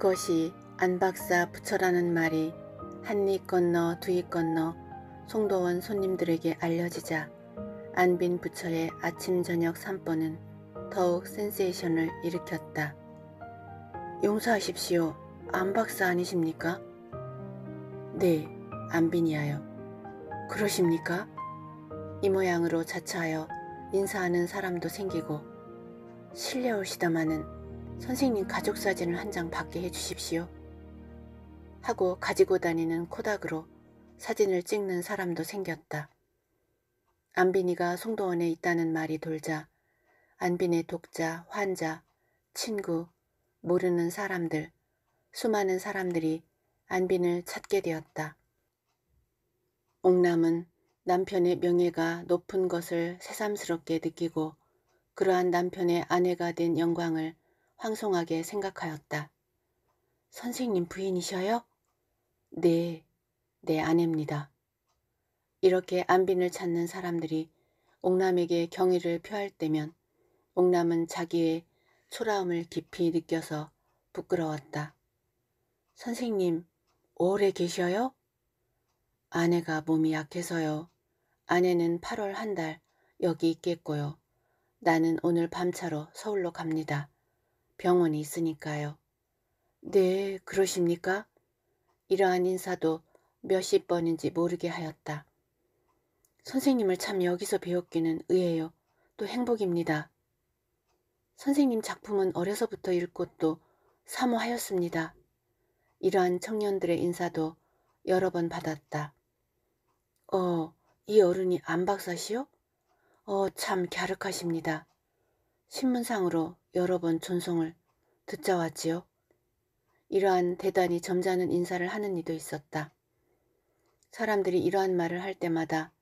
그것이 안박사 부처라는 말이 한 입 건너 두이 건너 송도원 손님들에게 알려지자 안빈 부처의 아침 저녁 산보는 더욱 센세이션을 일으켰다. 용서하십시오. 안박사 아니십니까? 네, 안빈이하여. 그러십니까? 이 모양으로 자처하여 인사하는 사람도 생기고 실례올시다마는 선생님 가족 사진을 한 장 받게 해주십시오. 하고 가지고 다니는 코닥으로 사진을 찍는 사람도 생겼다. 안빈이가 송도원에 있다는 말이 돌자 안빈의 독자, 환자, 친구, 모르는 사람들, 수많은 사람들이 안빈을 찾게 되었다. 옥남은 남편의 명예가 높은 것을 새삼스럽게 느끼고 그러한 남편의 아내가 된 영광을 황송하게 생각하였다. 선생님 부인이셔요? 네, 내 네, 아내입니다. 이렇게 안빈을 찾는 사람들이 옥남에게 경의를 표할 때면 옥남은 자기의 초라함을 깊이 느껴서 부끄러웠다. 선생님, 오래 계셔요? 아내가 몸이 약해서요. 아내는 8월 한 달 여기 있겠고요. 나는 오늘 밤차로 서울로 갑니다. 병원이 있으니까요. 네, 그러십니까? 이러한 인사도 몇십 번인지 모르게 하였다. 선생님을 참 여기서 배웠기는 의외요. 또 행복입니다. 선생님 작품은 어려서부터 읽고 또 사모하였습니다. 이러한 청년들의 인사도 여러 번 받았다. 어, 이 어른이 안 박사시요? 어, 참 갸륵하십니다. 신문상으로 여러 번 존송을 듣자 왔지요. 이러한 대단히 점잖은 인사를 하는 이도 있었다. 사람들이 이러한 말을 할 때마다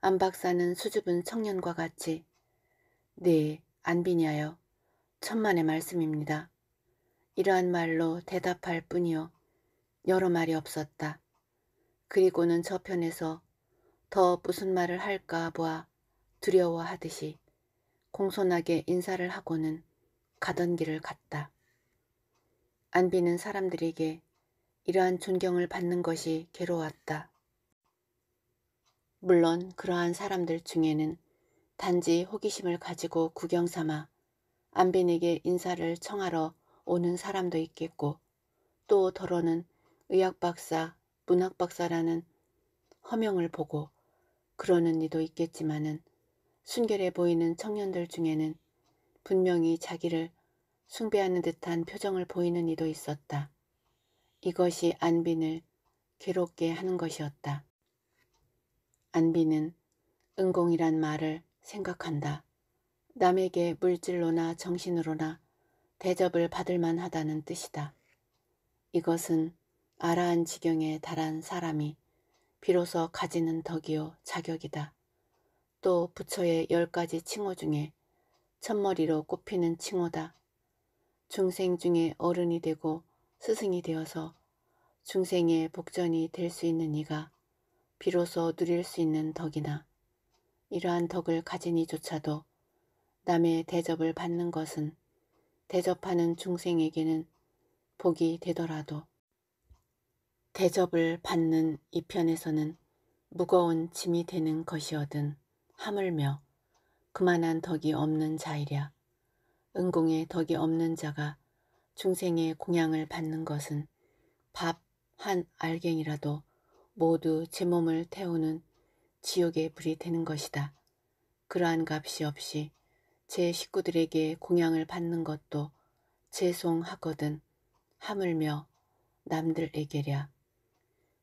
안 박사는 수줍은 청년과 같이 네, 안비냐요. 천만의 말씀입니다. 이러한 말로 대답할 뿐이요. 여러 말이 없었다. 그리고는 저편에서 더 무슨 말을 할까 보아 두려워하듯이 공손하게 인사를 하고는 가던 길을 갔다. 안비는 사람들에게 이러한 존경을 받는 것이 괴로웠다. 물론 그러한 사람들 중에는 단지 호기심을 가지고 구경 삼아 안빈에게 인사를 청하러 오는 사람도 있겠고 또 더러는 의학박사, 문학박사라는 허명을 보고 그러는 이도 있겠지만은 순결해 보이는 청년들 중에는 분명히 자기를 숭배하는 듯한 표정을 보이는 이도 있었다. 이것이 안빈을 괴롭게 하는 것이었다. 안빈은 은공이란 말을 생각한다. 남에게 물질로나 정신으로나 대접을 받을 만하다는 뜻이다. 이것은 아라한 지경에 달한 사람이 비로소 가지는 덕이요 자격이다. 또 부처의 열 가지 칭호 중에 첫머리로 꼽히는 칭호다. 중생 중에 어른이 되고 스승이 되어서 중생의 복전이 될 수 있는 이가 비로소 누릴 수 있는 덕이나 이러한 덕을 가진 이조차도 남의 대접을 받는 것은 대접하는 중생에게는 복이 되더라도 대접을 받는 이편에서는 무거운 짐이 되는 것이어든 하물며 그만한 덕이 없는 자이랴. 은공에 덕이 없는 자가 중생의 공양을 받는 것은 밥 한 알갱이라도 모두 제 몸을 태우는 지옥의 불이 되는 것이다. 그러한 값이 없이 제 식구들에게 공양을 받는 것도 죄송하거든 하물며 남들에게랴.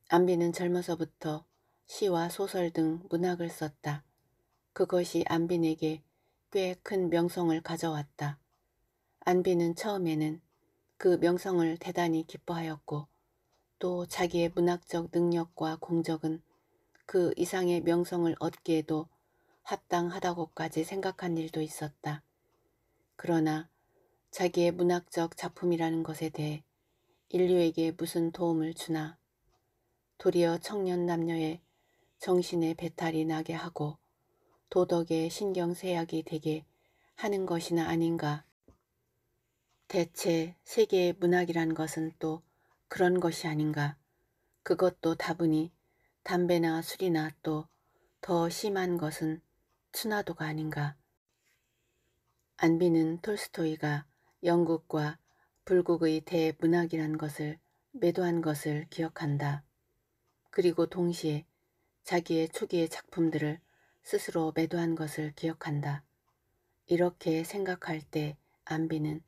안비는 젊어서부터 시와 소설 등 문학을 썼다. 그것이 안빈에게 꽤 큰 명성을 가져왔다. 안빈은 처음에는 그 명성을 대단히 기뻐하였고 또 자기의 문학적 능력과 공적은 그 이상의 명성을 얻기에도 합당하다고까지 생각한 일도 있었다. 그러나 자기의 문학적 작품이라는 것에 대해 인류에게 무슨 도움을 주나 도리어 청년 남녀의 정신의 배탈이 나게 하고 도덕의 신경세약이 되게 하는 것이나 아닌가. 대체 세계의 문학이란 것은 또 그런 것이 아닌가. 그것도 다분히 담배나 술이나 또 더 심한 것은 추나도가 아닌가. 안비는 톨스토이가 영국과 불국의 대문학이란 것을 매도한 것을 기억한다. 그리고 동시에 자기의 초기의 작품들을 스스로 매도한 것을 기억한다. 이렇게 생각할 때 안비는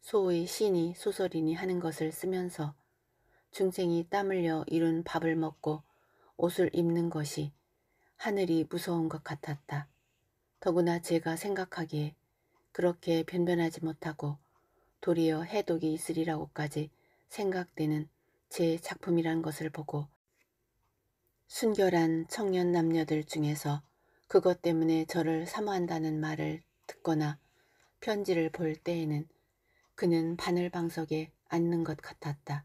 소의 신이 소설이니 하는 것을 쓰면서 중생이 땀 흘려 이룬 밥을 먹고 옷을 입는 것이 하늘이 무서운 것 같았다. 더구나 제가 생각하기에 그렇게 변변하지 못하고 도리어 해독이 있으리라고까지 생각되는 제 작품이란 것을 보고 순결한 청년 남녀들 중에서 그것 때문에 저를 사모한다는 말을 듣거나 편지를 볼 때에는 그는 바늘방석에 앉는 것 같았다.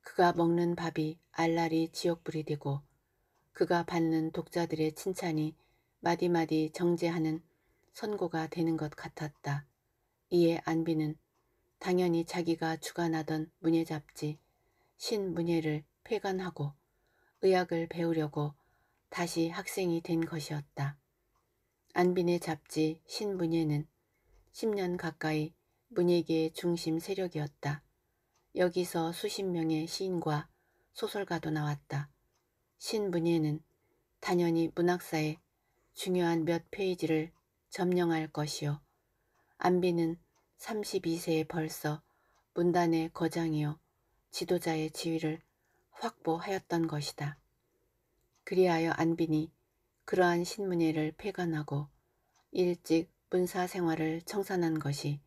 그가 먹는 밥이 알랄이 지옥불이 되고 그가 받는 독자들의 칭찬이 마디마디 정제하는 선고가 되는 것 같았다. 이에 안비는 당연히 자기가 주관하던 문예 잡지 신문예를 폐간하고 의학을 배우려고 다시 학생이 된 것이었다. 안빈의 잡지 신문예는 10년 가까이 문예계의 중심 세력이었다. 여기서 수십 명의 시인과 소설가도 나왔다. 신문예는 당연히 문학사의 중요한 몇 페이지를 점령할 것이요. 안빈은 32세에 벌써 문단의 거장이요 지도자의 지위를 확보하였던 것이다. 그리하여 안빈이 그러한 신문예를 폐간하고 일찍 문사 생활을 청산한 것이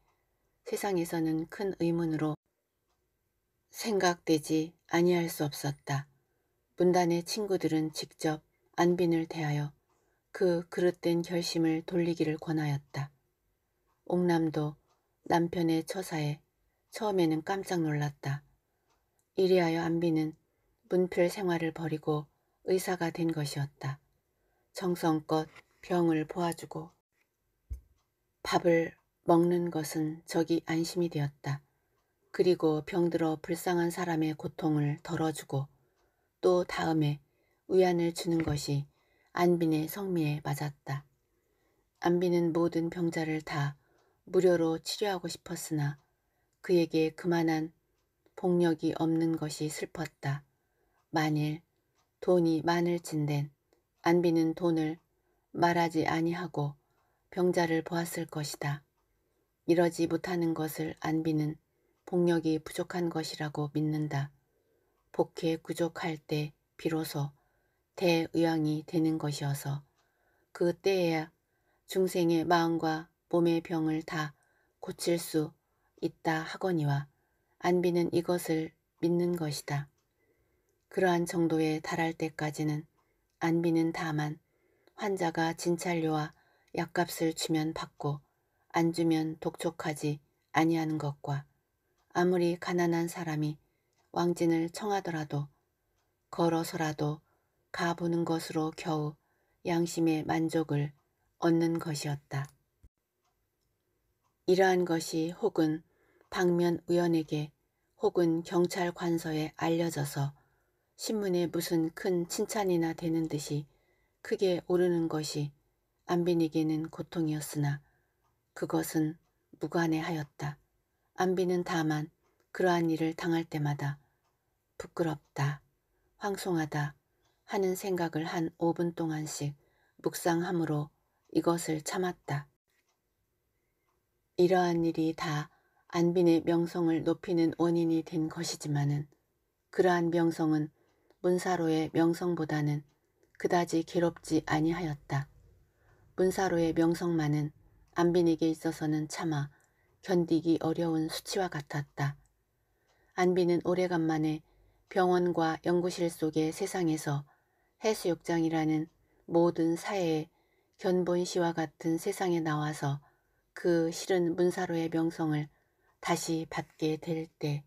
세상에서는 큰 의문으로 생각되지 아니할 수 없었다. 문단의 친구들은 직접 안빈을 대하여 그 그릇된 결심을 돌리기를 권하였다. 옥남도 남편의 처사에 처음에는 깜짝 놀랐다. 이리하여 안빈은 문필 생활을 버리고 의사가 된 것이었다. 정성껏 병을 보아주고 밥을 먹는 것은 적이 안심이 되었다. 그리고 병들어 불쌍한 사람의 고통을 덜어주고 또 다음에 위안을 주는 것이 안빈의 성미에 맞았다. 안빈은 모든 병자를 다 무료로 치료하고 싶었으나 그에게 그만한 복력이 없는 것이 슬펐다. 만일 돈이 많을진된 안비는 돈을 말하지 아니하고 병자를 보았을 것이다. 이러지 못하는 것을 안비는 복력이 부족한 것이라고 믿는다. 복해 구족할 때 비로소 대의왕이 되는 것이어서 그때에야 중생의 마음과 몸의 병을 다 고칠 수 있다 하거니와 안비는 이것을 믿는 것이다. 그러한 정도에 달할 때까지는 안비는 다만 환자가 진찰료와 약값을 주면 받고 안 주면 독촉하지 아니하는 것과 아무리 가난한 사람이 왕진을 청하더라도 걸어서라도 가보는 것으로 겨우 양심의 만족을 얻는 것이었다. 이러한 것이 혹은 방면 의원에게 혹은 경찰 관서에 알려져서 신문에 무슨 큰 칭찬이나 되는 듯이 크게 오르는 것이 안빈에게는 고통이었으나 그것은 무관해하였다. 안빈은 다만 그러한 일을 당할 때마다 부끄럽다, 황송하다 하는 생각을 한 5분 동안씩 묵상함으로 이것을 참았다. 이러한 일이 다 안빈의 명성을 높이는 원인이 된 것이지만은 그러한 명성은 문사로의 명성보다는 그다지 괴롭지 아니하였다. 문사로의 명성만은 안빈에게 있어서는 차마 견디기 어려운 수치와 같았다. 안빈은 오래간만에 병원과 연구실 속의 세상에서 해수욕장이라는 모든 사회의 견본시와 같은 세상에 나와서 그 실은 문사로의 명성을 다시 받게 될 때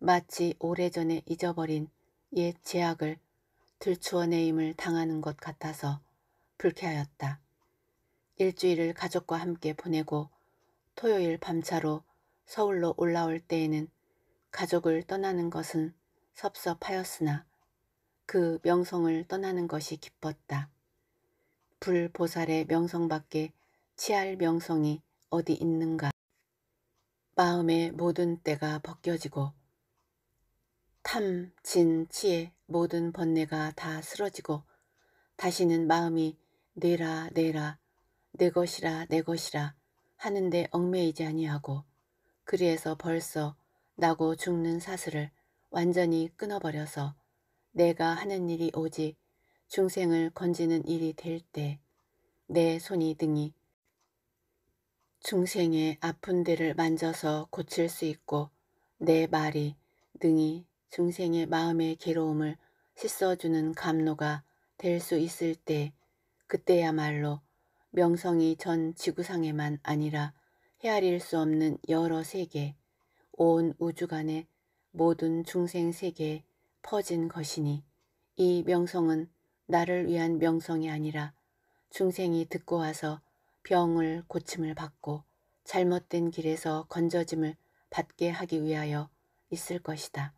마치 오래전에 잊어버린 옛 제약을 들추어내임을 당하는 것 같아서 불쾌하였다. 일주일을 가족과 함께 보내고 토요일 밤차로 서울로 올라올 때에는 가족을 떠나는 것은 섭섭하였으나 그 명성을 떠나는 것이 기뻤다. 불보살의 명성밖에 치할 명성이 어디 있는가. 마음의 모든 때가 벗겨지고 탐, 진, 치의 모든 번뇌가 다 쓰러지고 다시는 마음이 내라 내라 내 것이라 내 것이라 하는데 얽매이지 아니하고 그리해서 벌써 나고 죽는 사슬을 완전히 끊어버려서 내가 하는 일이 오직 중생을 건지는 일이 될 때 내 손이 등이 중생의 아픈 데를 만져서 고칠 수 있고 내 말이 능히 중생의 마음의 괴로움을 씻어주는 감로가 될 수 있을 때 그때야말로 명성이 전 지구상에만 아니라 헤아릴 수 없는 여러 세계, 온 우주간의 모든 중생 세계에 퍼진 것이니 이 명성은 나를 위한 명성이 아니라 중생이 듣고 와서 병을 고침을 받고 잘못된 길에서 건져짐을 받게 하기 위하여 있을 것이다.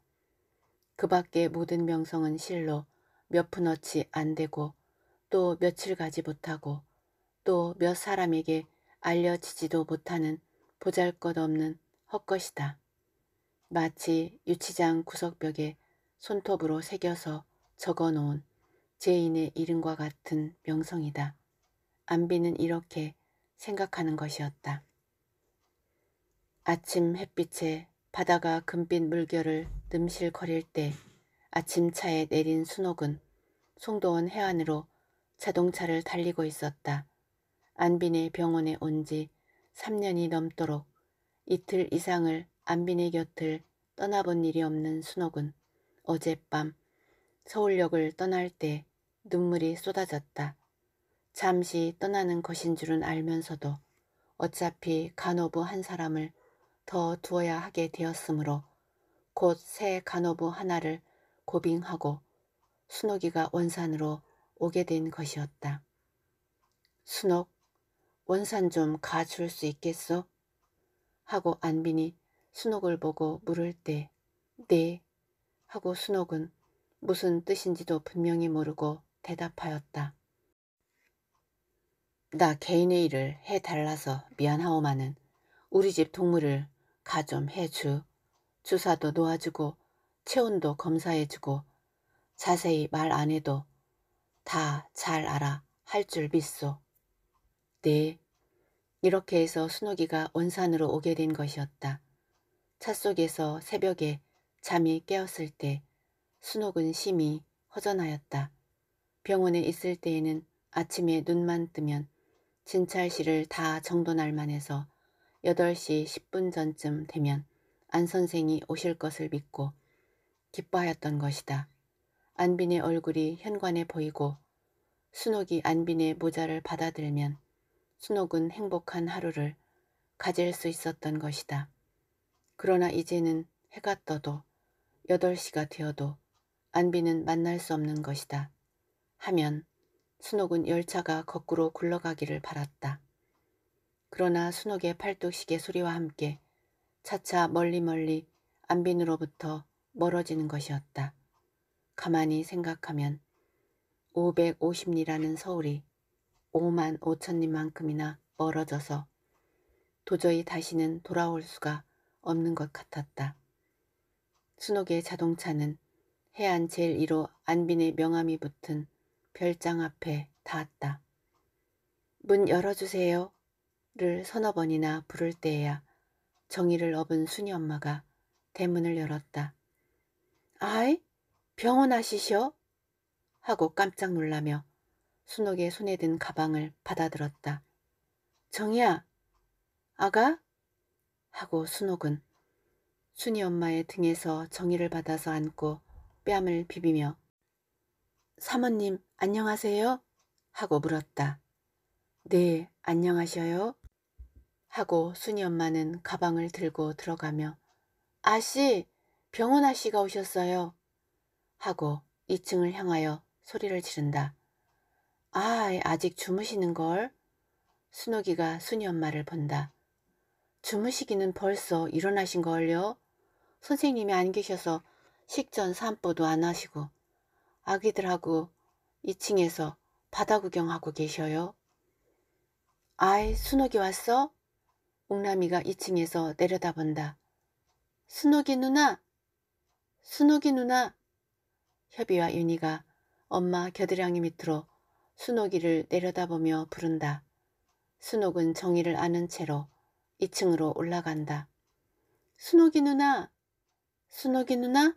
그 밖에 모든 명성은 실로 몇 푼어치 안 되고 또 며칠 가지 못하고 또 몇 사람에게 알려지지도 못하는 보잘것없는 헛것이다. 마치 유치장 구석벽에 손톱으로 새겨서 적어놓은 제인의 이름과 같은 명성이다. 안비는 이렇게 생각하는 것이었다. 아침 햇빛에 바다가 금빛 물결을 늠실거릴 때 아침차에 내린 순옥은 송도원 해안으로 자동차를 달리고 있었다. 안빈의 병원에 온 지 3년이 넘도록 이틀 이상을 안빈의 곁을 떠나본 일이 없는 순옥은 어젯밤 서울역을 떠날 때 눈물이 쏟아졌다. 잠시 떠나는 것인 줄은 알면서도 어차피 간호부 한 사람을 더 두어야 하게 되었으므로 곧 새 간호부 하나를 고빙하고 순옥이가 원산으로 오게 된 것이었다. 순옥, 원산 좀 가줄 수 있겠소? 하고 안빈이 순옥을 보고 물을 때, 네. 하고 순옥은 무슨 뜻인지도 분명히 모르고 대답하였다. 나 개인의 일을 해달라서 미안하오마는 우리 집 동물을 가좀 해주. 주사도 놓아주고 체온도 검사해주고 자세히 말 안 해도 다 잘 알아 할 줄 믿소. 네. 이렇게 해서 순옥이가 원산으로 오게 된 것이었다. 차 속에서 새벽에 잠이 깨었을 때 순옥은 심히 허전하였다. 병원에 있을 때에는 아침에 눈만 뜨면 진찰실을 다 정돈할 만해서 8시 1 0분 전쯤 되면 안 선생이 오실 것을 믿고 기뻐하였던 것이다. 안빈의 얼굴이 현관에 보이고 순옥이 안빈의 모자를 받아들면 순옥은 행복한 하루를 가질 수 있었던 것이다. 그러나 이제는 해가 떠도 8시가 되어도 안빈은 만날 수 없는 것이다. 하면 순옥은 열차가 거꾸로 굴러가기를 바랐다. 그러나 순옥의 팔뚝시계 소리와 함께 차차 멀리 멀리 안빈으로부터 멀어지는 것이었다. 가만히 생각하면 550리라는 서울이 5만 5천리만큼이나 멀어져서 도저히 다시는 돌아올 수가 없는 것 같았다. 순옥의 자동차는 해안 제1호 안빈의 명함이 붙은 별장 앞에 닿았다. 문 열어주세요. 를 서너 번이나 부를 때에야 정의를 업은 순이 엄마가 대문을 열었다. 아이, 병원 아시셔? 하고 깜짝 놀라며 순옥의 손에 든 가방을 받아들었다. 정이야, 아가? 하고 순옥은 순이 엄마의 등에서 정의를 받아서 안고 뺨을 비비며 사모님 안녕하세요? 하고 물었다. 네, 안녕하셔요? 하고 순이 엄마는 가방을 들고 들어가며 아씨 병원 아씨가 오셨어요 하고 2층을 향하여 소리를 지른다. 아 아직 주무시는걸? 순옥이가 순이 엄마를 본다. 주무시기는 벌써 일어나신걸요? 선생님이 안 계셔서 식전 산보도 안 하시고 아기들하고 2층에서 바다 구경하고 계셔요. 아이 순옥이 왔어? 옥남이가 2층에서 내려다본다. 순옥이 누나! 순옥이 누나! 협이와 윤희가 엄마 겨드랑이 밑으로 순옥이를 내려다보며 부른다. 순옥은 정의를 아는 채로 2층으로 올라간다. 순옥이 누나! 순옥이 누나!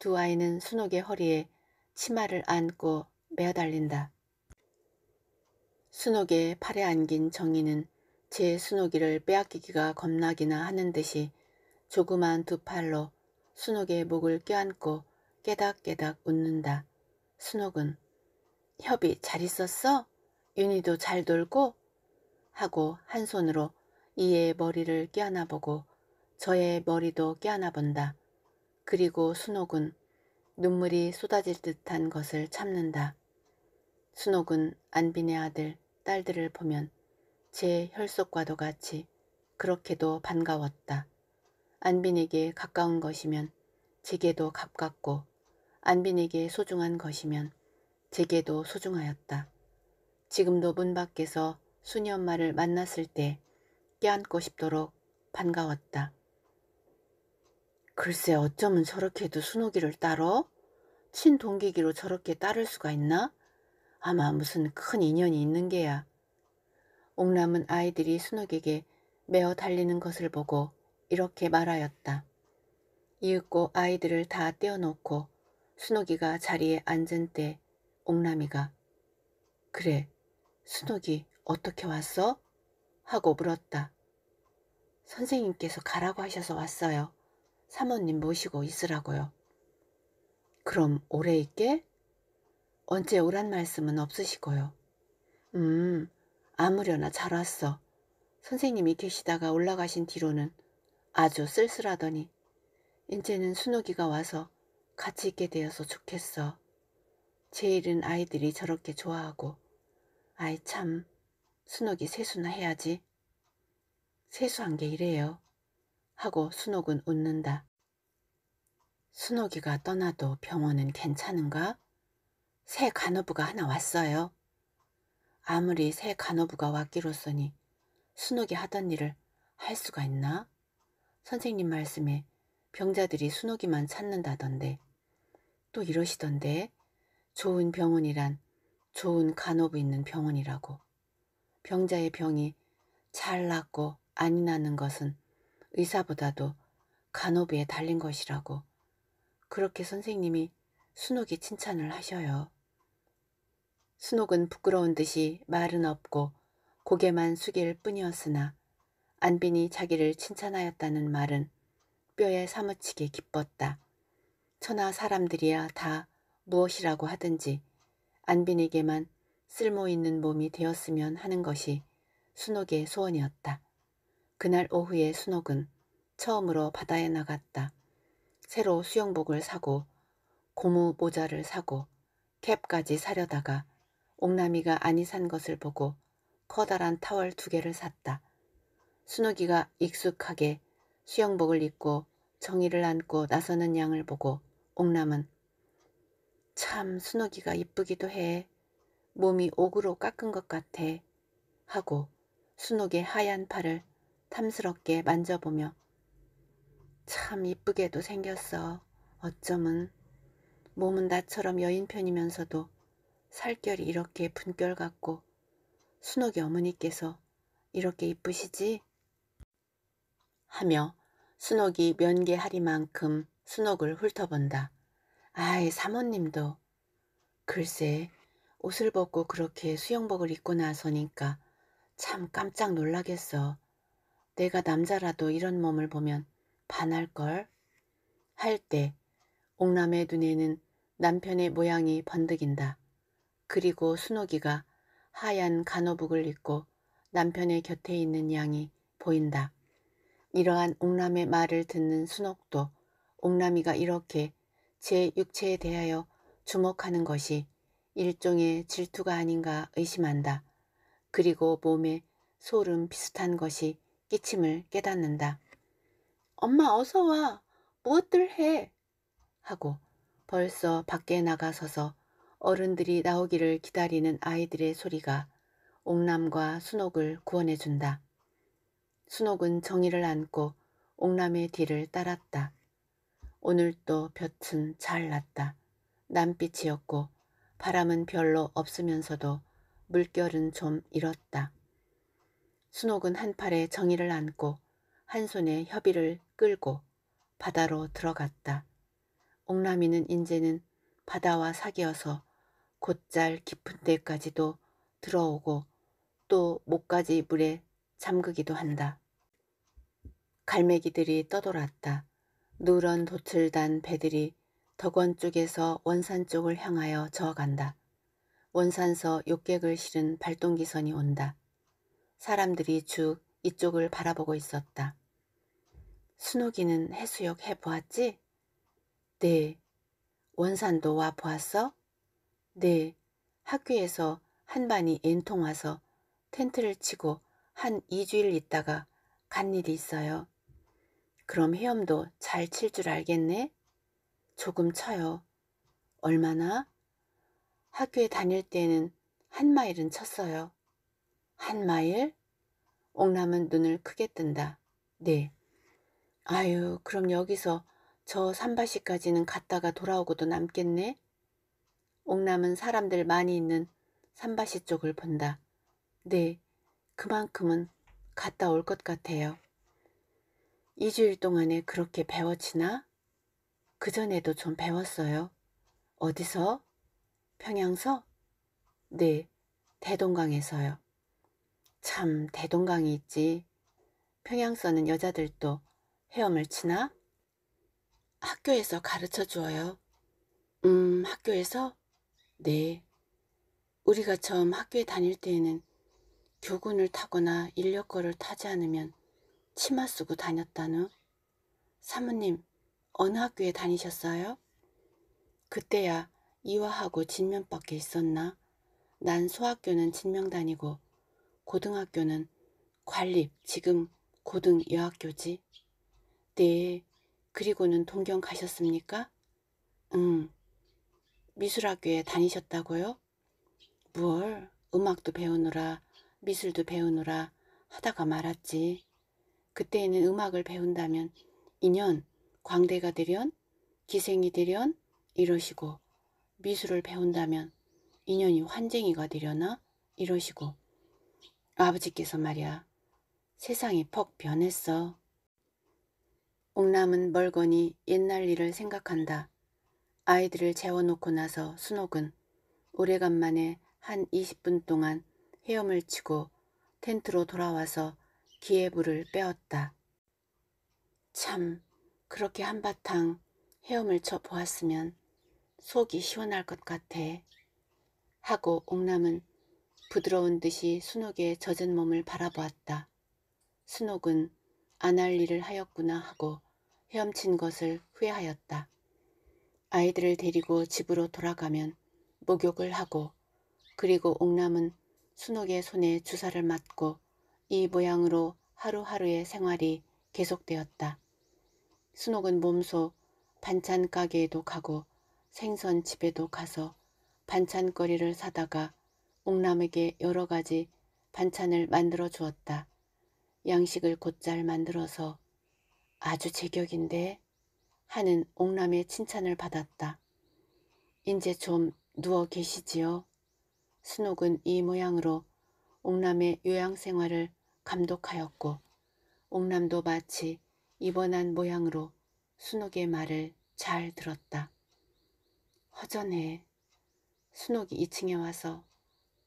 두 아이는 순옥의 허리에 치마를 안고 매어달린다. 순옥의 팔에 안긴 정의는 제 순옥이를 빼앗기기가 겁나기나 하는 듯이 조그만 두 팔로 순옥의 목을 껴안고 깨닥깨닥 웃는다. 순옥은 협이 잘 있었어? 윤희도 잘돌고 하고 한 손으로 이의 머리를 껴안아 보고 저의 머리도 껴안아 본다. 그리고 순옥은 눈물이 쏟아질 듯한 것을 참는다. 순옥은 안빈의 아들, 딸들을 보면 제 혈속과도 같이 그렇게도 반가웠다. 안빈에게 가까운 것이면 제게도 가깝고 안빈에게 소중한 것이면 제게도 소중하였다. 지금도 문 밖에서 순이 엄마를 만났을 때 껴안고 싶도록 반가웠다. 글쎄 어쩌면 저렇게도 순옥이를 따러? 친동기기로 저렇게 따를 수가 있나? 아마 무슨 큰 인연이 있는 게야. 옥남은 아이들이 순옥에게 매어 달리는 것을 보고 이렇게 말하였다. 이윽고 아이들을 다 떼어놓고 순옥이가 자리에 앉은 때 옥남이가 그래 순옥이 어떻게 왔어? 하고 물었다. 선생님께서 가라고 하셔서 왔어요. 사모님 모시고 있으라고요. 그럼 오래 있게? 언제 오란 말씀은 없으시고요. 음, 아무려나 잘 왔어. 선생님이 계시다가 올라가신 뒤로는 아주 쓸쓸하더니 이제는 순옥이가 와서 같이 있게 되어서 좋겠어. 제일은 아이들이 저렇게 좋아하고 아이 참 순옥이 세수나 해야지. 세수한 게 이래요. 하고 순옥은 웃는다. 순옥이가 떠나도 병원은 괜찮은가? 새 간호부가 하나 왔어요. 아무리 새 간호부가 왔기로서니 순옥이 하던 일을 할 수가 있나? 선생님 말씀에 병자들이 순옥이만 찾는다던데 또 이러시던데 좋은 병원이란 좋은 간호부 있는 병원이라고 병자의 병이 잘 낫고 안 나는 것은 의사보다도 간호부에 달린 것이라고 그렇게 선생님이 순옥이 칭찬을 하셔요. 순옥은 부끄러운 듯이 말은 없고 고개만 숙일 뿐이었으나 안빈이 자기를 칭찬하였다는 말은 뼈에 사무치게 기뻤다. 천하 사람들이야 다 무엇이라고 하든지 안빈에게만 쓸모있는 몸이 되었으면 하는 것이 순옥의 소원이었다. 그날 오후에 순옥은 처음으로 바다에 나갔다. 새로 수영복을 사고 고무 모자를 사고 캡까지 사려다가 옥남이가 안이 산 것을 보고 커다란 타월 두 개를 샀다. 순옥이가 익숙하게 수영복을 입고 정의를 안고 나서는 양을 보고 옥남은 참 순옥이가 이쁘기도 해. 몸이 옥으로 깎은 것 같아. 하고 순옥의 하얀 팔을 탐스럽게 만져보며 참 이쁘게도 생겼어. 어쩌면 몸은 나처럼 여인 편이면서도 살결이 이렇게 분결 같고 순옥이 어머니께서 이렇게 이쁘시지? 하며 순옥이 면계하리만큼 순옥을 훑어본다. 아이 사모님도 글쎄 옷을 벗고 그렇게 수영복을 입고 나서니까 참 깜짝 놀라겠어. 내가 남자라도 이런 몸을 보면 반할걸? 할 때 옥남의 눈에는 남편의 모양이 번득인다. 그리고 순옥이가 하얀 간호복을 입고 남편의 곁에 있는 양이 보인다. 이러한 옥남의 말을 듣는 순옥도 옥남이가 이렇게 제 육체에 대하여 주목하는 것이 일종의 질투가 아닌가 의심한다. 그리고 몸에 소름 비슷한 것이 끼침을 깨닫는다. 엄마 어서 와. 무엇들 해. 하고 벌써 밖에 나가서서 어른들이 나오기를 기다리는 아이들의 소리가 옥남과 순옥을 구원해준다. 순옥은 정의를 안고 옥남의 뒤를 따랐다. 오늘도 볕은 잘 났다. 남빛이었고 바람은 별로 없으면서도 물결은 좀잃었다 순옥은 한 팔에 정의를 안고 한 손에 협의를 끌고 바다로 들어갔다. 옥남이는 인제는 바다와 사귀어서 곧잘 깊은 데까지도 들어오고 또 목까지 물에 잠그기도 한다. 갈매기들이 떠돌았다. 누런 돛을 단 배들이 덕원 쪽에서 원산 쪽을 향하여 저어간다. 원산서 욕객을 실은 발동기선이 온다. 사람들이 쭉 이쪽을 바라보고 있었다. 순옥이는 해수욕 해보았지? 네. 원산도 와 보았어? 네, 학교에서 한 반이 엔통 와서 텐트를 치고 한 2주일 있다가 간 일이 있어요. 그럼 헤엄도 잘 칠 줄 알겠네? 조금 쳐요. 얼마나? 학교에 다닐 때는 한 마일은 쳤어요. 한 마일? 옥남은 눈을 크게 뜬다. 네. 아유, 그럼 여기서 저산바시까지는 갔다가 돌아오고도 남겠네? 옥남은 사람들 많이 있는 산바시 쪽을 본다. 네, 그만큼은 갔다 올 것 같아요. 2주일 동안에 그렇게 배웠치나 그전에도 좀 배웠어요. 어디서? 평양서? 네, 대동강에서요. 참, 대동강이 있지. 평양서는 여자들도 헤엄을 치나? 학교에서 가르쳐 주어요. 음, 학교에서? 네. 우리가 처음 학교에 다닐 때에는 교군을 타거나 인력거를 타지 않으면 치마 쓰고 다녔다누. 사모님, 어느 학교에 다니셨어요? 그때야 이화하고 진면밖에 있었나? 난 소학교는 진명 다니고 고등학교는 관립, 지금 고등여학교지. 네, 그리고는 동경 가셨습니까? 응, 미술학교에 다니셨다고요? 뭘 음악도 배우느라 미술도 배우느라 하다가 말았지. 그때에는 음악을 배운다면 인연 광대가 되련 기생이 되련 이러시고 미술을 배운다면 인연이 환쟁이가 되려나 이러시고 아버지께서 말이야 세상이 퍽 변했어. 옥남은 멀거니 옛날 일을 생각한다. 아이들을 재워놓고 나서 순옥은 오래간만에 한 20분 동안 헤엄을 치고 텐트로 돌아와서 기회부를 빼었다. 참 그렇게 한바탕 헤엄을 쳐 보았으면 속이 시원할 것 같아. 하고 옥남은 부드러운 듯이 순옥의 젖은 몸을 바라보았다. 순옥은 안 할 일을 하였구나 하고 헤엄친 것을 후회하였다. 아이들을 데리고 집으로 돌아가면 목욕을 하고 그리고 옥남은 순옥의 손에 주사를 맞고 이 모양으로 하루하루의 생활이 계속되었다. 순옥은 몸소 반찬 가게에도 가고 생선 집에도 가서 반찬거리를 사다가 옥남에게 여러 가지 반찬을 만들어 주었다. 양식을 곧잘 만들어서 아주 제격인데 하는 옥남의 칭찬을 받았다. 인제 좀 누워 계시지요. 순옥은 이 모양으로 옥남의 요양생활을 감독하였고 옥남도 마치 입원한 모양으로 순옥의 말을 잘 들었다. 허전해. 순옥이 2층에 와서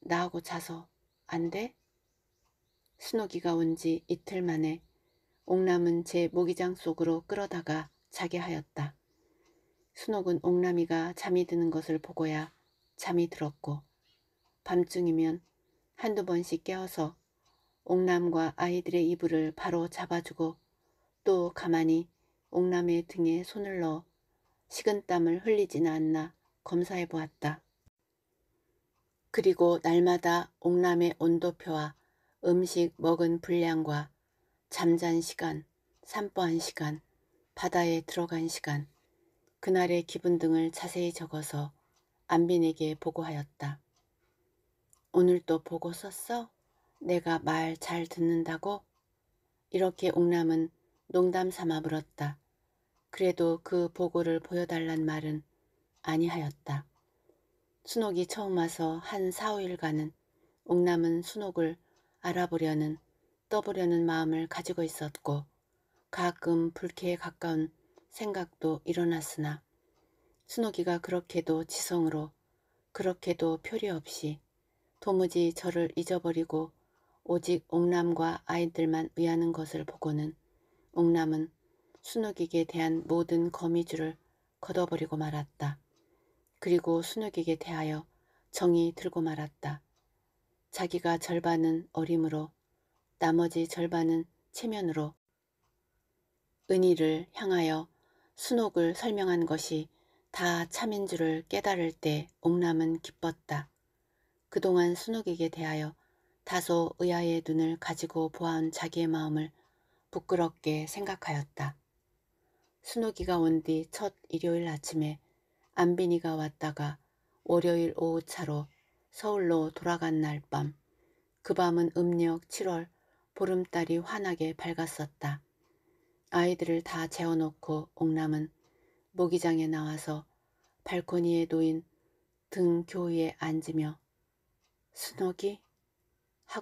나하고 자서 안 돼? 순옥이가 온 지 이틀 만에 옥남은 제 모기장 속으로 끌어다가 자게 하였다. 순옥은 옥남이가 잠이 드는 것을 보고야 잠이 들었고 밤중이면 한두 번씩 깨어서 옥남과 아이들의 이불을 바로 잡아주고 또 가만히 옥남의 등에 손을 넣어 식은땀을 흘리지는 않나 검사해 보았다. 그리고 날마다 옥남의 온도표와 음식 먹은 분량과 잠잔 시간, 산보한 시간, 바다에 들어간 시간, 그날의 기분 등을 자세히 적어서 안빈에게 보고하였다. 오늘도 보고 썼어? 내가 말 잘 듣는다고? 이렇게 옥남은 농담 삼아 물었다. 그래도 그 보고를 보여달란 말은 아니하였다. 순옥이 처음 와서 한 4, 5일간은 옥남은 순옥을 알아보려는 떠보려는 마음을 가지고 있었고 가끔 불쾌에 가까운 생각도 일어났으나 순옥이가 그렇게도 지성으로 그렇게도 표리 없이 도무지 저를 잊어버리고 오직 옥남과 아이들만 의하는 것을 보고는 옥남은 순옥에게 대한 모든 거미줄을 걷어버리고 말았다. 그리고 순옥에게 대하여 정이 들고 말았다. 자기가 절반은 어림으로 나머지 절반은 체면으로 은희를 향하여 순옥을 설명한 것이 다 참인 줄을 깨달을 때 옥남은 기뻤다. 그동안 순옥에게 대하여 다소 의아의 눈을 가지고 보아온 자기의 마음을 부끄럽게 생각하였다. 순옥이가 온 뒤 첫 일요일 아침에 안빈이가 왔다가 월요일 오후차로 서울로 돌아간 날 밤, 그 밤은 음력 7월 보름달이 환하게 밝았었다. 아이들을 다 재워놓고 옥남은 모기장에 나와서 발코니에 놓인 등 교위에 앉으며 순옥이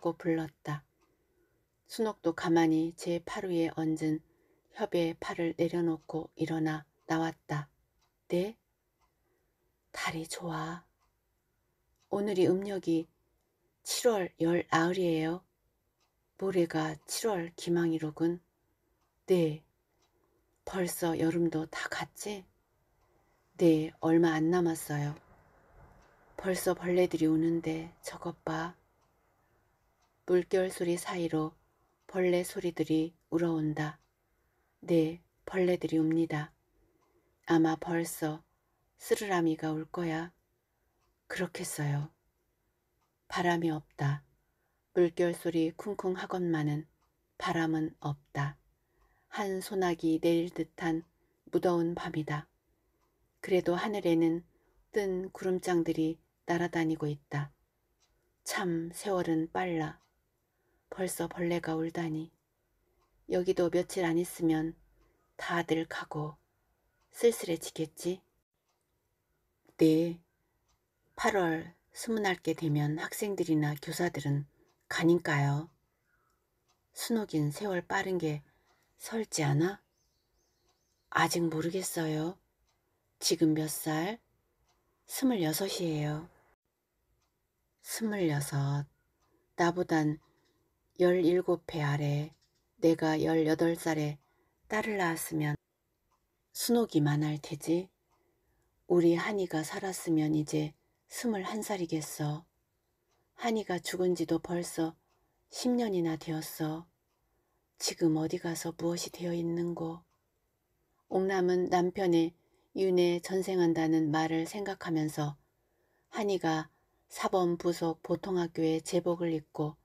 하고 불렀다. 순옥도 가만히 제 팔 위에 얹은 협의 팔을 내려놓고 일어나 나왔다. 네? 달이 좋아. 오늘이 음력이 7월 열아흘이에요. 모레가 7월 기망이로군. 네. 벌써 여름도 다 갔지? 네, 얼마 안 남았어요. 벌써 벌레들이 오는데 저것 봐. 물결 소리 사이로 벌레 소리들이 울어온다. 네, 벌레들이 옵니다 아마 벌써 쓰르라미가 올 거야. 그렇겠어요. 바람이 없다. 물결 소리 쿵쿵 하건만은 바람은 없다. 한 소나기 내릴 듯한 무더운 밤이다. 그래도 하늘에는 뜬 구름장들이 날아다니고 있다. 참 세월은 빨라. 벌써 벌레가 울다니. 여기도 며칠 안 있으면 다들 가고 쓸쓸해지겠지? 네. 8월 스무날께 되면 학생들이나 교사들은 가니까요. 수녹인 세월 빠른 게 설지 않아? 아직 모르겠어요. 지금 몇 살? 스물여섯이에요. 스물여섯. 나보단 열일곱 배 아래 내가 열여덟 살에 딸을 낳았으면 순옥이만 할 테지. 우리 한이가 살았으면 이제 스물한 살이겠어. 한이가 죽은 지도 벌써 십년이나 되었어. 지금 어디 가서 무엇이 되어 있는고. 옥남은 남편의 윤에 전생한다는 말을 생각하면서 한이가 사범 부속 보통학교에 제복을 입고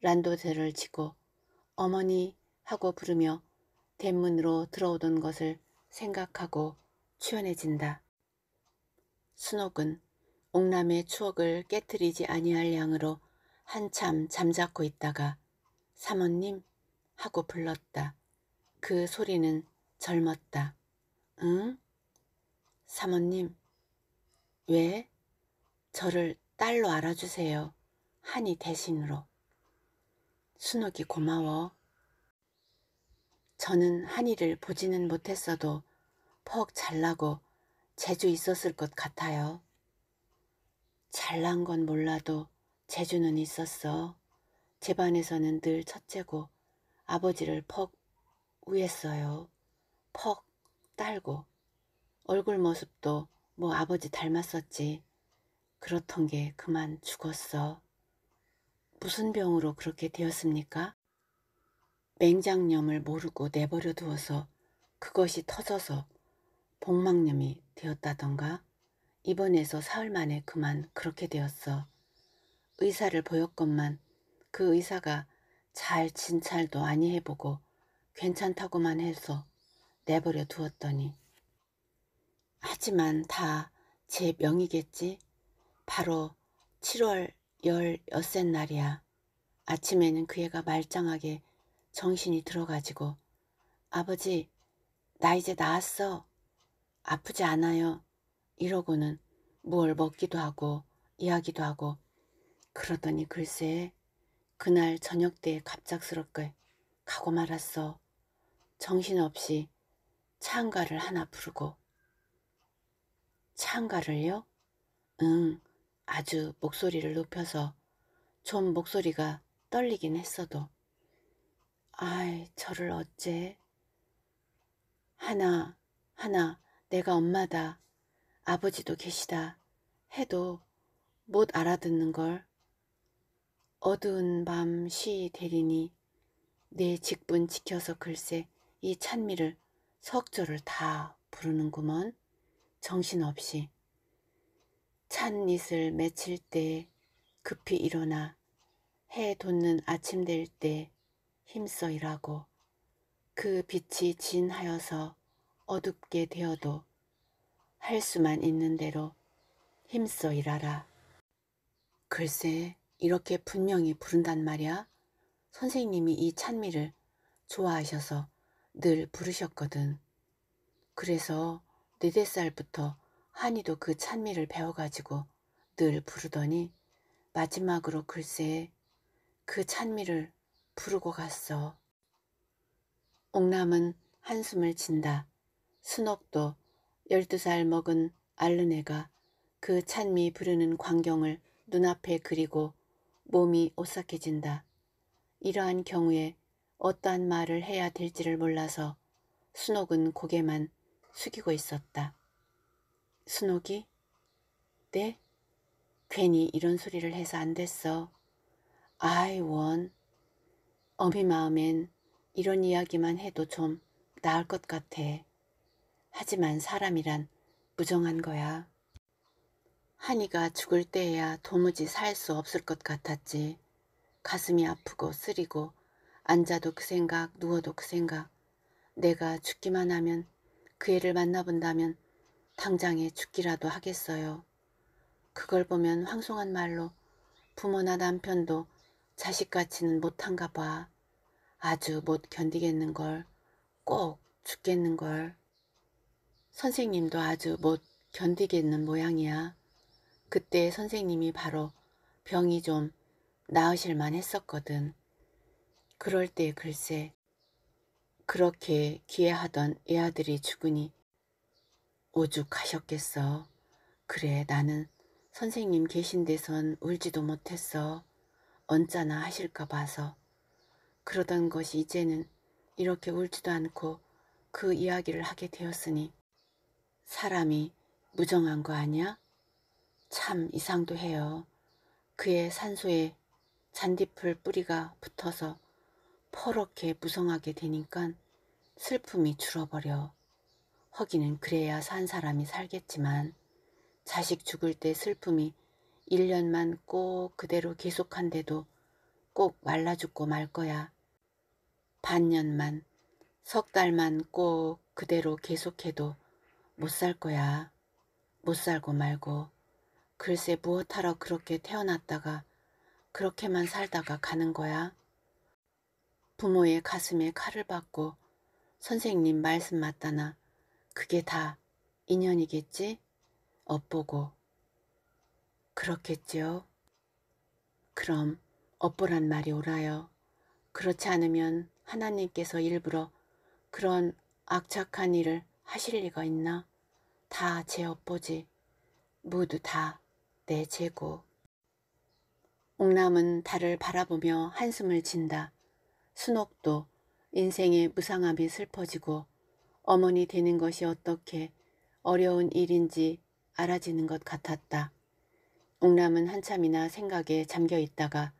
란도들를 치고 어머니 하고 부르며 대문으로 들어오던 것을 생각하고 취연해진다. 순옥은 옥남의 추억을 깨뜨리지 아니할 양으로 한참 잠자코 있다가 사모님 하고 불렀다. 그 소리는 젊었다. 응? 사모님, 왜? 저를 딸로 알아주세요. 한이 대신으로. 순옥이 고마워. 저는 한이를 보지는 못했어도 퍽 잘나고 재주 있었을 것 같아요. 잘난 건 몰라도 재주는 있었어. 집안에서는 늘 첫째고 아버지를 퍽 우했어요. 퍽 딸고 얼굴 모습도 뭐 아버지 닮았었지. 그렇던 게 그만 죽었어. 무슨 병으로 그렇게 되었습니까? 맹장염을 모르고 내버려 두어서 그것이 터져서 복막염이 되었다던가 입원해서 사흘 만에 그만 그렇게 되었어. 의사를 보였건만 그 의사가 잘 진찰도 아니 해보고 괜찮다고만 해서 내버려 두었더니 하지만 다 제 명이겠지. 바로 7월 열여섯 날이야. 아침에는 그 애가 말짱하게 정신이 들어가지고 아버지 나 이제 나았어. 아프지 않아요. 이러고는 뭘 먹기도 하고 이야기도 하고 그러더니 글쎄 그날 저녁 때 갑작스럽게 가고 말았어. 정신없이 창가를 하나 부르고. 창가를요? 응, 아주 목소리를 높여서 좀 목소리가 떨리긴 했어도. 아이, 저를 어째. 하나, 하나, 내가 엄마다. 아버지도 계시다. 해도 못 알아듣는 걸. 어두운 밤시 되리니 내 직분 지켜서 글쎄 이 찬미를 석조를 다 부르는구먼 정신없이 찬이을 맺힐 때 급히 일어나 해 돋는 아침 될 때 힘써 일하고 그 빛이 진하여서 어둡게 되어도 할 수만 있는 대로 힘써 일하라. 글쎄 이렇게 분명히 부른단 말이야. 선생님이 이 찬미를 좋아하셔서 늘 부르셨거든. 그래서 네댓 살부터 한이도 그 찬미를 배워가지고 늘 부르더니 마지막으로 글쎄 그 찬미를 부르고 갔어. 옥남은 한숨을 진다 순옥도 열두 살 먹은 알른애가 그 찬미 부르는 광경을 눈앞에 그리고 몸이 오싹해진다. 이러한 경우에 어떠한 말을 해야 될지를 몰라서 순옥은 고개만 숙이고 있었다. 순옥이 네? 괜히 이런 소리를 해서 안 됐어. 아이 원. 어미 마음엔 이런 이야기만 해도 좀 나을 것 같아. 하지만 사람이란 무정한 거야. 한이가 죽을 때에야 도무지 살 수 없을 것 같았지. 가슴이 아프고 쓰리고 앉아도 그 생각 누워도 그 생각 내가 죽기만 하면 그 애를 만나본다면 당장에 죽기라도 하겠어요. 그걸 보면 황송한 말로 부모나 남편도 자식같이는 못한가 봐. 아주 못 견디겠는걸. 꼭 죽겠는걸. 선생님도 아주 못 견디겠는 모양이야. 그때 선생님이 바로 병이 좀 나으실만 했었거든. 그럴 때 글쎄 그렇게 기해하던 애아들이 죽으니 오죽하셨겠어. 그래 나는 선생님 계신 데선 울지도 못했어. 언짢아 하실까 봐서. 그러던 것이 이제는 이렇게 울지도 않고 그 이야기를 하게 되었으니 사람이 무정한 거 아니야? 참 이상도 해요. 그의 산소에 잔디풀 뿌리가 붙어서 퍼렇게 무성하게 되니깐 슬픔이 줄어버려. 허기는 그래야 산 사람이 살겠지만 자식 죽을 때 슬픔이 1년만 꼭 그대로 계속한데도 꼭 말라 죽고 말 거야. 반년만, 석 달만 꼭 그대로 계속해도 못 살 거야. 못 살고 말고. 글쎄 무엇하러 그렇게 태어났다가 그렇게만 살다가 가는 거야. 부모의 가슴에 칼을 받고 선생님 말씀 맞다나 그게 다 인연이겠지? 업보고. 그렇겠지요? 그럼 업보란 말이 오라요. 그렇지 않으면 하나님께서 일부러 그런 악착한 일을 하실 리가 있나? 다 제 업보지. 모두 다내 재고. 옥남은 달을 바라보며 한숨을 진다. 순옥도 인생의 무상함이 슬퍼지고 어머니 되는 것이 어떻게 어려운 일인지 알아지는 것 같았다. 옥남은 한참이나 생각에 잠겨 있다가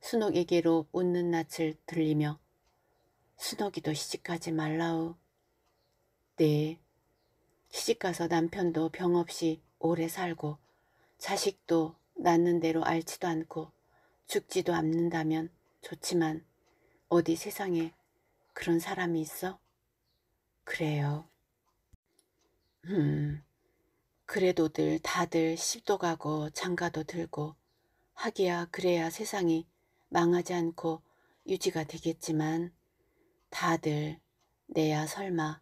순옥에게로 웃는 낯을 들리며 순옥이도 시집가지 말라우. 네. 시집가서 남편도 병없이 오래 살고 자식도 낳는 대로 알지도 않고 죽지도 않는다면 좋지만 어디 세상에 그런 사람이 있어? 그래요. 음, 그래도들 다들 십도 가고 장가도 들고 하기야 그래야 세상이 망하지 않고 유지가 되겠지만 다들 내야 설마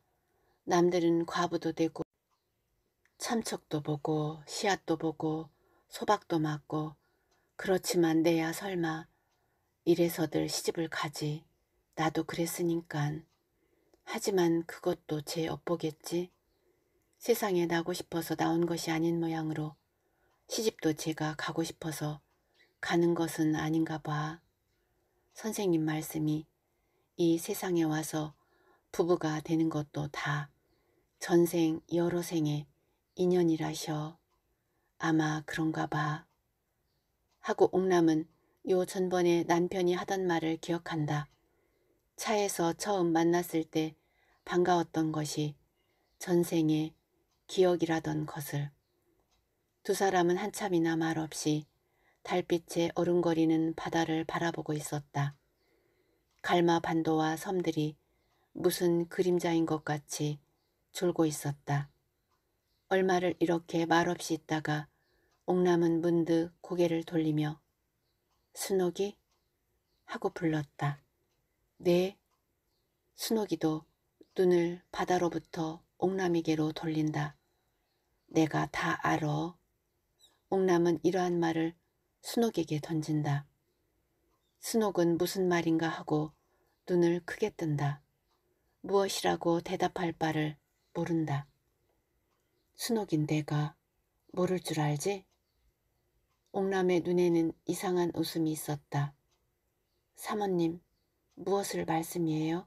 남들은 과부도 되고 참척도 보고 씨앗도 보고 소박도 맞고 그렇지만 내야 설마 이래서들 시집을 가지 나도 그랬으니깐 하지만 그것도 제 업보겠지 세상에 나고 싶어서 나온 것이 아닌 모양으로 시집도 제가 가고 싶어서 가는 것은 아닌가 봐 선생님 말씀이 이 세상에 와서 부부가 되는 것도 다 전생 여러 생에 인연이라셔. 아마 그런가 봐. 하고 옥남은 요 전번에 남편이 하던 말을 기억한다. 차에서 처음 만났을 때 반가웠던 것이 전생의 기억이라던 것을. 두 사람은 한참이나 말없이 달빛에 어른거리는 바다를 바라보고 있었다. 갈마 반도와 섬들이 무슨 그림자인 것 같이 졸고 있었다. 얼마를 이렇게 말없이 있다가 옥남은 문득 고개를 돌리며 순옥이 하고 불렀다. 네. 순옥이도 눈을 바다로부터 옥남에게로 돌린다. 내가 다알어 옥남은 이러한 말을 순옥에게 던진다. 순옥은 무슨 말인가 하고 눈을 크게 뜬다. 무엇이라고 대답할 바를 모른다. 순옥인 내가 모를 줄 알지? 옥남의 눈에는 이상한 웃음이 있었다. 사모님, 무엇을 말씀이에요?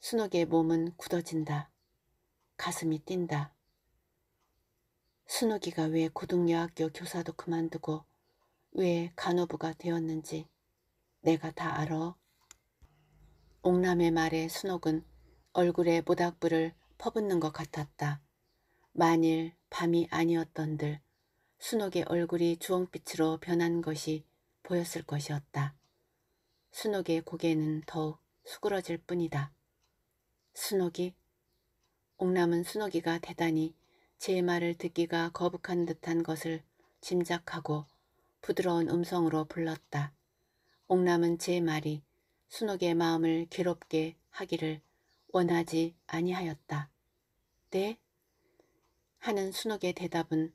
순옥의 몸은 굳어진다. 가슴이 뛴다. 순옥이가 왜 고등여학교 교사도 그만두고 왜 간호부가 되었는지 내가 다 알아. 옥남의 말에 순옥은 얼굴에 모닥불을 퍼붓는 것 같았다. 만일 밤이 아니었던들 순옥의 얼굴이 주홍빛으로 변한 것이 보였을 것이었다. 순옥의 고개는 더욱 수그러질 뿐이다. 순옥이? 옥남은 순옥이가 대단히 제 말을 듣기가 거북한 듯한 것을 짐작하고 부드러운 음성으로 불렀다. 옥남은 제 말이 순옥의 마음을 괴롭게 하기를 원하지 아니하였다. 네? 하는 순옥의 대답은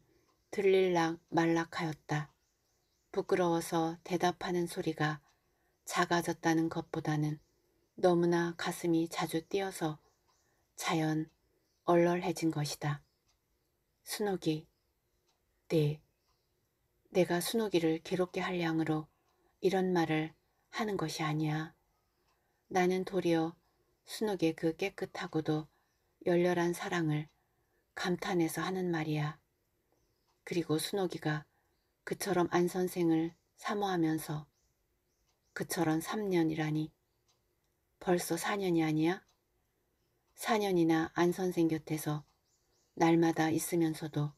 들릴락 말락하였다. 부끄러워서 대답하는 소리가 작아졌다는 것보다는 너무나 가슴이 자주 뛰어서 자연 얼얼해진 것이다. 순옥이 네, 내가 순옥이를 괴롭게 할 양으로 이런 말을 하는 것이 아니야. 나는 도리어 순옥의 그 깨끗하고도 열렬한 사랑을 감탄해서 하는 말이야. 그리고 순옥이가 그처럼 안 선생을 사모하면서 그처럼 3년이라니 벌써 4년이 아니야? 4년이나 안 선생 곁에서 날마다 있으면서도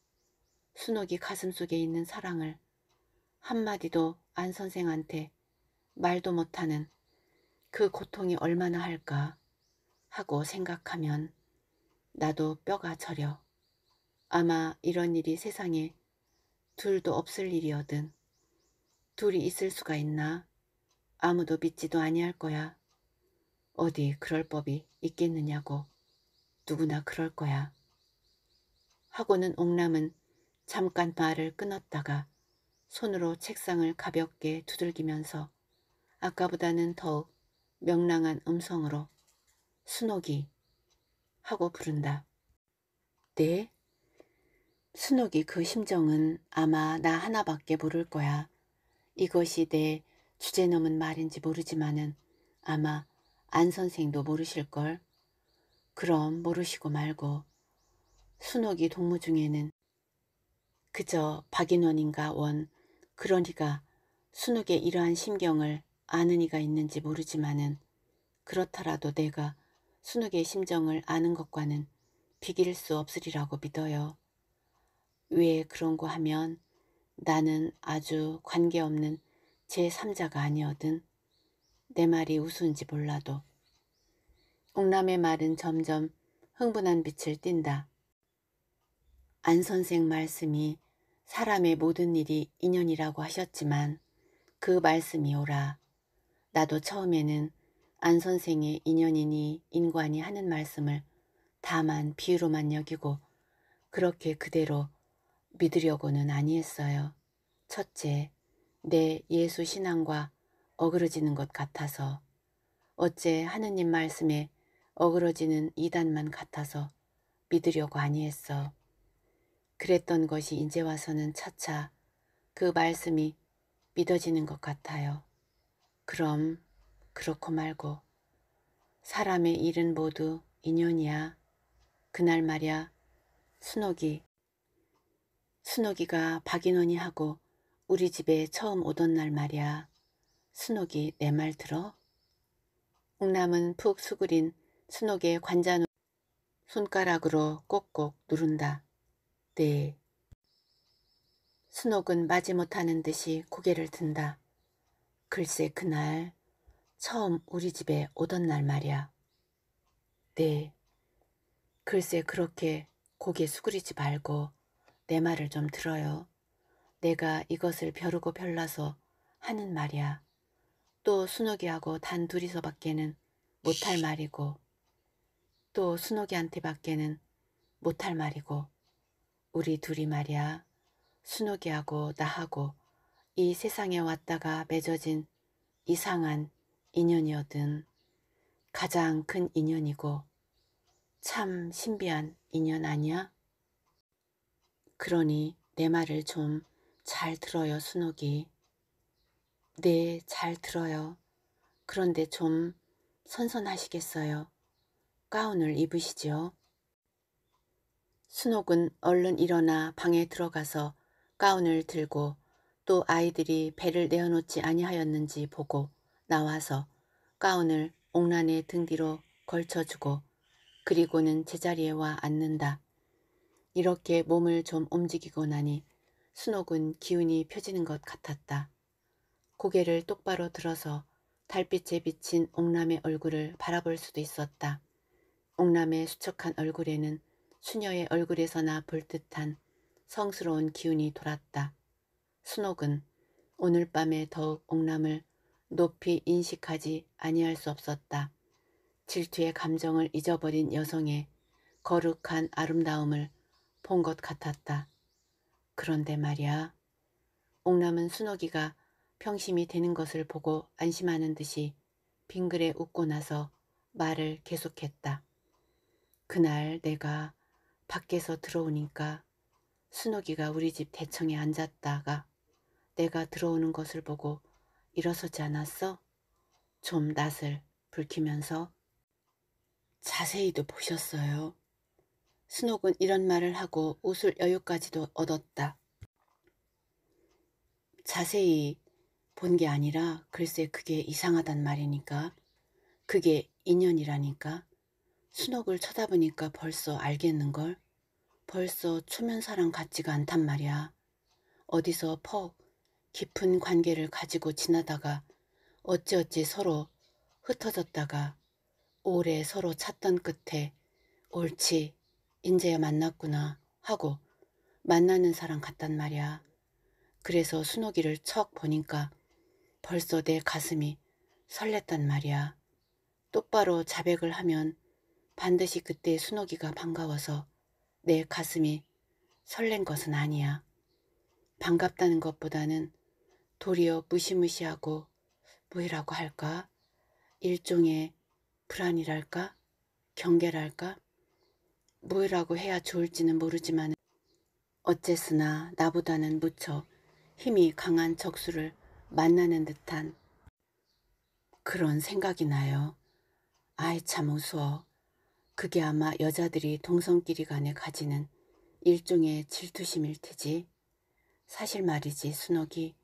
순옥이 가슴속에 있는 사랑을 한마디도 안 선생한테 말도 못하는 그 고통이 얼마나 할까 하고 생각하면 나도 뼈가 저려. 아마 이런 일이 세상에 둘도 없을 일이거든. 둘이 있을 수가 있나? 아무도 믿지도 아니할 거야. 어디 그럴 법이 있겠느냐고. 누구나 그럴 거야. 하고는 옥남은 잠깐 말을 끊었다가 손으로 책상을 가볍게 두들기면서 아까보다는 더욱 명랑한 음성으로 순옥이 하고 부른다. 네? 순옥이 그 심정은 아마 나 하나밖에 모를 거야. 이것이 내 주제넘은 말인지 모르지만은 아마 안 선생도 모르실걸. 그럼 모르시고 말고. 순옥이 동무 중에는 그저 박인원인가 원 그러니가 순옥의 이러한 심경을 아는 이가 있는지 모르지만은 그렇더라도 내가 순옥의 심정을 아는 것과는 비길 수 없으리라고 믿어요. 왜 그런고 하면 나는 아주 관계없는 제3자가 아니거든. 내 말이 우스운지 몰라도. 옥남의 말은 점점 흥분한 빛을 띈다. 안 선생 말씀이 사람의 모든 일이 인연이라고 하셨지만 그 말씀이 오라. 나도 처음에는 안 선생의 인연이니 인관이 하는 말씀을 다만 비유로만 여기고 그렇게 그대로 믿으려고는 아니했어요. 첫째, 내 예수 신앙과 어그러지는 것 같아서 어째 하느님 말씀에 어그러지는 이단만 같아서 믿으려고 아니했어. 그랬던 것이 이제 와서는 차차 그 말씀이 믿어지는 것 같아요. 그럼 그렇고 말고 사람의 일은 모두 인연이야. 그날 말야 이 순옥이 순옥이가 박인원이 하고 우리 집에 처음 오던 날 말이야. 순옥이 내 말 들어? 옥남은 푹 수그린 순옥의 관자놀 손가락으로 꼭꼭 누른다. 네. 순옥은 마지못하는 듯이 고개를 든다. 글쎄 그날 처음 우리 집에 오던 날 말이야. 네. 글쎄 그렇게 고개 수그리지 말고 내 말을 좀 들어요. 내가 이것을 벼르고 별나서 하는 말이야. 또 순옥이하고 단 둘이서 밖에는 못할 말이고 또 순옥이한테 밖에는 못할 말이고 우리 둘이 말이야. 순옥이하고 나하고 이 세상에 왔다가 맺어진 이상한 인연이었든 가장 큰 인연이고 참 신비한 인연 아니야? 그러니 내 말을 좀 잘 들어요, 순옥이. 네, 잘 들어요. 그런데 좀 선선하시겠어요. 가운을 입으시지요. 순옥은 얼른 일어나 방에 들어가서 가운을 들고 또 아이들이 배를 내어놓지 아니하였는지 보고 나와서 가운을 옥란의 등 뒤로 걸쳐주고 그리고는 제자리에 와 앉는다. 이렇게 몸을 좀 움직이고 나니 순옥은 기운이 펴지는 것 같았다. 고개를 똑바로 들어서 달빛에 비친 옥남의 얼굴을 바라볼 수도 있었다. 옥남의 수척한 얼굴에는 수녀의 얼굴에서나 볼 듯한 성스러운 기운이 돌았다. 순옥은 오늘 밤에 더욱 옥남을 높이 인식하지 아니할 수 없었다. 질투의 감정을 잊어버린 여성의 거룩한 아름다움을 본것 같았다. 그런데 말이야. 옥남은 순옥이가 평심이 되는 것을 보고 안심하는 듯이 빙그레 웃고 나서 말을 계속했다. 그날 내가 밖에서 들어오니까 순옥이가 우리 집 대청에 앉았다가 내가 들어오는 것을 보고 일어서지 않았어? 좀 낯을 불키면서 자세히도 보셨어요. 순녹은 이런 말을 하고 웃을 여유까지도 얻었다. 자세히 본 게 아니라 글쎄 그게 이상하단 말이니까 그게 인연이라니까 순옥을 쳐다보니까 벌써 알겠는걸 벌써 초면사랑 같지가 않단 말이야. 어디서 퍽 깊은 관계를 가지고 지나다가 어찌어찌 서로 흩어졌다가 오래 서로 찾던 끝에 옳지 인제야 만났구나 하고 만나는 사람 같단 말이야. 그래서 순옥이를 척 보니까 벌써 내 가슴이 설렜단 말이야. 똑바로 자백을 하면 반드시 그때 순옥이가 반가워서 내 가슴이 설렌 것은 아니야. 반갑다는 것보다는 도리어 무시무시하고 뭐라고 할까? 일종의 불안이랄까? 경계랄까? 무 뭐라고 해야 좋을지는 모르지만 어째서나 나보다는 무척 힘이 강한 적수를 만나는 듯한 그런 생각이 나요. 아이 참 우스워. 그게 아마 여자들이 동성끼리 간에 가지는 일종의 질투심일 테지. 사실 말이지 순옥이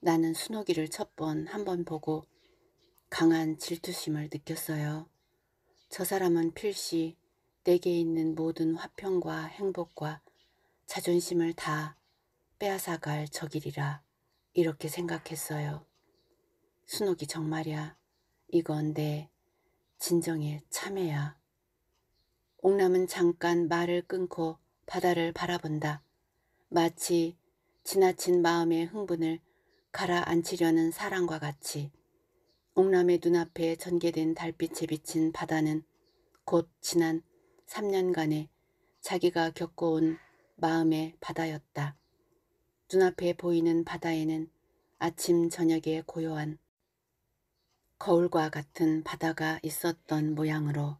나는 순옥이를 첫 번 한 번 보고 강한 질투심을 느꼈어요. 저 사람은 필시 내게 있는 모든 화평과 행복과 자존심을 다 빼앗아갈 적이리라 이렇게 생각했어요. 순옥이 정말이야. 이건 내 진정의 참회야. 옥남은 잠깐 말을 끊고 바다를 바라본다. 마치 지나친 마음의 흥분을 가라앉히려는 사랑과 같이 옥남의 눈앞에 전개된 달빛에 비친 바다는 곧 지난 3년간의 자기가 겪어온 마음의 바다였다. 눈앞에 보이는 바다에는 아침 저녁의 고요한 거울과 같은 바다가 있었던 모양으로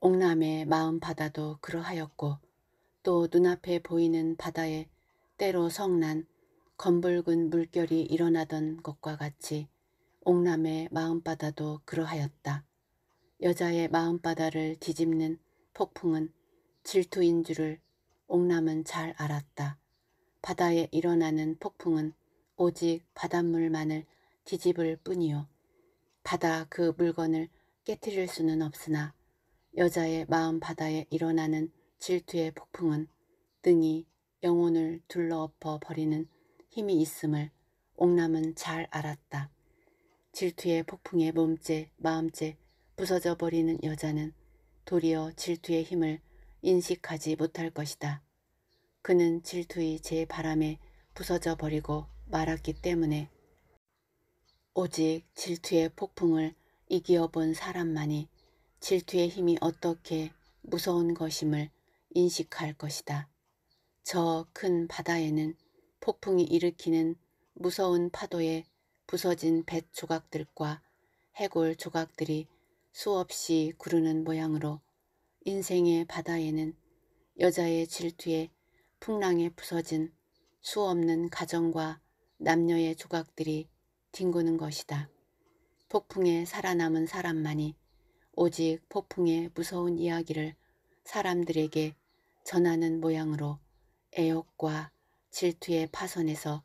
옥남의 마음 바다도 그러하였고 또 눈앞에 보이는 바다에 때로 성난 검붉은 물결이 일어나던 것과 같이 옥남의 마음바다도 그러하였다. 여자의 마음바다를 뒤집는 폭풍은 질투인 줄을 옥남은 잘 알았다. 바다에 일어나는 폭풍은 오직 바닷물만을 뒤집을 뿐이요. 바다 그 물건을 깨뜨릴 수는 없으나 여자의 마음 바다에 일어나는 질투의 폭풍은 등이 영혼을 둘러엎어 버리는 힘이 있음을 옥남은 잘 알았다. 질투의 폭풍의 몸째, 마음째 부서져 버리는 여자는 도리어 질투의 힘을 인식하지 못할 것이다. 그는 질투의 제 바람에 부서져 버리고 말았기 때문에 오직 질투의 폭풍을 이기어 본 사람만이 질투의 힘이 어떻게 무서운 것임을 인식할 것이다. 저 큰 바다에는 폭풍이 일으키는 무서운 파도에 부서진 배 조각들과 해골 조각들이 수없이 구르는 모양으로 인생의 바다에는 여자의 질투에 풍랑에 부서진 수없는 가정과 남녀의 조각들이 뒹구는 것이다. 폭풍에 살아남은 사람만이 오직 폭풍의 무서운 이야기를 사람들에게 전하는 모양으로 애욕과 질투의 파손에서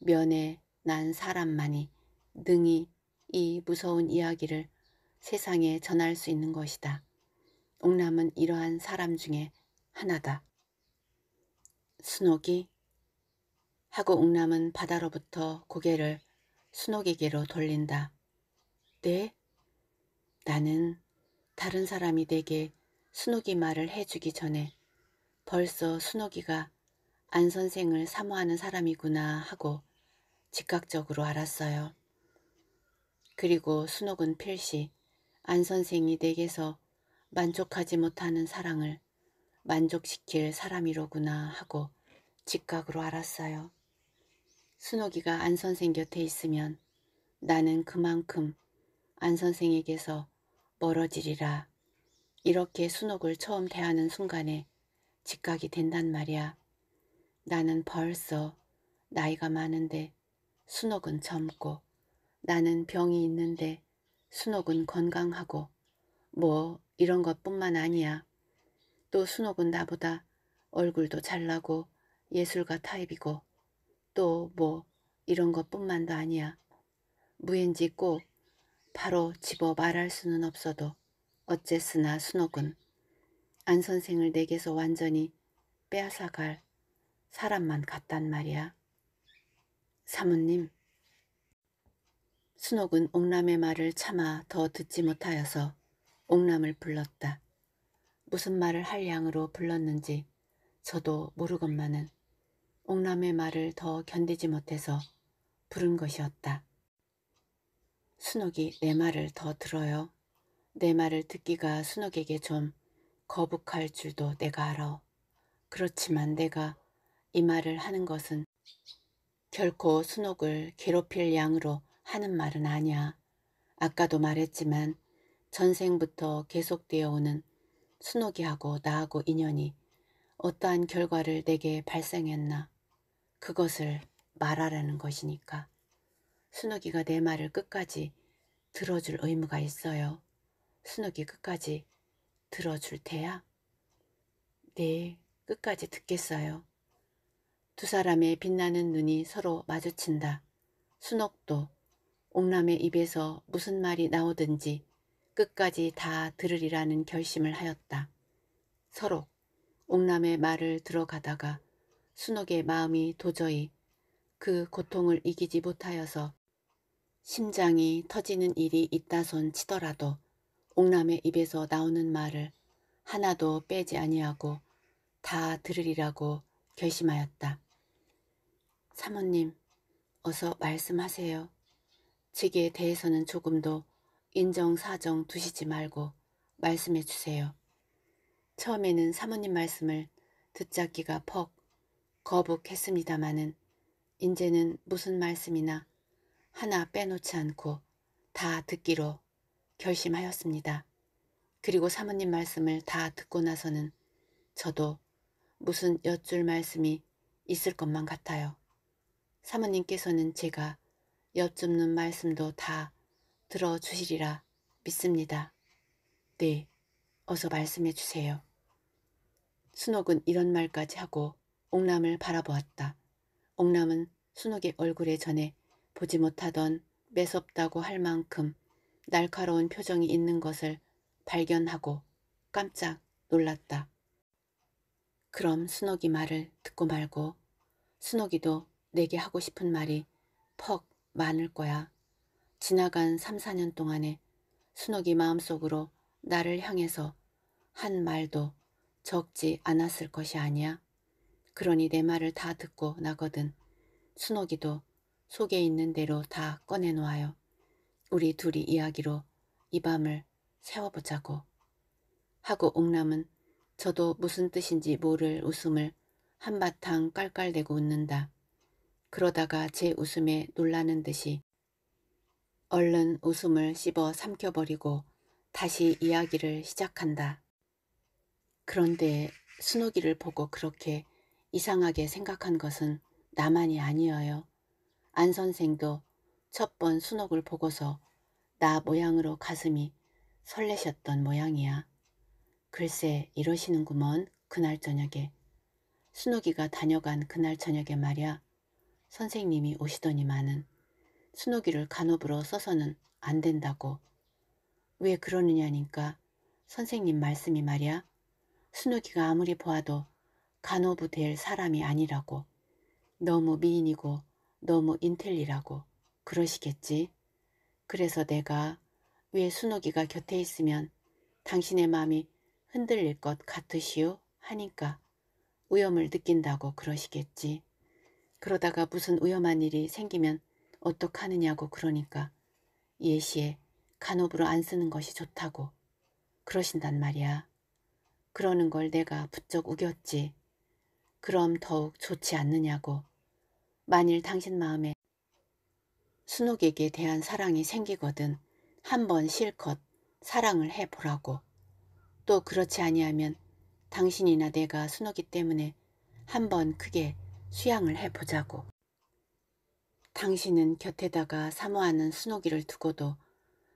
면에 난 사람만이 능히 이 무서운 이야기를 세상에 전할 수 있는 것이다. 옥남은 이러한 사람 중에 하나다. 순옥이 하고 옥남은 바다로부터 고개를 순옥에게로 돌린다. 네? 나는 다른 사람이 내게 순옥이 말을 해주기 전에 벌써 순옥이가 안 선생을 사모하는 사람이구나 하고 즉각적으로 알았어요. 그리고 순옥은 필시 안 선생이 내게서 만족하지 못하는 사랑을 만족시킬 사람이로구나 하고 직각으로 알았어요. 순옥이가 안 선생 곁에 있으면 나는 그만큼 안 선생에게서 멀어지리라. 이렇게 순옥을 처음 대하는 순간에 직각이 된단 말이야. 나는 벌써 나이가 많은데 순옥은 젊고 나는 병이 있는데 순옥은 건강하고 뭐 이런 것뿐만 아니야. 또 순옥은 나보다 얼굴도 잘나고 예술가 타입이고 또 뭐 이런 것뿐만도 아니야. 무인지꼭 바로 집어 말할 수는 없어도 어째쓰나 순옥은 안 선생을 내게서 완전히 빼앗아갈 사람만 같단 말이야. 사모님 순옥은 옥남의 말을 차마 더 듣지 못하여서 옥남을 불렀다. 무슨 말을 할 양으로 불렀는지 저도 모르건만은 옥남의 말을 더 견디지 못해서 부른 것이었다. 순옥이 내 말을 더 들어요. 내 말을 듣기가 순옥에게 좀 거북할 줄도 내가 알아. 그렇지만 내가 이 말을 하는 것은 결코 순옥을 괴롭힐 양으로 하는 말은 아니야. 아까도 말했지만 전생부터 계속되어 오는 순옥이하고 나하고 인연이 어떠한 결과를 내게 발생했나 그것을 말하라는 것이니까 순옥이가 내 말을 끝까지 들어줄 의무가 있어요. 순옥이 끝까지 들어줄 테야? 네, 끝까지 듣겠어요. 두 사람의 빛나는 눈이 서로 마주친다. 순옥도 옥남의 입에서 무슨 말이 나오든지 끝까지 다 들으리라는 결심을 하였다. 서로 옥남의 말을 들어가다가 순옥의 마음이 도저히 그 고통을 이기지 못하여서 심장이 터지는 일이 있다손 치더라도 옥남의 입에서 나오는 말을 하나도 빼지 아니하고 다 들으리라고 결심하였다. 사모님, 어서 말씀하세요. 직에 대해서는 조금도 인정사정 두시지 말고 말씀해 주세요. 처음에는 사모님 말씀을 듣자 기가 퍽 거북했습니다마는 이제는 무슨 말씀이나 하나 빼놓지 않고 다 듣기로 결심하였습니다. 그리고 사모님 말씀을 다 듣고 나서는 저도 무슨 여줄 말씀이 있을 것만 같아요. 사모님께서는 제가 여쭙는 말씀도 다 들어주시리라 믿습니다. 네, 어서 말씀해 주세요. 순옥은 이런 말까지 하고 옥남을 바라보았다. 옥남은 순옥의 얼굴에 전에 보지 못하던 매섭다고 할 만큼 날카로운 표정이 있는 것을 발견하고 깜짝 놀랐다. 그럼 순옥이 말을 듣고 말고 순옥이도 내게 하고 싶은 말이 퍽 많을 거야. 지나간 3, 4년 동안에 순옥이 마음속으로 나를 향해서 한 말도 적지 않았을 것이 아니야. 그러니 내 말을 다 듣고 나거든. 순옥이도 속에 있는 대로 다 꺼내놓아요. 우리 둘이 이야기로 이 밤을 세워보자고. 하고 옥남은 저도 무슨 뜻인지 모를 웃음을 한바탕 깔깔대고 웃는다. 그러다가 제 웃음에 놀라는 듯이 얼른 웃음을 씹어 삼켜버리고 다시 이야기를 시작한다. 그런데 순옥이를 보고 그렇게 이상하게 생각한 것은 나만이 아니어요. 안 선생도 첫 번 순옥을 보고서 나 모양으로 가슴이 설레셨던 모양이야. 글쎄 이러시는구먼 그날 저녁에. 순옥이가 다녀간 그날 저녁에 말야 이 선생님이 오시더니만은 순옥이를 간호부로 써서는 안 된다고. 왜 그러느냐니까 선생님 말씀이 말이야. 순옥이가 아무리 보아도 간호부 될 사람이 아니라고. 너무 미인이고 너무 인텔리라고 그러시겠지. 그래서 내가 왜 순옥이가 곁에 있으면 당신의 마음이 흔들릴 것 같으시오 하니까 위험을 느낀다고 그러시겠지. 그러다가 무슨 위험한 일이 생기면 어떡하느냐고 그러니까 예시에 간업으로 안 쓰는 것이 좋다고 그러신단 말이야. 그러는 걸 내가 부쩍 우겼지. 그럼 더욱 좋지 않느냐고. 만일 당신 마음에 순옥에게 대한 사랑이 생기거든 한번 실컷 사랑을 해보라고. 또 그렇지 아니하면 당신이나 내가 순옥이 때문에 한번 크게 수양을 해보자고. 당신은 곁에다가 사모하는 순옥이를 두고도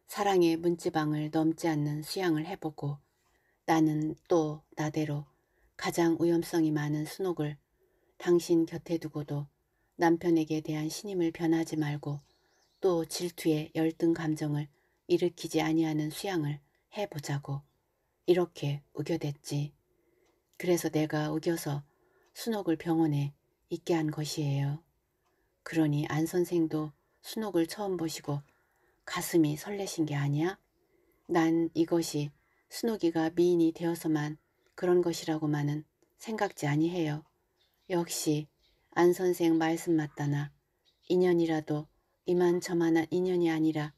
사랑의 문지방을 넘지 않는 수양을 해보고 나는 또 나대로 가장 위험성이 많은 순옥을 당신 곁에 두고도 남편에게 대한 신임을 변하지 말고 또 질투의 열등 감정을 일으키지 아니하는 수양을 해보자고 이렇게 우겨댔지. 그래서 내가 우겨서 순옥을 병원에 있게 한 것이에요. 그러니 안 선생도 순옥을 처음 보시고 가슴이 설레신 게 아니야? 난 이것이 순옥이가 미인이 되어서만 그런 것이라고만은 생각지 아니해요. 역시 안 선생 말씀 맞다나 인연이라도 이만저만한 인연이 아니라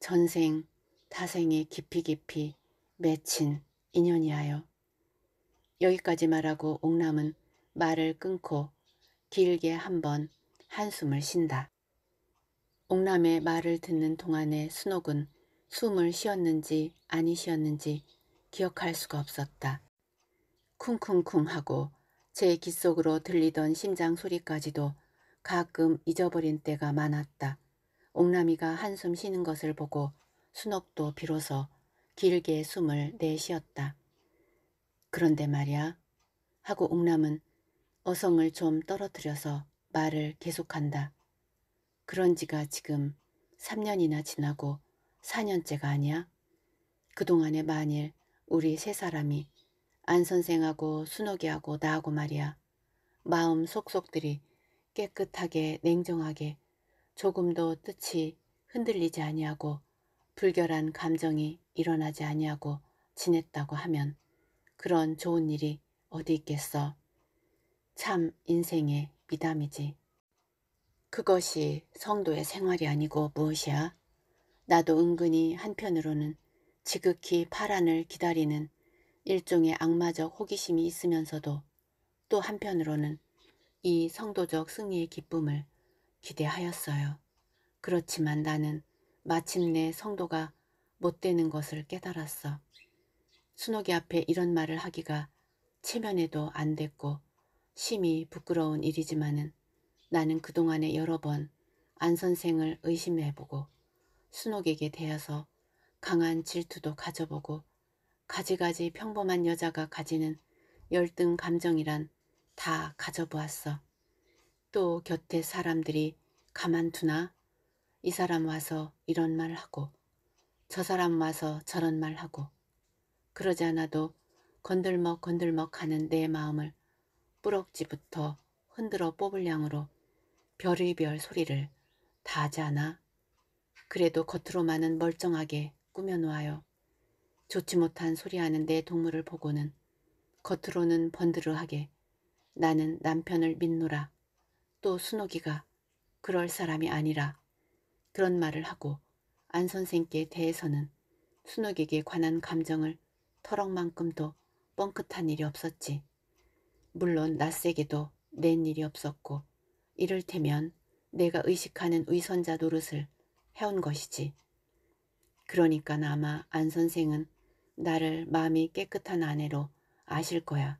전생, 타생에 깊이 깊이 맺힌 인연이하여. 여기까지 말하고 옥남은 말을 끊고 길게 한 번 한숨을 쉰다. 옥남의 말을 듣는 동안에 순옥은 숨을 쉬었는지 아니 쉬었는지 기억할 수가 없었다. 쿵쿵쿵 하고 제 귓속으로 들리던 심장 소리까지도 가끔 잊어버린 때가 많았다. 옥남이가 한숨 쉬는 것을 보고 순옥도 비로소 길게 숨을 내쉬었다. 그런데 말이야 하고 옥남은 어성을 좀 떨어뜨려서 말을 계속한다. 그런 지가 지금 3년이나 지나고 4년째가 아니야? 그동안에 만일 우리 세 사람이 안 선생하고 순옥이하고 나하고 말이야. 마음 속속들이 깨끗하게 냉정하게 조금도 뜻이 흔들리지 아니하고 불결한 감정이 일어나지 아니하고 지냈다고 하면 그런 좋은 일이 어디 있겠어. 참 인생의 미담이지. 그것이 성도의 생활이 아니고 무엇이야? 나도 은근히 한편으로는 지극히 파란을 기다리는 일종의 악마적 호기심이 있으면서도 또 한편으로는 이 성도적 승리의 기쁨을 기대하였어요. 그렇지만 나는 마침내 성도가 못 되는 것을 깨달았어. 순옥이 앞에 이런 말을 하기가 체면에도 안 됐고 심히 부끄러운 일이지만은 나는 그동안에 여러 번 안 선생을 의심해보고 순옥에게 대여서 강한 질투도 가져보고 가지가지 평범한 여자가 가지는 열등 감정이란 다 가져보았어. 또 곁에 사람들이 가만두나 이 사람 와서 이런 말 하고 저 사람 와서 저런 말 하고 그러지 않아도 건들먹 건들먹 하는 내 마음을 뿌럭지부터 흔들어 뽑을 양으로 별의별 소리를 다하지않아 그래도 겉으로만은 멀쩡하게 꾸며놓아요. 좋지 못한 소리하는 내 동물을 보고는 겉으로는 번드르하게 나는 남편을 믿노라. 또 순옥이가 그럴 사람이 아니라 그런 말을 하고 안 선생께 대해서는 순옥에게 관한 감정을 털럭만큼도 뻥끗한 일이 없었지. 물론 낯세게도 낸 일이 없었고 이를테면 내가 의식하는 위선자 노릇을 해온 것이지. 그러니까 아마 안 선생은 나를 마음이 깨끗한 아내로 아실 거야.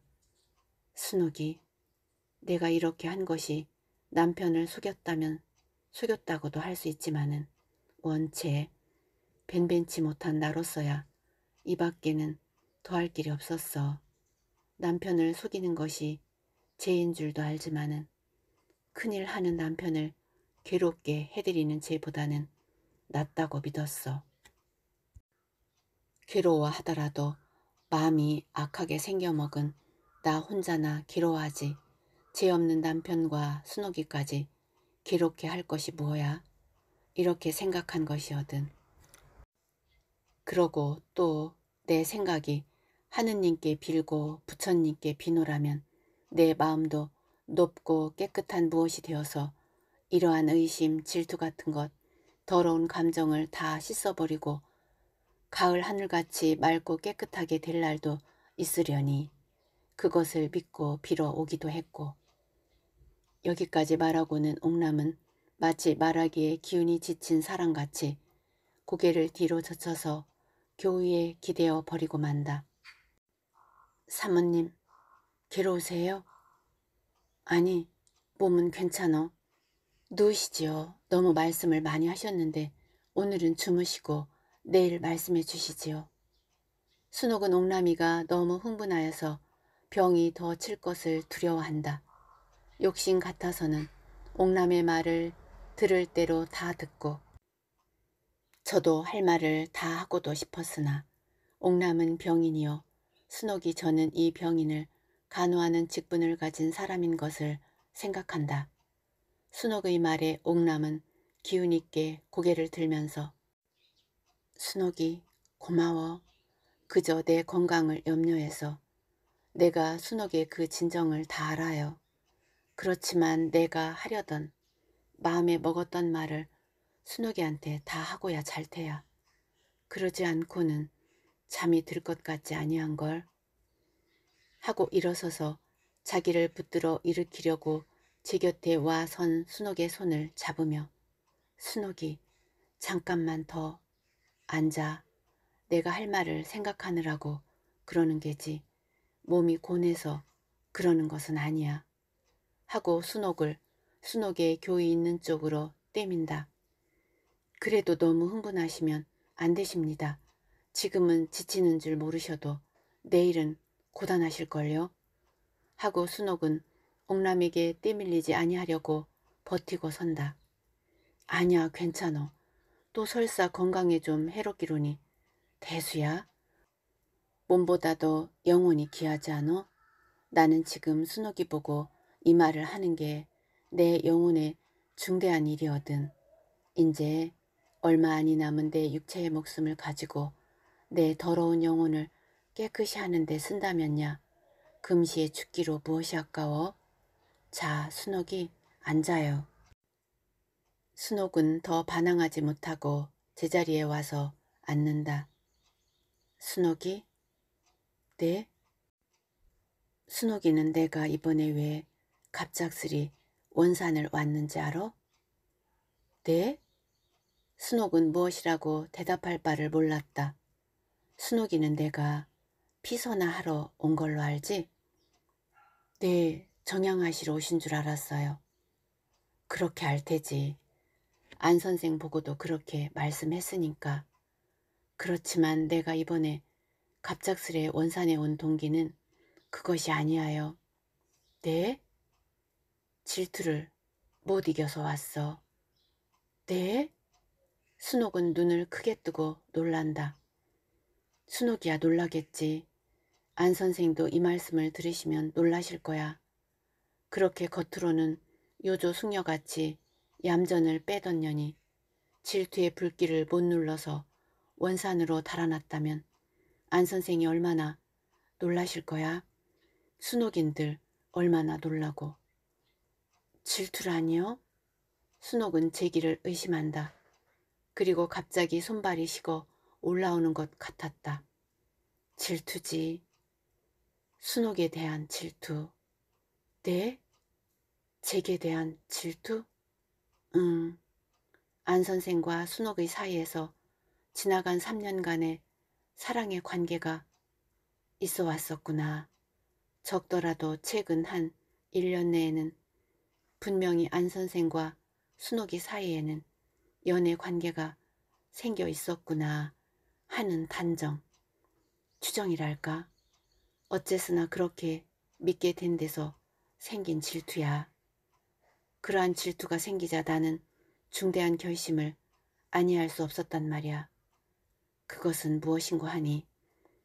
순옥이 내가 이렇게 한 것이 남편을 속였다면 속였다고도 할 수 있지만은 원체 벤벤치 못한 나로서야 이 밖에는 더할 길이 없었어. 남편을 속이는 것이 죄인 줄도 알지만은 큰일 하는 남편을 괴롭게 해드리는 죄보다는 낫다고 믿었어. 괴로워하더라도 마음이 악하게 생겨먹은 나 혼자나 괴로워하지 죄 없는 남편과 순옥이까지 괴롭게 할 것이 뭐야? 이렇게 생각한 것이거든. 그러고 또 내 생각이 하느님께 빌고 부처님께 비노라면 내 마음도 높고 깨끗한 무엇이 되어서 이러한 의심, 질투 같은 것, 더러운 감정을 다 씻어버리고 가을 하늘같이 맑고 깨끗하게 될 날도 있으려니 그것을 믿고 빌어오기도 했고 여기까지 말하고는 옥남은 마치 말하기에 기운이 지친 사람같이 고개를 뒤로 젖혀서 교위에 기대어 버리고 만다. 사모님, 괴로우세요? 아니, 몸은 괜찮아 누우시지요. 너무 말씀을 많이 하셨는데 오늘은 주무시고 내일 말씀해 주시지요. 순옥은 옥남이가 너무 흥분하여서 병이 더 칠 것을 두려워한다. 욕심 같아서는 옥남의 말을 들을 대로 다 듣고 저도 할 말을 다 하고도 싶었으나 옥남은 병인이요 순옥이 저는 이 병인을 간호하는 직분을 가진 사람인 것을 생각한다. 순옥의 말에 옥남은 기운 있게 고개를 들면서 순옥이 고마워. 그저 내 건강을 염려해서 내가 순옥의 그 진정을 다 알아요. 그렇지만 내가 하려던 마음에 먹었던 말을 순옥이한테 다 하고야 잘 테야. 그러지 않고는 잠이 들 것 같지 아니한 걸 하고 일어서서 자기를 붙들어 일으키려고 제 곁에 와 선 순옥의 손을 잡으며 순옥이 잠깐만 더 앉아 내가 할 말을 생각하느라고 그러는 게지 몸이 곤해서 그러는 것은 아니야 하고 순옥을 순옥의 교회 있는 쪽으로 때민다. 그래도 너무 흥분하시면 안 되십니다. 지금은 지치는 줄 모르셔도 내일은 고단하실걸요? 하고 순옥은 옥남에게 떼밀리지 아니하려고 버티고 선다. 아니야 괜찮어. 또 설사 건강에 좀 해롭기로니 대수야. 몸보다도 영혼이 귀하지 않어? 나는 지금 순옥이 보고 이 말을 하는 게 내영혼의 중대한 일이거든. 이제 얼마 안이 남은 내 육체의 목숨을 가지고 내 더러운 영혼을 깨끗이 하는 데 쓴다면야 금시에 죽기로 무엇이 아까워? 자, 순옥이 앉아요. 순옥은 더 반항하지 못하고 제자리에 와서 앉는다. 순옥이 네? 순옥이는 내가 이번에 왜 갑작스리 원산을 왔는지 알아? 네? 순옥은 무엇이라고 대답할 바를 몰랐다. 순옥이는 내가 피서나 하러 온 걸로 알지? 네, 정양하시러 오신 줄 알았어요. 그렇게 알 테지. 안 선생 보고도 그렇게 말씀했으니까. 그렇지만 내가 이번에 갑작스레 원산에 온 동기는 그것이 아니하여. 네? 질투를 못 이겨서 왔어. 네? 순옥은 눈을 크게 뜨고 놀란다. 순옥이야 놀라겠지. 안 선생도 이 말씀을 들으시면 놀라실 거야. 그렇게 겉으로는 요조 숙녀같이 얌전을 빼던 년이 질투의 불길을 못 눌러서 원산으로 달아났다면 안 선생이 얼마나 놀라실 거야. 순옥인들 얼마나 놀라고. 질투라니요? 순옥은 제기를 의심한다. 그리고 갑자기 손발이 식어 올라오는 것 같았다. 질투지. 순옥에 대한 질투. 네? 제게 대한 질투? 응. 안 선생과 순옥의 사이에서 지나간 3년간의 사랑의 관계가 있어 왔었구나. 적더라도 최근 한 1년 내에는 분명히 안 선생과 순옥이 사이에는 연애 관계가 생겨 있었구나. 하는 단정, 추정이랄까. 어째서나 그렇게 믿게 된 데서 생긴 질투야. 그러한 질투가 생기자 나는 중대한 결심을 아니할 수 없었단 말이야. 그것은 무엇인고 하니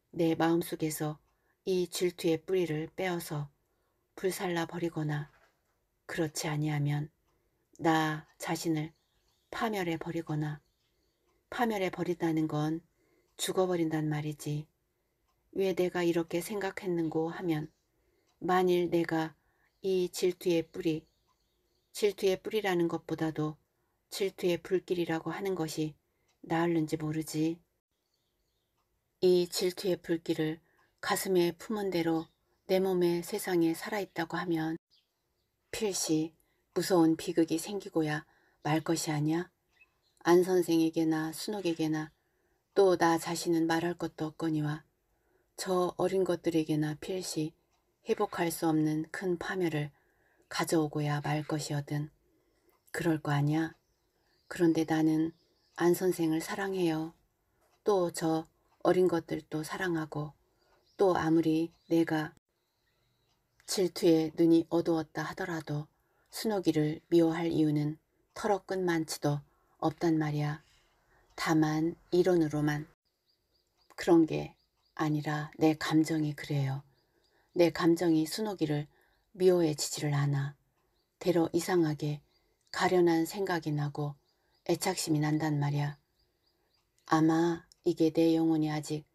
내 마음속에서 이 질투의 뿌리를 빼어서 불살라 버리거나 그렇지 아니하면 나 자신을 파멸해 버리거나 파멸해 버린다는 건 죽어버린단 말이지. 왜 내가 이렇게 생각했는고 하면 만일 내가 이 질투의 뿌리, 질투의 뿌리라는 것보다도 질투의 불길이라고 하는 것이 나을는지 모르지. 이 질투의 불길을 가슴에 품은 대로 내 몸의 세상에 살아있다고 하면 필시 무서운 비극이 생기고야 말 것이 아니야. 안 선생에게나 순옥에게나 또나 자신은 말할 것도 없거니와 저 어린 것들에게나 필시 회복할 수 없는 큰 파멸을 가져오고야 말 것이거든. 그럴 거 아니야. 그런데 나는 안 선생을 사랑해요. 또 저 어린 것들도 사랑하고 또 아무리 내가 질투에 눈이 어두웠다 하더라도 순옥이를 미워할 이유는 털어끝만치도 없단 말이야. 다만 이론으로만 그런 게 아니라 내 감정이 그래요. 내 감정이 순옥이를 미워해지지를 않아. 대로 이상하게 가련한 생각이 나고 애착심이 난단 말이야. 아마 이게 내 영혼이 아직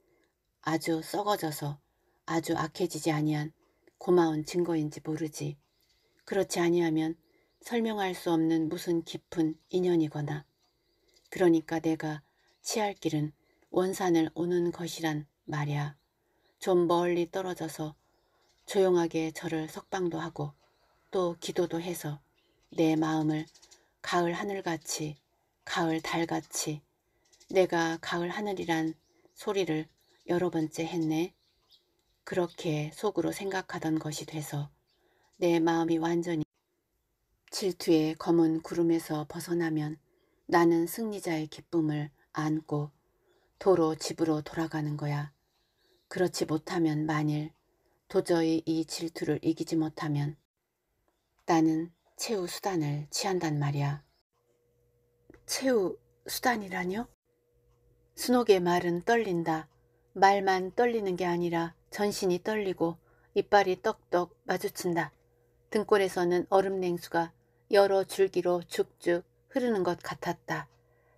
아주 썩어져서 아주 악해지지 아니한 고마운 증거인지 모르지. 그렇지 아니하면 설명할 수 없는 무슨 깊은 인연이거나 그러니까 내가 취할 길은 원산을 오는 것이란 말이야. 좀 멀리 떨어져서 조용하게 저를 석방도 하고 또 기도도 해서 내 마음을 가을 하늘같이 가을 달같이 내가 가을 하늘이란 소리를 여러 번째 했네. 그렇게 속으로 생각하던 것이 돼서 내 마음이 완전히 질투의 검은 구름에서 벗어나면 나는 승리자의 기쁨을 안고 도로 집으로 돌아가는 거야. 그렇지 못하면 만일 도저히 이 질투를 이기지 못하면 나는 최후 수단을 취한단 말이야. 최후 수단이라뇨? 순옥의 말은 떨린다. 말만 떨리는 게 아니라 전신이 떨리고 이빨이 떡떡 마주친다. 등골에서는 얼음 냉수가 여러 줄기로 쭉쭉 흐르는 것 같았다.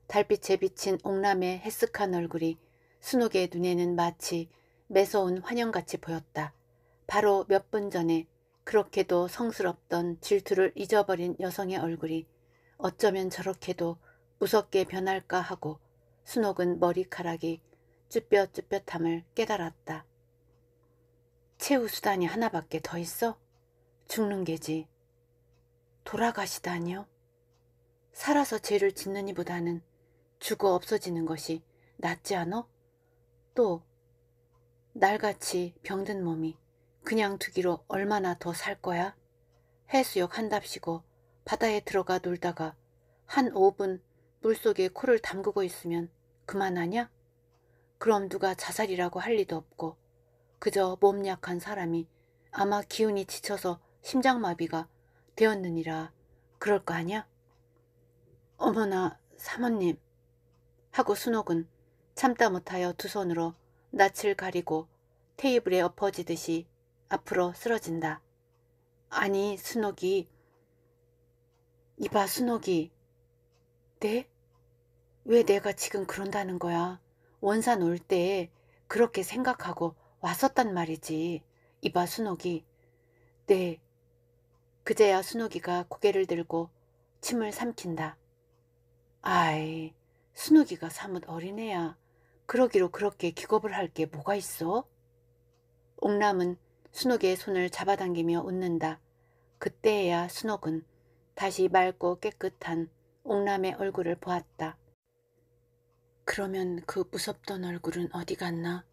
달빛에 비친 옥남의 해쓱한 얼굴이 순옥의 눈에는 마치 매서운 환영같이 보였다. 바로 몇 분 전에 그렇게도 성스럽던 질투를 잊어버린 여성의 얼굴이 어쩌면 저렇게도 무섭게 변할까 하고 순옥은 머리카락이 쭈뼛쭈뼛함을 깨달았다. 최후 수단이 하나밖에 더 있어? 죽는 게지. 돌아가시다니요? 살아서 죄를 짓느니보다는 죽어 없어지는 것이 낫지 않어? 또 날같이 병든 몸이 그냥 두기로 얼마나 더 살 거야? 해수욕 한답시고 바다에 들어가 놀다가 한 5분 물속에 코를 담그고 있으면 그만하냐? 그럼 누가 자살이라고 할 리도 없고 그저 몸 약한 사람이 아마 기운이 지쳐서 심장마비가 되었느니라 그럴 거 아냐? 어머나 사모님 하고 순옥은 참다 못하여 두 손으로 낯을 가리고 테이블에 엎어지듯이 앞으로 쓰러진다. 아니 순옥이 이봐 순옥이 네? 왜 내가 지금 그런다는 거야? 원산 올 때 그렇게 생각하고 왔었단 말이지. 이봐 순옥이 네. 그제야 순옥이가 고개를 들고 침을 삼킨다. 아이, 순욱기가 사뭇 어린애야. 그러기로 그렇게 기겁을 할 게 뭐가 있어? 옥남은 순옥의 손을 잡아당기며 웃는다. 그때에야 순옥은 다시 맑고 깨끗한 옥남의 얼굴을 보았다. 그러면 그 무섭던 얼굴은 어디 갔나?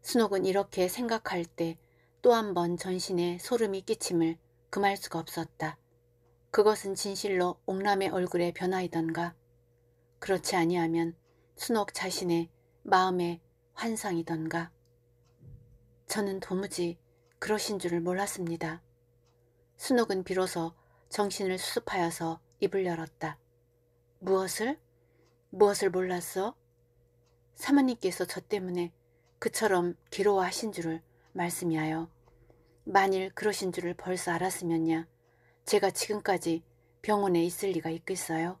순옥은 이렇게 생각할 때 또 한 번 전신에 소름이 끼침을 금할 수가 없었다. 그것은 진실로 옥남의 얼굴의 변화이던가 그렇지 아니하면 순옥 자신의 마음의 환상이던가. 저는 도무지 그러신 줄을 몰랐습니다. 순옥은 비로소 정신을 수습하여서 입을 열었다. 무엇을? 무엇을 몰랐어? 사모님께서 저 때문에 그처럼 괴로워하신 줄을 말씀이하여 만일 그러신 줄을 벌써 알았으면야 제가 지금까지 병원에 있을 리가 있겠어요?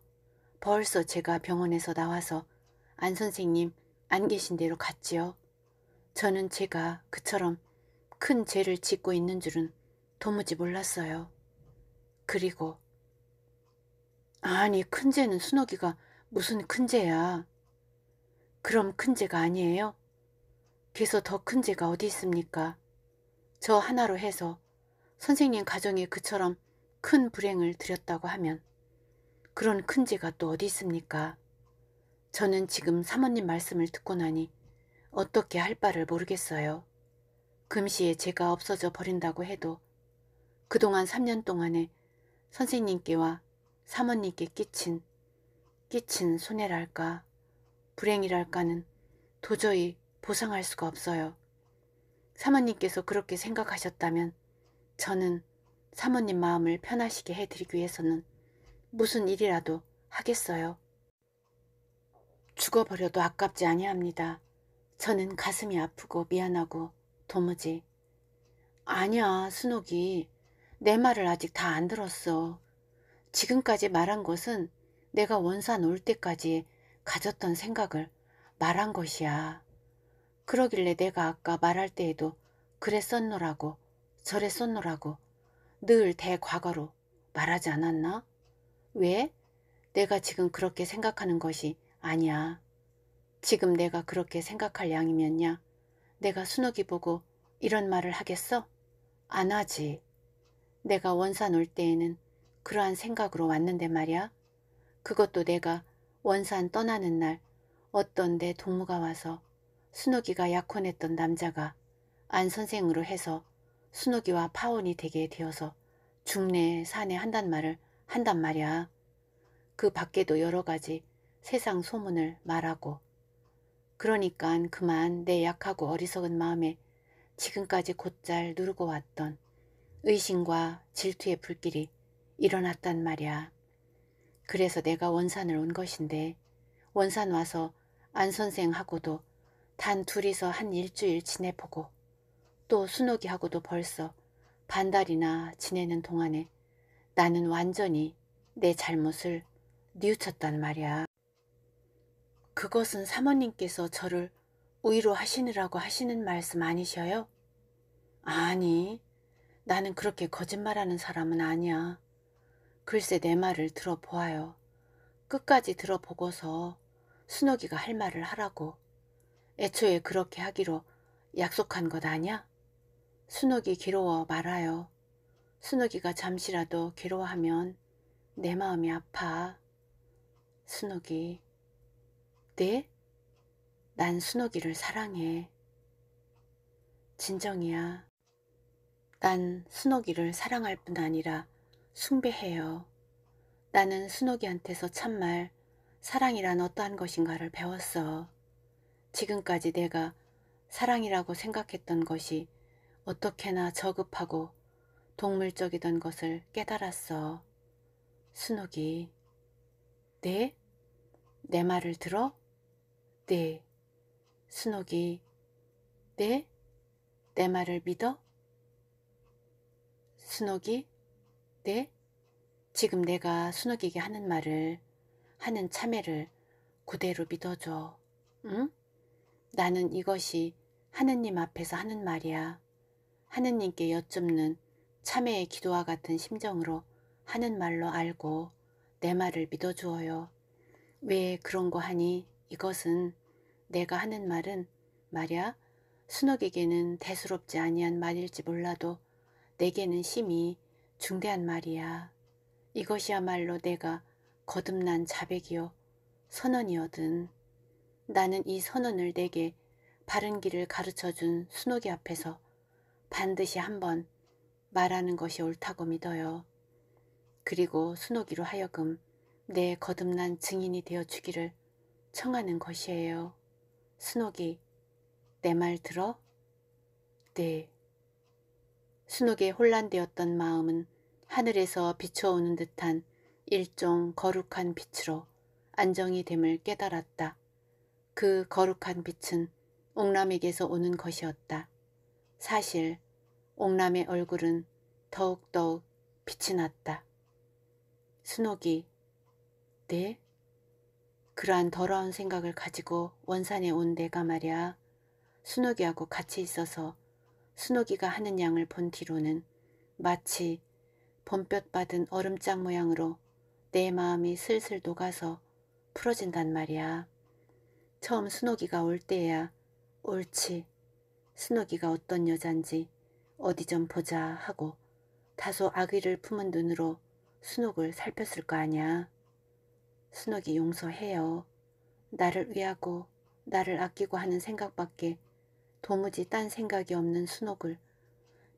벌써 제가 병원에서 나와서 안 선생님 안 계신 대로 갔지요. 저는 제가 그처럼 큰 죄를 짓고 있는 줄은 도무지 몰랐어요. 그리고 아니 큰 죄는 순옥이가 무슨 큰 죄야. 그럼 큰 죄가 아니에요? 그래서 더 큰 죄가 어디 있습니까? 저 하나로 해서 선생님 가정에 그처럼 큰 불행을 드렸다고 하면 그런 큰 죄가 또 어디 있습니까? 저는 지금 사모님 말씀을 듣고 나니 어떻게 할 바를 모르겠어요. 금시에 제가 없어져 버린다고 해도 그동안 3년 동안에 선생님께와 사모님께 끼친 끼친 손해랄까 불행이랄까는 도저히 보상할 수가 없어요. 사모님께서 그렇게 생각하셨다면 저는 사모님 마음을 편하시게 해드리기 위해서는 무슨 일이라도 하겠어요. 죽어버려도 아깝지 아니합니다. 저는 가슴이 아프고 미안하고 도무지 아니야 순옥이 내 말을 아직 다 안 들었어. 지금까지 말한 것은 내가 원산 올 때까지 가졌던 생각을 말한 것이야. 그러길래 내가 아까 말할 때에도 그랬었노라고 저랬었노라고 늘 대과거로 말하지 않았나? 왜? 내가 지금 그렇게 생각하는 것이 아니야. 지금 내가 그렇게 생각할 양이면야. 내가 순옥이 보고 이런 말을 하겠어? 안 하지. 내가 원산 올 때에는 그러한 생각으로 왔는데 말이야. 그것도 내가 원산 떠나는 날 어떤 내 동무가 와서 순옥이가 약혼했던 남자가 안 선생으로 해서 순옥이와 파혼이 되게 되어서 중내 산에 한단 말을 한단 말이야. 그 밖에도 여러 가지 세상 소문을 말하고 그러니까 그만 내 약하고 어리석은 마음에 지금까지 곧잘 누르고 왔던 의심과 질투의 불길이 일어났단 말이야. 그래서 내가 원산을 온 것인데 원산 와서 안 선생하고도 단 둘이서 한 일주일 지내보고 또 순옥이하고도 벌써 반달이나 지내는 동안에 나는 완전히 내 잘못을 뉘우쳤단 말이야. 그것은 사모님께서 저를 우위로 하시느라고 하시는 말씀 아니셔요? 아니, 나는 그렇게 거짓말하는 사람은 아니야. 글쎄 내 말을 들어보아요. 끝까지 들어보고서 순옥이가 할 말을 하라고. 애초에 그렇게 하기로 약속한 것 아냐? 순옥이 괴로워 말아요. 순옥이가 잠시라도 괴로워하면 내 마음이 아파. 순옥이. 네? 난 순옥이를 사랑해. 진정이야. 난 순옥이를 사랑할 뿐 아니라 숭배해요. 나는 순옥이한테서 참말 사랑이란 어떠한 것인가를 배웠어. 지금까지 내가 사랑이라고 생각했던 것이 어떻게나 저급하고 동물적이던 것을 깨달았어. 순옥이. 네? 내 말을 들어? 네. 순옥이. 네? 내 말을 믿어? 순옥이. 네? 지금 내가 순옥에게 하는 말을, 하는 참회를 그대로 믿어줘. 응? 나는 이것이 하느님 앞에서 하는 말이야. 하느님께 여쭙는 참회의 기도와 같은 심정으로 하는 말로 알고 내 말을 믿어주어요. 왜 그런 거 하니 이것은 내가 하는 말은 말야 순옥에게는 대수롭지 아니한 말일지 몰라도 내게는 심히 중대한 말이야. 이것이야말로 내가 거듭난 자백이요 선언이어든 나는 이 선언을 내게 바른 길을 가르쳐준 순옥이 앞에서 반드시 한번 말하는 것이 옳다고 믿어요. 그리고 순옥이로 하여금 내 거듭난 증인이 되어 주기를 청하는 것이에요. 순옥이 내 말 들어? 네. 순옥의 혼란되었던 마음은 하늘에서 비춰오는 듯한 일종 거룩한 빛으로 안정이 됨을 깨달았다. 그 거룩한 빛은 옥람에게서 오는 것이었다. 사실 옥남의 얼굴은 더욱더욱 빛이 났다. 순옥이 네? 그러한 더러운 생각을 가지고 원산에 온 내가 말이야 순옥이하고 같이 있어서 순옥이가 하는 양을 본 뒤로는 마치 봄볕 받은 얼음장 모양으로 내 마음이 슬슬 녹아서 풀어진단 말이야. 처음 순옥이가 올 때야 옳지. 순옥이가 어떤 여잔지 어디 좀 보자 하고 다소 아귀를 품은 눈으로 순옥을 살폈을 거 아냐. 순옥이 용서해요. 나를 위하고 나를 아끼고 하는 생각밖에 도무지 딴 생각이 없는 순옥을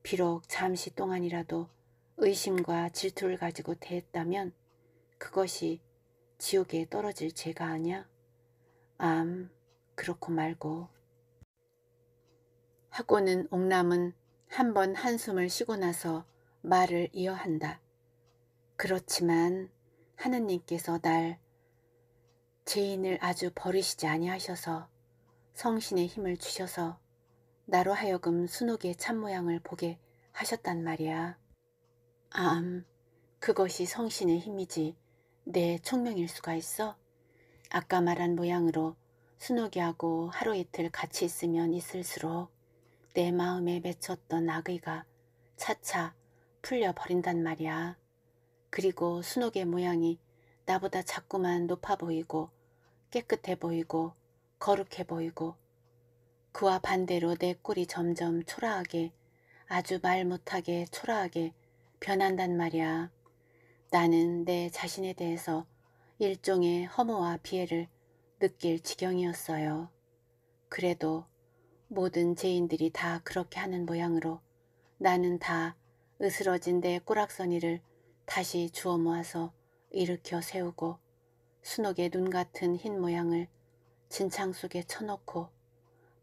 비록 잠시 동안이라도 의심과 질투를 가지고 대했다면 그것이 지옥에 떨어질 죄가 아냐? 암, 그렇고 말고. 하고는 옥남은 한번 한숨을 쉬고 나서 말을 이어한다. 그렇지만 하느님께서 날 죄인을 아주 버리시지 아니하셔서 성신의 힘을 주셔서 나로 하여금 순옥의 참모양을 보게 하셨단 말이야. 암, 그것이 성신의 힘이지 내 총명일 수가 있어? 아까 말한 모양으로 순옥이하고 하루 이틀 같이 있으면 있을수록 내 마음에 맺혔던 악의가 차차 풀려버린단 말이야. 그리고 순옥의 모양이 나보다 자꾸만 높아 보이고 깨끗해 보이고 거룩해 보이고 그와 반대로 내 꼴이 점점 초라하게 아주 말 못하게 초라하게 변한단 말이야. 나는 내 자신에 대해서 일종의 허무와 비애를 느낄 지경이었어요. 그래도 모든 죄인들이 다 그렇게 하는 모양으로 나는 다 으스러진 내 꼬락서니를 다시 주워 모아서 일으켜 세우고 순옥의 눈 같은 흰 모양을 진창 속에 쳐놓고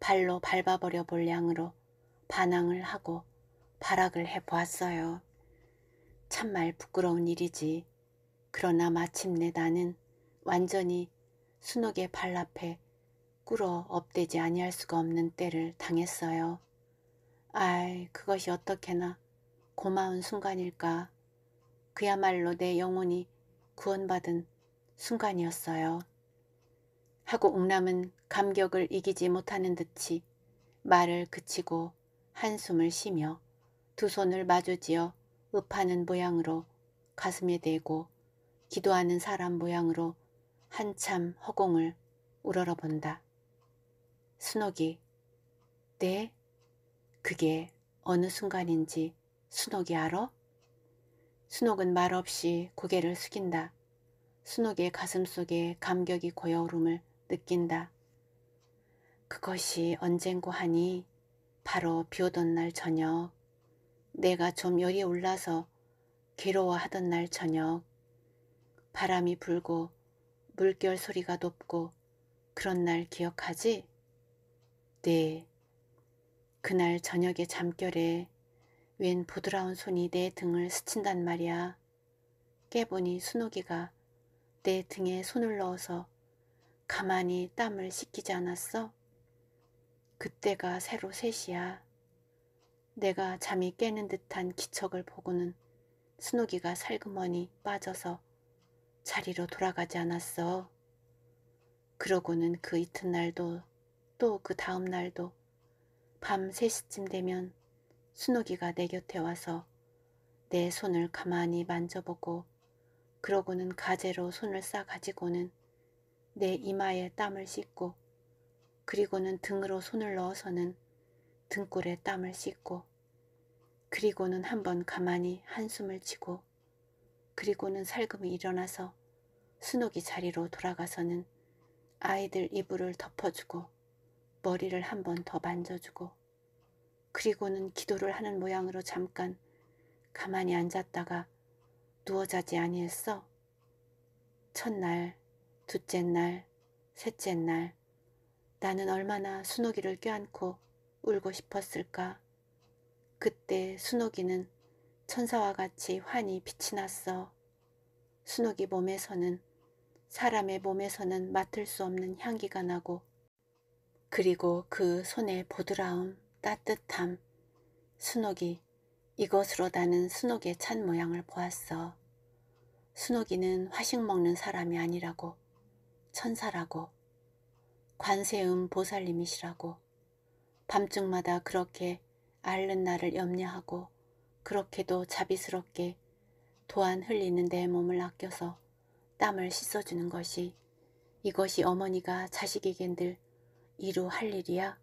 발로 밟아버려 볼 양으로 반항을 하고 발악을 해보았어요. 참말 부끄러운 일이지. 그러나 마침내 나는 완전히 순옥의 발 앞에 꿇어 업되지 아니할 수가 없는 때를 당했어요. 아이 그것이 어떻게나 고마운 순간일까. 그야말로 내 영혼이 구원받은 순간이었어요. 하고 웅남은 감격을 이기지 못하는 듯이 말을 그치고 한숨을 쉬며 두 손을 마주지어 읍하는 모양으로 가슴에 대고 기도하는 사람 모양으로 한참 허공을 우러러본다. 순옥이 네? 그게 어느 순간인지 순옥이 알아? 순옥은 말없이 고개를 숙인다. 순옥의 가슴 속에 감격이 고여오름을 느낀다. 그것이 언젠고 하니 바로 비오던 날 저녁 내가 좀 열이 올라서 괴로워하던 날 저녁 바람이 불고 물결 소리가 높고 그런 날 기억하지? 네. 그날 저녁에 잠결에 웬 부드러운 손이 내 등을 스친단 말이야. 깨보니 순옥이가 내 등에 손을 넣어서 가만히 땀을 식히지 않았어? 그때가 새로 셋이야. 내가 잠이 깨는 듯한 기척을 보고는 순옥이가 살그머니 빠져서 자리로 돌아가지 않았어. 그러고는 그 이튿날도 또그 다음 날도 밤 3시쯤 되면 순옥이가 내 곁에 와서 내 손을 가만히 만져보고 그러고는 가재로 손을 싸 가지고는 내 이마에 땀을 씻고 그리고는 등으로 손을 넣어서는 등골에 땀을 씻고 그리고는 한번 가만히 한숨을 치고 그리고는 살금이 일어나서 순옥이 자리로 돌아가서는 아이들 이불을 덮어주고 머리를 한 번 더 만져주고 그리고는 기도를 하는 모양으로 잠깐 가만히 앉았다가 누워 자지 아니했어. 첫날, 둘째 날, 셋째 날 나는 얼마나 순옥이를 껴안고 울고 싶었을까. 그때 순옥이는 천사와 같이 환히 빛이 났어. 순옥이 몸에서는 사람의 몸에서는 맡을 수 없는 향기가 나고 그리고 그 손의 보드라움, 따뜻함, 순옥이 이것으로 나는 순옥의 찬 모양을 보았어. 순옥이는 화식 먹는 사람이 아니라고, 천사라고, 관세음 보살님이시라고, 밤중마다 그렇게 앓는 나를 염려하고, 그렇게도 자비스럽게 도안 흘리는 내 몸을 아껴서 땀을 씻어주는 것이 이것이 어머니가 자식에겐 늘 이루 할 일이야?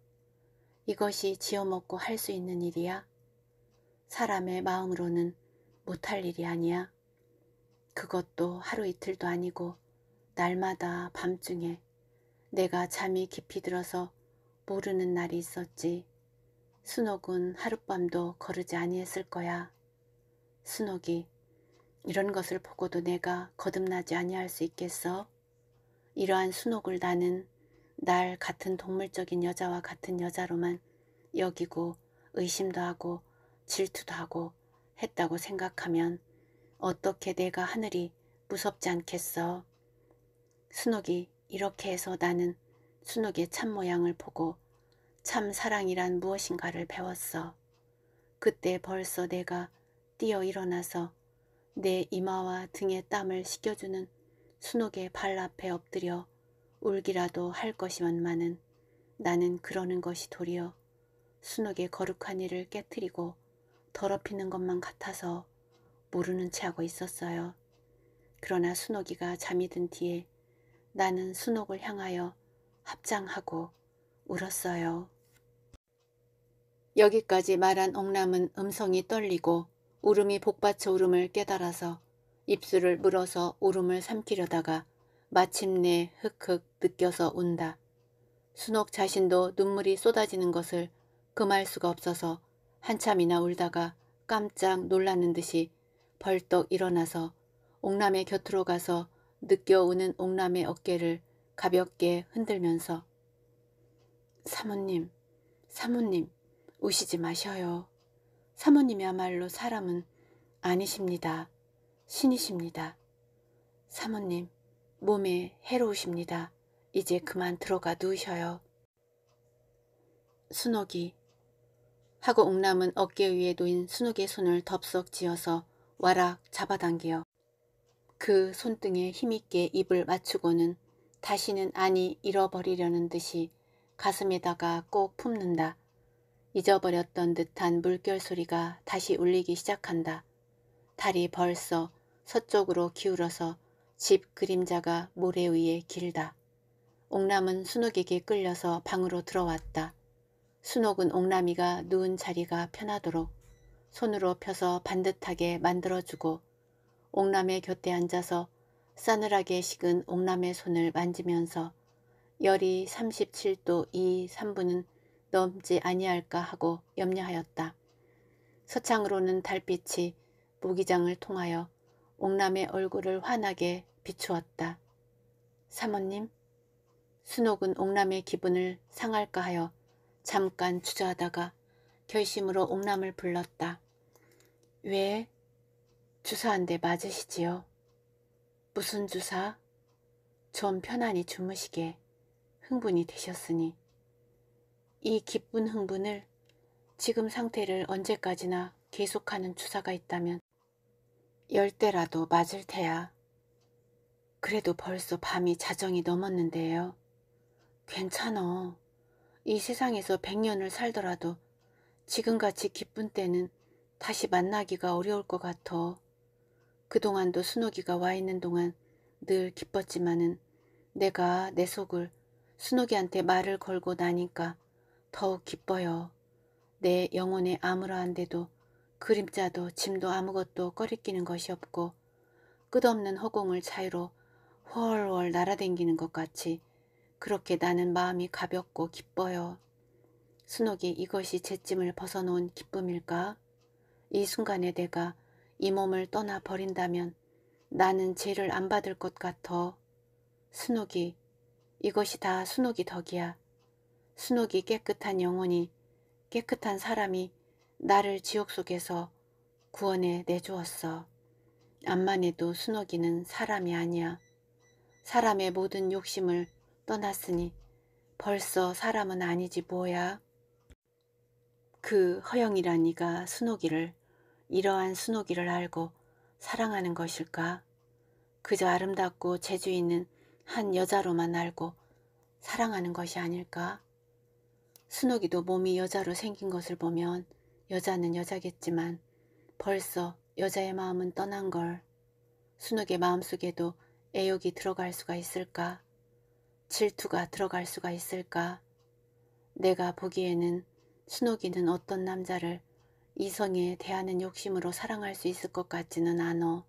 이것이 지어먹고 할 수 있는 일이야? 사람의 마음으로는 못 할 일이 아니야. 그것도 하루 이틀도 아니고 날마다 밤중에 내가 잠이 깊이 들어서 모르는 날이 있었지. 순옥은 하룻밤도 거르지 아니했을 거야. 순옥이 이런 것을 보고도 내가 거듭나지 아니할 수 있겠어? 이러한 순옥을 나는 날 같은 동물적인 여자와 같은 여자로만 여기고 의심도 하고 질투도 하고 했다고 생각하면 어떻게 내가 하늘이 무섭지 않겠어. 순옥이 이렇게 해서 나는 순옥의 참모양을 보고 참 사랑이란 무엇인가를 배웠어. 그때 벌써 내가 뛰어 일어나서 내 이마와 등에 땀을 식혀주는 순옥의 발 앞에 엎드려 울기라도 할 것이면만은 나는 그러는 것이 도리어 순옥의 거룩한 일을 깨뜨리고 더럽히는 것만 같아서 모르는 채 하고 있었어요. 그러나 순옥이가 잠이 든 뒤에 나는 순옥을 향하여 합장하고 울었어요. 여기까지 말한 옥남은 음성이 떨리고 울음이 복받쳐 울음을 깨달아서 입술을 물어서 울음을 삼키려다가 마침내 흑흑 느껴서 운다. 순옥 자신도 눈물이 쏟아지는 것을 금할 수가 없어서 한참이나 울다가 깜짝 놀라는 듯이 벌떡 일어나서 옥남의 곁으로 가서 느껴 우는 옥남의 어깨를 가볍게 흔들면서 사모님, 사모님 우시지 마셔요. 사모님이야말로 사람은 아니십니다. 신이십니다. 사모님, 몸에 해로우십니다. 이제 그만 들어가 누우셔요. 순옥이 하고 옥남은 어깨 위에 놓인 순옥의 손을 덥석 쥐어서 와락 잡아당겨 그 손등에 힘있게 입을 맞추고는 다시는 아니 잃어버리려는 듯이 가슴에다가 꼭 품는다. 잊어버렸던 듯한 물결 소리가 다시 울리기 시작한다. 달이 벌써 서쪽으로 기울어서 집 그림자가 모래 위에 길다. 옥남은 순옥에게 끌려서 방으로 들어왔다. 순옥은 옥남이가 누운 자리가 편하도록 손으로 펴서 반듯하게 만들어주고 옥남의 곁에 앉아서 싸늘하게 식은 옥남의 손을 만지면서 열이 37도 2, 3분은 넘지 아니할까 하고 염려하였다. 서창으로는 달빛이 무기장을 통하여 옥남의 얼굴을 환하게 비추었다. 사모님, 순옥은 옥남의 기분을 상할까 하여 잠깐 주저하다가 결심으로 옥남을 불렀다. 왜? 주사한데 맞으시지요? 무슨 주사? 좀 편안히 주무시게 흥분이 되셨으니 이 기쁜 흥분을 지금 상태를 언제까지나 계속하는 주사가 있다면 열대라도 맞을 테야. 그래도 벌써 밤이 자정이 넘었는데요. 괜찮어. 이 세상에서 백년을 살더라도 지금같이 기쁜 때는 다시 만나기가 어려울 것 같어. 그동안도 순옥이가 와 있는 동안 늘 기뻤지만은 내가 내 속을 순옥이한테 말을 걸고 나니까 더욱 기뻐요. 내 영혼의 암울한데도 그림자도 짐도 아무것도 꺼리끼는 것이 없고 끝없는 허공을 차이로 훨훨 날아댕기는 것 같이 그렇게 나는 마음이 가볍고 기뻐요. 순옥이 이것이 제 찜을 벗어놓은 기쁨일까? 이 순간에 내가 이 몸을 떠나 버린다면 나는 죄를 안 받을 것 같아. 순옥이 이것이 다 순옥이 덕이야. 순옥이 깨끗한 영혼이 깨끗한 사람이 나를 지옥 속에서 구원해 내주었어. 암만 해도 순옥이는 사람이 아니야. 사람의 모든 욕심을 떠났으니 벌써 사람은 아니지 뭐야. 그 허영이란 이가 순옥이를 이러한 순옥이를 알고 사랑하는 것일까? 그저 아름답고 재주 있는 한 여자로만 알고 사랑하는 것이 아닐까? 순옥이도 몸이 여자로 생긴 것을 보면 여자는 여자겠지만 벌써 여자의 마음은 떠난 걸. 순욱의 마음속에도 애욕이 들어갈 수가 있을까? 질투가 들어갈 수가 있을까? 내가 보기에는 순옥이는 어떤 남자를 이성에 대하는 욕심으로 사랑할 수 있을 것 같지는 않어.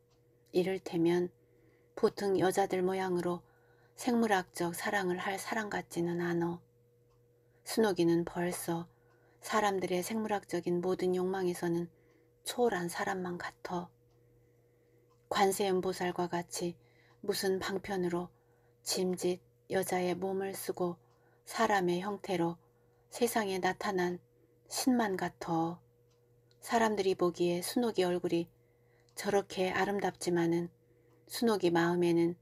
이를테면 보통 여자들 모양으로 생물학적 사랑을 할 사랑 같지는 않어. 순옥이는 벌써 사람들의 생물학적인 모든 욕망에서는 초월한 사람만 같아. 관세음보살과 같이 무슨 방편으로 짐짓 여자의 몸을 쓰고 사람의 형태로 세상에 나타난 신만 같아. 사람들이 보기에 순옥이 얼굴이 저렇게 아름답지만은 순옥이 마음에는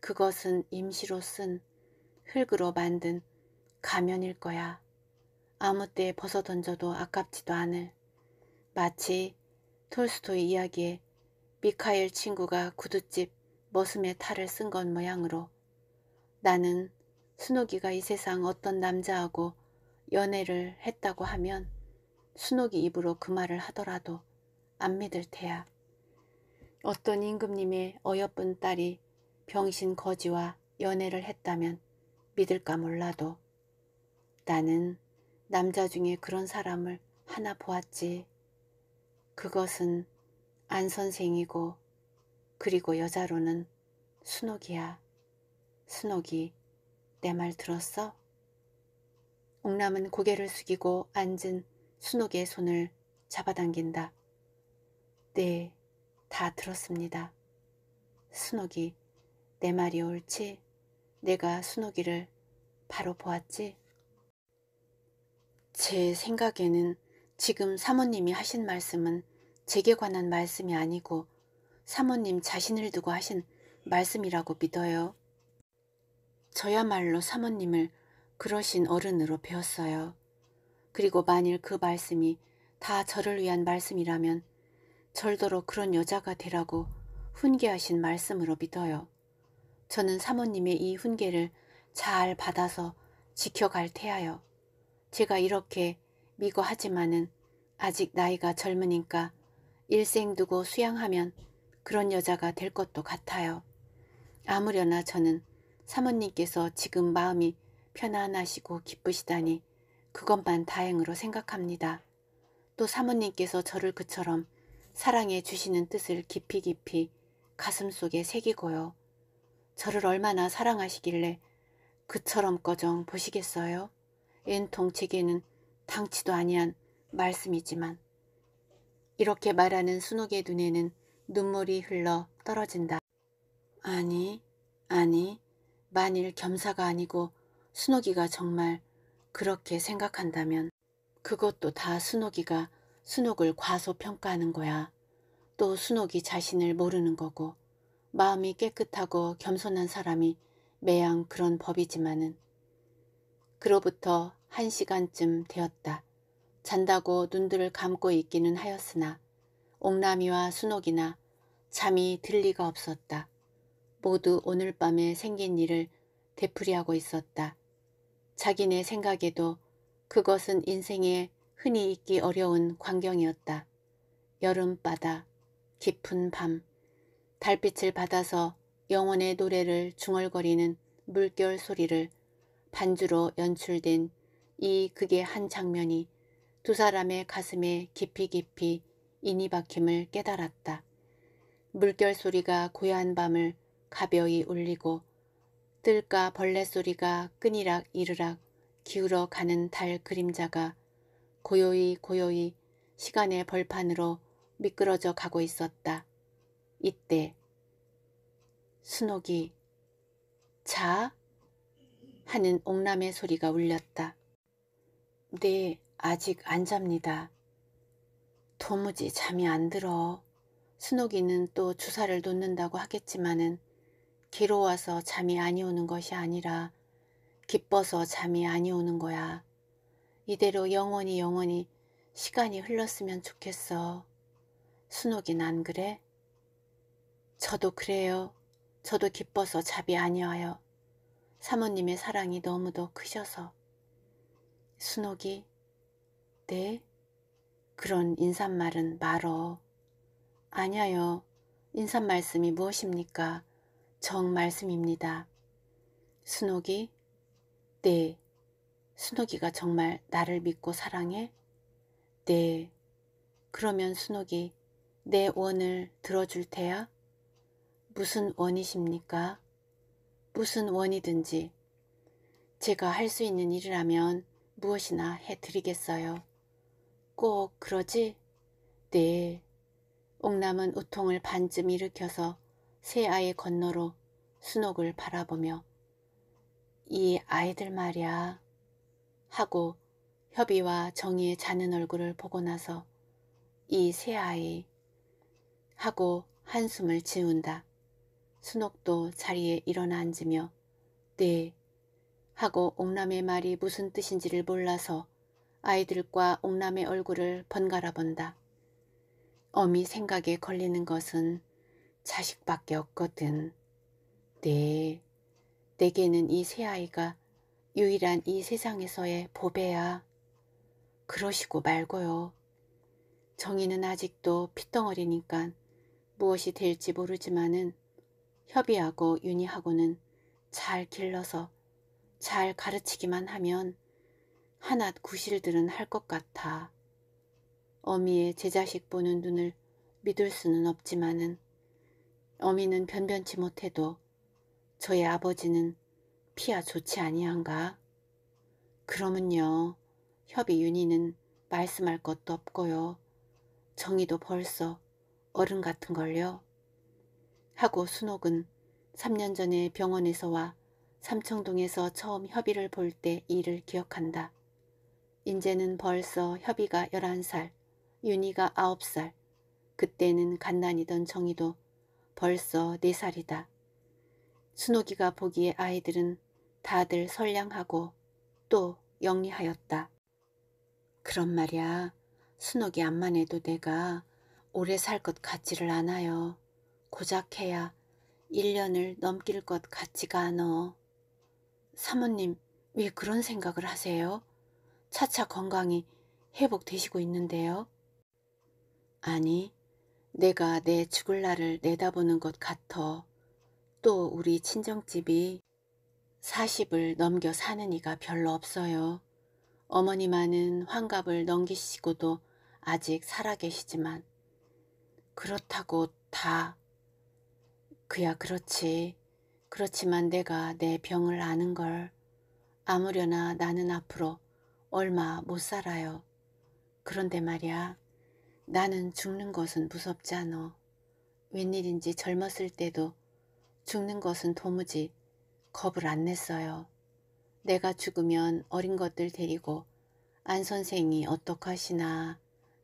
그것은 임시로 쓴 흙으로 만든 가면일 거야. 아무 때에 벗어던져도 아깝지도 않을 마치 톨스토이 이야기에 미카엘 친구가 구두집 머슴의 탈을 쓴 것 모양으로 나는 순옥이가 이 세상 어떤 남자하고 연애를 했다고 하면 순옥이 입으로 그 말을 하더라도 안 믿을 테야. 어떤 임금님의 어여쁜 딸이 병신 거지와 연애를 했다면 믿을까 몰라도 나는 남자 중에 그런 사람을 하나 보았지. 그것은 안 선생이고 그리고 여자로는 순옥이야. 순옥이 내 말 들었어? 옥남은 고개를 숙이고 앉은 순옥의 손을 잡아당긴다. 네, 다 들었습니다. 순옥이 내 말이 옳지? 내가 순옥이를 바로 보았지? 제 생각에는 지금 사모님이 하신 말씀은 제게 관한 말씀이 아니고 사모님 자신을 두고 하신 말씀이라고 믿어요. 저야말로 사모님을 그러신 어른으로 배웠어요. 그리고 만일 그 말씀이 다 저를 위한 말씀이라면 절대로 그런 여자가 되라고 훈계하신 말씀으로 믿어요. 저는 사모님의 이 훈계를 잘 받아서 지켜갈 테하요 제가 이렇게 미고하지만은 아직 나이가 젊으니까 일생 두고 수양하면 그런 여자가 될 것도 같아요. 아무려나 저는 사모님께서 지금 마음이 편안하시고 기쁘시다니 그것만 다행으로 생각합니다. 또 사모님께서 저를 그처럼 사랑해 주시는 뜻을 깊이 깊이 가슴속에 새기고요. 저를 얼마나 사랑하시길래 그처럼 꺼정 보시겠어요? 엔 동치게는 당치도 아니한 말씀이지만 이렇게 말하는 순옥의 눈에는 눈물이 흘러 떨어진다. 아니, 아니, 만일 겸사가 아니고 순옥이가 정말 그렇게 생각한다면 그것도 다 순옥이가 순옥을 과소평가하는 거야. 또 순옥이 자신을 모르는 거고 마음이 깨끗하고 겸손한 사람이 매양 그런 법이지만은 그로부터 한 시간쯤 되었다. 잔다고 눈들을 감고 있기는 하였으나 옥남이와 순옥이나 잠이 들 리가 없었다. 모두 오늘 밤에 생긴 일을 되풀이하고 있었다. 자기네 생각에도 그것은 인생에 흔히 있기 어려운 광경이었다. 여름바다, 깊은 밤, 달빛을 받아서 영혼의 노래를 중얼거리는 물결 소리를 반주로 연출된 이 극의 한 장면이 두 사람의 가슴에 깊이 깊이 인이 박힘을 깨달았다. 물결 소리가 고요한 밤을 가벼이 울리고 뜰까 벌레 소리가 끈이락 이르락 기울어 가는 달 그림자가 고요히 고요히 시간의 벌판으로 미끄러져 가고 있었다. 이때 순옥이 자? 하는 옥남의 소리가 울렸다. 네, 아직 안 잡니다. 도무지 잠이 안 들어. 순옥이는 또 주사를 놓는다고 하겠지만은 기로워서 잠이 아니 오는 것이 아니라 기뻐서 잠이 아니 오는 거야. 이대로 영원히 영원히 시간이 흘렀으면 좋겠어. 순옥이는 안 그래? 저도 그래요. 저도 기뻐서 잠이 아니와요. 사모님의 사랑이 너무도 크셔서 순옥이 네? 그런 인사말은 말어. 아니요 인사말씀이 무엇입니까? 정말씀입니다. 순옥이 네. 순옥이가 정말 나를 믿고 사랑해? 네. 그러면 순옥이 내 원을 들어줄 테야? 무슨 원이십니까? 무슨 원이든지 제가 할 수 있는 일이라면 무엇이나 해드리겠어요. 꼭 그러지? 네. 옥남은 우통을 반쯤 일으켜서 새 아이 건너로 순옥을 바라보며 이 아이들 말이야 하고 협의와 정의의 자는 얼굴을 보고 나서 이 새 아이 하고 한숨을 지운다. 순옥도 자리에 일어나 앉으며 네 하고 옥남의 말이 무슨 뜻인지를 몰라서 아이들과 옥남의 얼굴을 번갈아 본다. 어미 생각에 걸리는 것은 자식밖에 없거든. 네, 내게는 이 세 아이가 유일한 이 세상에서의 보배야. 그러시고 말고요. 정의는 아직도 피덩어리니까 무엇이 될지 모르지만은 협의하고 윤희하고는 잘 길러서 잘 가르치기만 하면 하낱 구실들은 할 것 같아. 어미의 제자식 보는 눈을 믿을 수는 없지만은 어미는 변변치 못해도 저의 아버지는 피아 좋지 아니한가? 그러면요. 협의 윤희는 말씀할 것도 없고요. 정의도 벌써 어른 같은걸요. 하고 순옥은 3년 전에 병원에서와 삼청동에서 처음 협의를 볼 때 일을 기억한다. 인제는 벌써 협의가 11살, 윤희가 9살, 그때는 갓난이던 정희도 벌써 4살이다. 순옥이가 보기에 아이들은 다들 선량하고 또 영리하였다. 그런 말이야. 순옥이 암만 해도 내가 오래 살 것 같지를 않아요. 고작 해야 1년을 넘길 것 같지가 않어. 사모님 왜 그런 생각을 하세요? 차차 건강이 회복되시고 있는데요. 아니 내가 내 죽을 날을 내다보는 것 같어. 또 우리 친정집이 40을 넘겨 사는 이가 별로 없어요. 어머니만은 환갑을 넘기시고도 아직 살아계시지만 그렇다고 다 그야 그렇지. 그렇지만 내가 내 병을 아는 걸 아무려나 나는 앞으로 얼마 못 살아요. 그런데 말이야. 나는 죽는 것은 무섭지 않아 웬일인지 젊었을 때도 죽는 것은 도무지 겁을 안 냈어요. 내가 죽으면 어린 것들 데리고 안 선생이 어떡하시나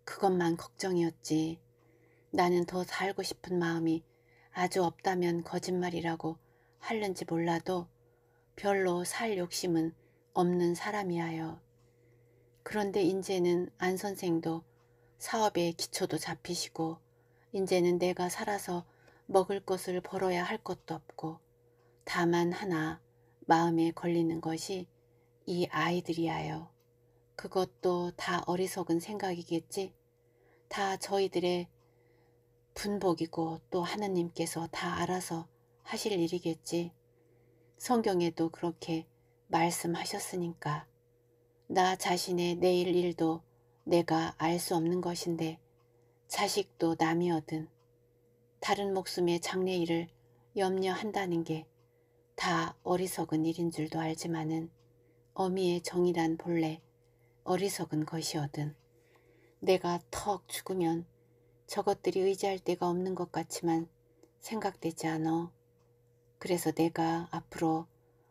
그것만 걱정이었지. 나는 더 살고 싶은 마음이 아주 없다면 거짓말이라고 할는지 몰라도 별로 살 욕심은 없는 사람이하요 그런데 인제는 안 선생도 사업의 기초도 잡히시고 인제는 내가 살아서 먹을 것을 벌어야 할 것도 없고 다만 하나 마음에 걸리는 것이 이아이들이야요 그것도 다 어리석은 생각이겠지 다 저희들의 분복이고 또 하느님께서 다 알아서 하실 일이겠지. 성경에도 그렇게 말씀하셨으니까 나 자신의 내일 일도 내가 알 수 없는 것인데 자식도 남이어든 다른 목숨의 장래 일을 염려한다는 게 다 어리석은 일인 줄도 알지만은 어미의 정이란 본래 어리석은 것이어든 내가 턱 죽으면 저것들이 의지할 데가 없는 것 같지만 생각되지 않어. 그래서 내가 앞으로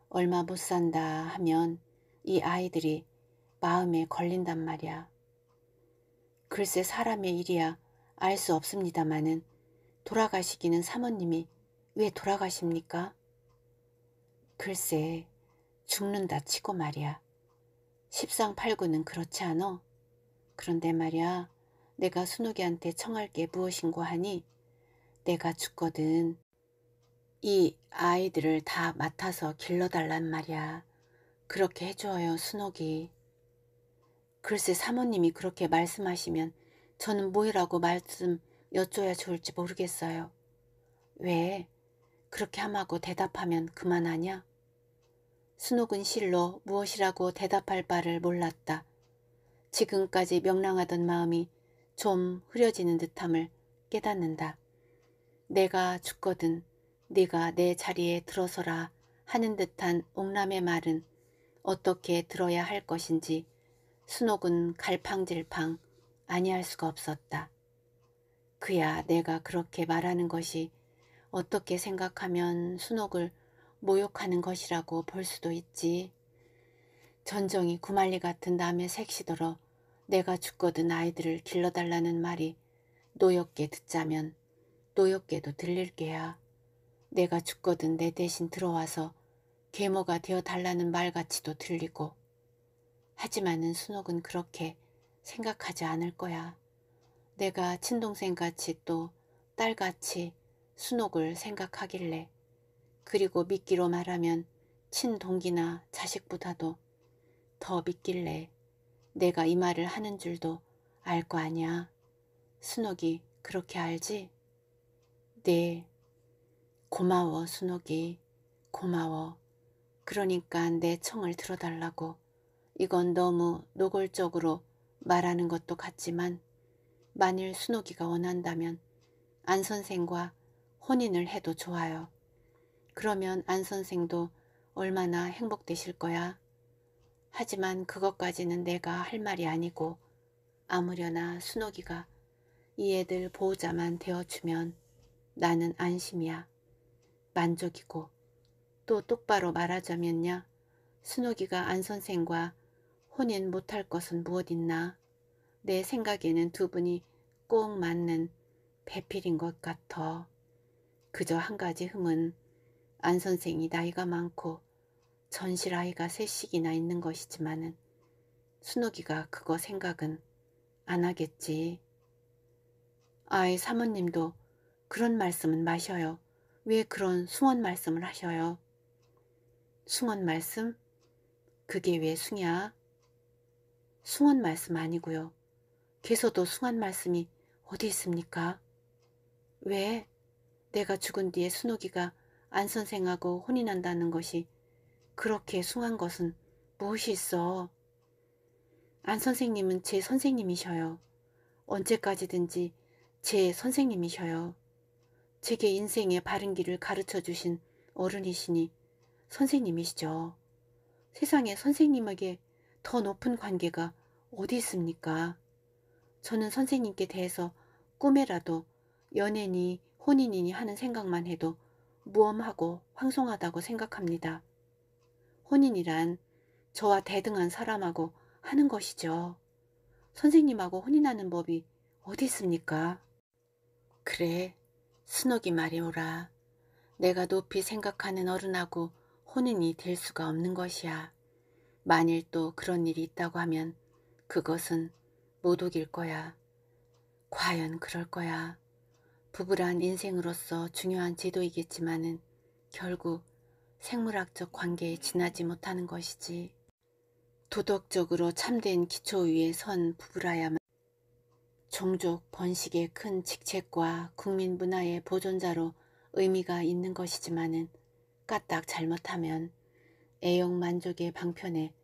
얼마 못 산다 하면 이 아이들이 마음에 걸린단 말이야. 글쎄 사람의 일이야 알 수 없습니다마는 돌아가시기는 사모님이 왜 돌아가십니까? 글쎄 죽는다 치고 말이야. 십상팔구는 그렇지 않어. 그런데 말이야 내가 순옥이한테 청할 게 무엇인고 하니 내가 죽거든. 이 아이들을 다 맡아서 길러달란 말이야. 그렇게 해줘요 순옥이. 글쎄 사모님이 그렇게 말씀하시면 저는 뭐라고 말씀 여쭤야 좋을지 모르겠어요. 왜? 그렇게 함하고 대답하면 그만하냐? 순옥은 실로 무엇이라고 대답할 바를 몰랐다. 지금까지 명랑하던 마음이 좀 흐려지는 듯함을 깨닫는다. 내가 죽거든 네가 내 자리에 들어서라 하는 듯한 옥남의 말은 어떻게 들어야 할 것인지 순옥은 갈팡질팡 아니할 수가 없었다. 그야 내가 그렇게 말하는 것이 어떻게 생각하면 순옥을 모욕하는 것이라고 볼 수도 있지. 전정이 구말리 같은 남의 색시더러 내가 죽거든 아이들을 길러달라는 말이 노엽게 듣자면 노엽게도 들릴게야. 내가 죽거든 내 대신 들어와서 계모가 되어달라는 말같이도 들리고 하지만은 순옥은 그렇게 생각하지 않을 거야. 내가 친동생같이 또 딸같이 순옥을 생각하길래 그리고 믿기로 말하면 친동기나 자식보다도 더 믿길래 내가 이 말을 하는 줄도 알 거 아냐. 순옥이 그렇게 알지? 네. 고마워, 순옥이. 고마워. 그러니까 내 청을 들어달라고. 이건 너무 노골적으로 말하는 것도 같지만 만일 순옥이가 원한다면 안 선생과 혼인을 해도 좋아요. 그러면 안 선생도 얼마나 행복되실 거야. 하지만 그것까지는 내가 할 말이 아니고 아무려나 순옥이가 이 애들 보호자만 되어주면 나는 안심이야. 만족이고 또 똑바로 말하자면야 순옥이가 안 선생과 혼인 못할 것은 무엇있나 내 생각에는 두 분이 꼭 맞는 배필인 것 같아. 그저 한 가지 흠은 안 선생이 나이가 많고 전실 아이가 셋씩이나 있는 것이지만은 순옥이가 그거 생각은 안 하겠지. 아이 사모님도 그런 말씀은 마셔요. 왜 그런 숭언 말씀을 하셔요? 숭언 말씀? 그게 왜숭야 숭언 말씀 아니고요. 개서도 숭언 말씀이 어디 있습니까? 왜 내가 죽은 뒤에 순옥이가 안 선생하고 혼인한다는 것이 그렇게 숭한 것은 무엇이 있어? 안 선생님은 제 선생님이셔요. 언제까지든지 제 선생님이셔요. 제게 인생의 바른 길을 가르쳐 주신 어른이시니 선생님이시죠. 세상에 선생님에게 더 높은 관계가 어디 있습니까? 저는 선생님께 대해서 꿈에라도 연애니 혼인이니 하는 생각만 해도 무엄하고 황송하다고 생각합니다. 혼인이란 저와 대등한 사람하고 하는 것이죠. 선생님하고 혼인하는 법이 어디 있습니까? 그래, 순옥이 말이오라. 내가 높이 생각하는 어른하고 혼인이 될 수가 없는 것이야. 만일 또 그런 일이 있다고 하면 그것은 모독일 거야. 과연 그럴 거야. 부부란 인생으로서 중요한 제도이겠지만은 결국 생물학적 관계에 지나지 못하는 것이지 도덕적으로 참된 기초 위에 선 부부라야만 종족 번식의 큰 직책과 국민 문화의 보존자로 의미가 있는 것이지만은 까딱 잘못하면 애용 만족의 방편에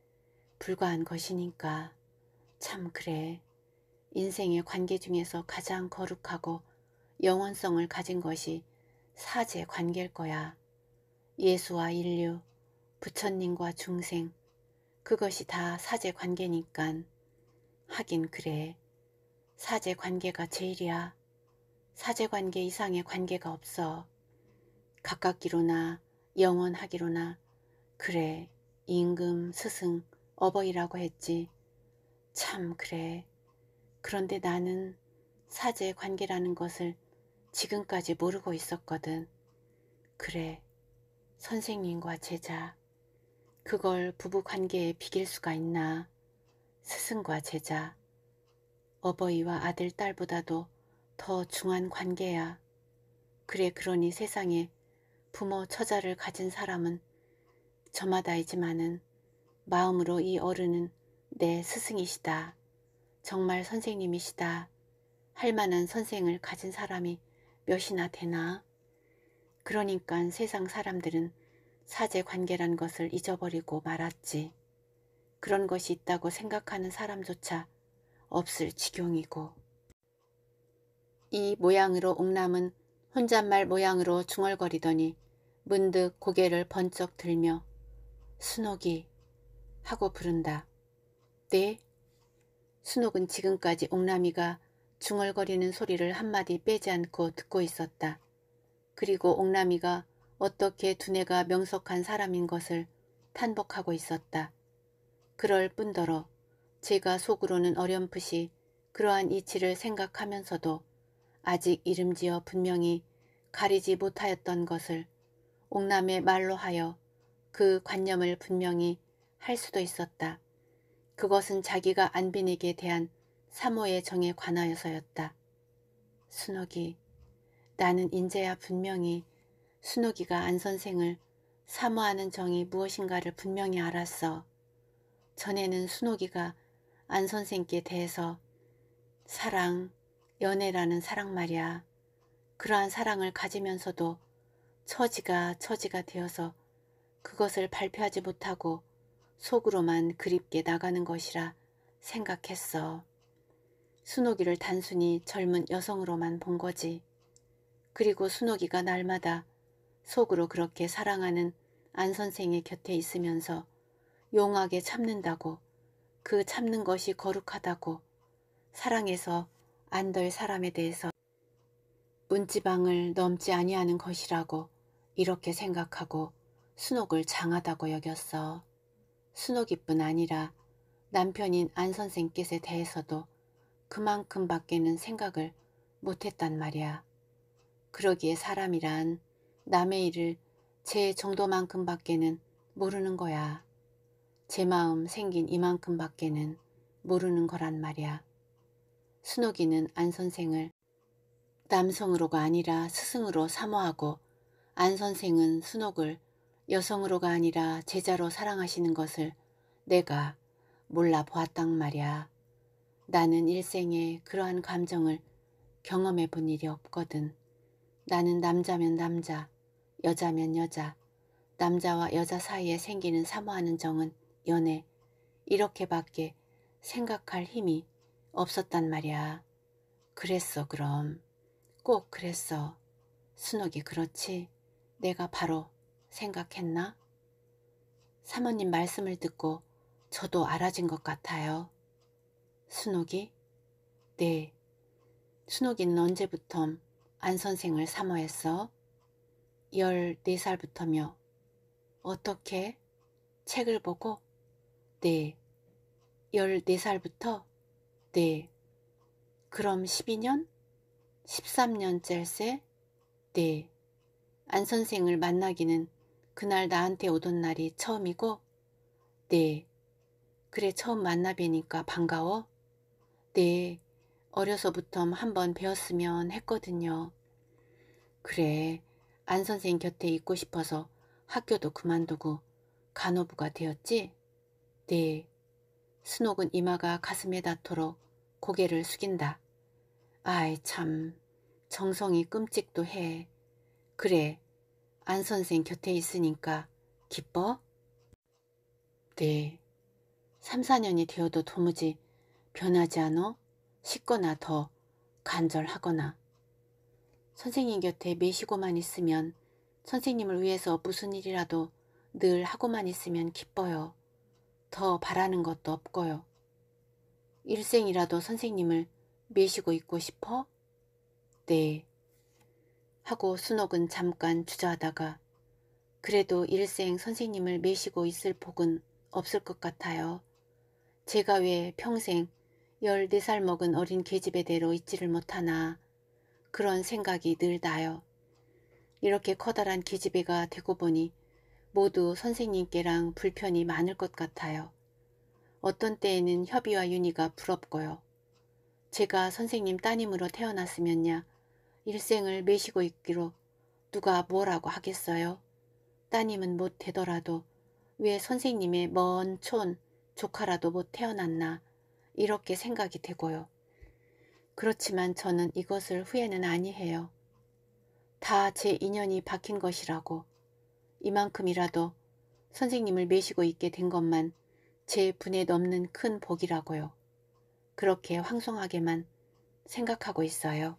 불과한 것이니까 참 그래 인생의 관계 중에서 가장 거룩하고 영원성을 가진 것이 사제 관계일 거야. 예수와 인류, 부처님과 중생 그것이 다 사제 관계니깐 하긴 그래. 사제 관계가 제일이야. 사제 관계 이상의 관계가 없어. 가깝기로나 영원하기로나 그래 임금, 스승, 어버이라고 했지. 참 그래. 그런데 나는 사제 관계라는 것을 지금까지 모르고 있었거든. 그래 선생님과 제자, 그걸 부부 관계에 비길 수가 있나? 스승과 제자, 어버이와 아들, 딸보다도 더 중한 관계야. 그래 그러니 세상에 부모 처자를 가진 사람은 저마다이지만은 마음으로 이 어른은 내 스승이시다. 정말 선생님이시다. 할 만한 선생을 가진 사람이 몇이나 되나? 그러니까 세상 사람들은 사제 관계란 것을 잊어버리고 말았지. 그런 것이 있다고 생각하는 사람조차 없을 지경이고. 이 모양으로 옥남은 혼잣말 모양으로 중얼거리더니 문득 고개를 번쩍 들며 순옥이 하고 부른다. 네? 순옥은 지금까지 옥남이가 중얼거리는 소리를 한마디 빼지 않고 듣고 있었다. 그리고 옥남이가 어떻게 두뇌가 명석한 사람인 것을 탄복하고 있었다. 그럴 뿐더러 제가 속으로는 어렴풋이 그러한 이치를 생각하면서도 아직 이름지어 분명히 가리지 못하였던 것을 옥남의 말로 하여 그 관념을 분명히 할 수도 있었다. 그것은 자기가 안빈에게 대한 사모의 정에 관하여서였다. 순옥이 나는 인제야 분명히 순옥이가 안 선생을 사모하는 정이 무엇인가를 분명히 알았어. 전에는 순옥이가 안 선생께 대해서 사랑, 연애라는 사랑 말이야. 그러한 사랑을 가지면서도 처지가 처지가 되어서 그것을 발표하지 못하고 속으로만 그립게 나가는 것이라 생각했어. 순옥이를 단순히 젊은 여성으로만 본 거지. 그리고 순옥이가 날마다 속으로 그렇게 사랑하는 안 선생의 곁에 있으면서 용하게 참는다고 그 참는 것이 거룩하다고 사랑해서 안 될 사람에 대해서 문지방을 넘지 아니하는 것이라고 이렇게 생각하고 순옥을 장하다고 여겼어. 순옥이뿐 아니라 남편인 안 선생께서 대해서도 그만큼밖에는 생각을 못했단 말이야. 그러기에 사람이란 남의 일을 제 정도만큼 밖에는 모르는 거야. 제 마음 생긴 이만큼 밖에는 모르는 거란 말이야. 순옥이는 안 선생을 남성으로가 아니라 스승으로 사모하고 안 선생은 순옥을 여성으로가 아니라 제자로 사랑하시는 것을 내가 몰라보았단 말이야. 나는 일생에 그러한 감정을 경험해 본 일이 없거든. 나는 남자면 남자, 여자면 여자, 남자와 여자 사이에 생기는 사모하는 정은 연애, 이렇게밖에 생각할 힘이 없었단 말이야. 그랬어 그럼. 꼭 그랬어. 순옥이 그렇지. 내가 바로 생각했나? 사모님 말씀을 듣고 저도 알아진 것 같아요. 순옥이? 네. 순옥이는 언제부턴 안선생을 사모했어. 14살부터며 어떻게? 책을 보고? 네. 14살부터? 네. 그럼 12년? 13년째일세? 네. 안선생을 만나기는 그날 나한테 오던 날이 처음이고? 네. 그래 처음 만나 뵈니까 반가워? 네. 어려서부터 한번 배웠으면 했거든요. 그래, 안 선생 곁에 있고 싶어서 학교도 그만두고 간호부가 되었지? 네. 스녹은 이마가 가슴에 닿도록 고개를 숙인다. 아이 참, 정성이 끔찍도 해. 그래, 안 선생 곁에 있으니까 기뻐? 네. 3, 4년이 되어도 도무지 변하지 않어? 식거나 더 간절하거나 선생님 곁에 매시고만 있으면 선생님을 위해서 무슨 일이라도 늘 하고만 있으면 기뻐요. 더 바라는 것도 없고요. 일생이라도 선생님을 매시고 있고 싶어? 네. 하고 순옥은 잠깐 주저하다가 그래도 일생 선생님을 매시고 있을 복은 없을 것 같아요. 제가 왜 평생 열네 살 먹은 어린 계집애 대로 있지를 못하나 그런 생각이 늘 나요. 이렇게 커다란 계집애가 되고 보니 모두 선생님께랑 불편이 많을 것 같아요. 어떤 때에는 협의와 윤희가 부럽고요. 제가 선생님 따님으로 태어났으면야 일생을 매시고 있기로 누가 뭐라고 하겠어요? 따님은 못 되더라도 왜 선생님의 먼 촌 조카라도 못 태어났나 이렇게 생각이 되고요. 그렇지만 저는 이것을 후회는 아니해요. 다 제 인연이 박힌 것이라고 이만큼이라도 선생님을 매시고 있게 된 것만 제 분에 넘는 큰 복이라고요. 그렇게 황송하게만 생각하고 있어요.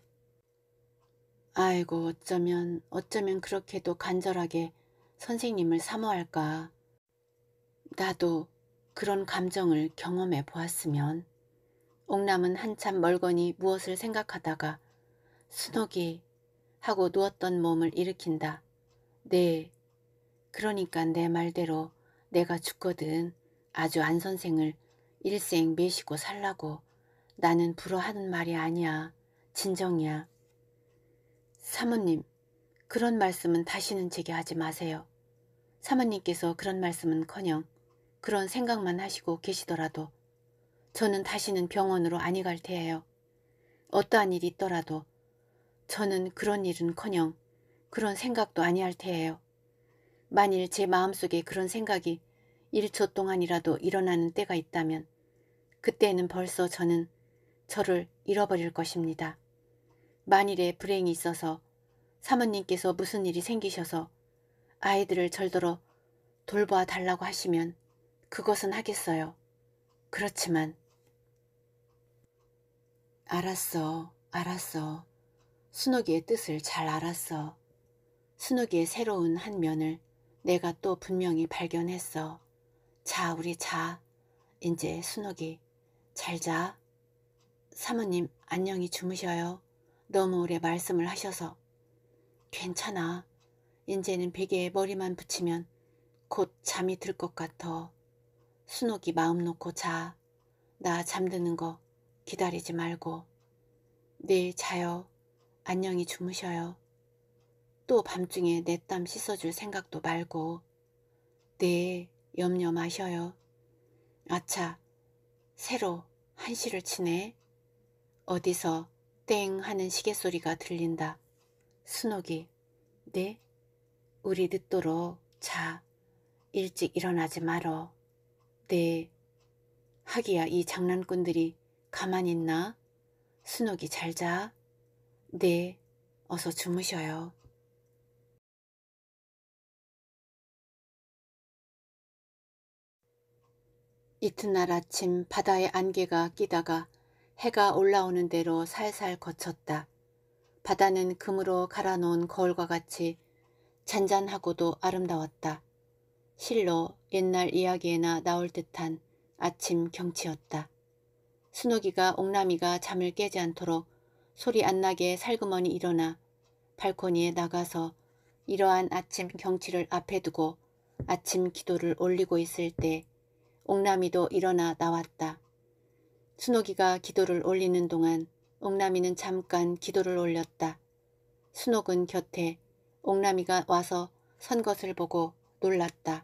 아이고 어쩌면 어쩌면 그렇게도 간절하게 선생님을 사모할까. 나도 그런 감정을 경험해 보았으면. 옥남은 한참 멀거니 무엇을 생각하다가 순옥이 하고 누웠던 몸을 일으킨다. 네, 그러니까 내 말대로 내가 죽거든 아주 안 선생을 일생 매시고 살라고 나는 불어하는 말이 아니야. 진정이야. 사모님, 그런 말씀은 다시는 제게 하지 마세요. 사모님께서 그런 말씀은커녕 그런 생각만 하시고 계시더라도 저는 다시는 병원으로 아니 갈 테예요. 어떠한 일이 있더라도 저는 그런 일은커녕 그런 생각도 아니할 테예요. 만일 제 마음속에 그런 생각이 1초 동안이라도 일어나는 때가 있다면 그때는 벌써 저는 저를 잃어버릴 것입니다. 만일에 불행이 있어서 사모님께서 무슨 일이 생기셔서 아이들을 절더러 돌봐 달라고 하시면 그것은 하겠어요. 그렇지만 알았어, 알았어. 순옥이의 뜻을 잘 알았어. 순옥이의 새로운 한 면을 내가 또 분명히 발견했어. 자, 우리 자. 이제 순옥이 잘 자. 사모님 안녕히 주무셔요. 너무 오래 말씀을 하셔서. 괜찮아. 이제는 베개에 머리만 붙이면 곧 잠이 들 것 같아. 순옥이 마음 놓고 자. 나 잠드는 거 기다리지 말고. 내일 자요. 안녕히 주무셔요. 또 밤중에 내 땀 씻어줄 생각도 말고. 네, 염려 마셔요. 아차, 새로 한시를 치네. 어디서 땡 하는 시계 소리가 들린다. 순옥이, 네? 우리 늦도록 자. 일찍 일어나지 말어. 네. 하기야 이 장난꾼들이 가만히 있나? 순옥이 잘 자. 네, 어서 주무셔요. 이튿날 아침 바다에 안개가 끼다가 해가 올라오는 대로 살살 거쳤다. 바다는 금으로 갈아놓은 거울과 같이 잔잔하고도 아름다웠다. 실로 옛날 이야기에나 나올 듯한 아침 경치였다. 순옥이가 옥남이가 잠을 깨지 않도록 소리 안 나게 살그머니 일어나 발코니에 나가서 이러한 아침 경치를 앞에 두고 아침 기도를 올리고 있을 때 옥남이도 일어나 나왔다. 순옥이가 기도를 올리는 동안 옥남이는 잠깐 기도를 올렸다. 순옥은 곁에 옥남이가 와서 선 것을 보고 놀랐다.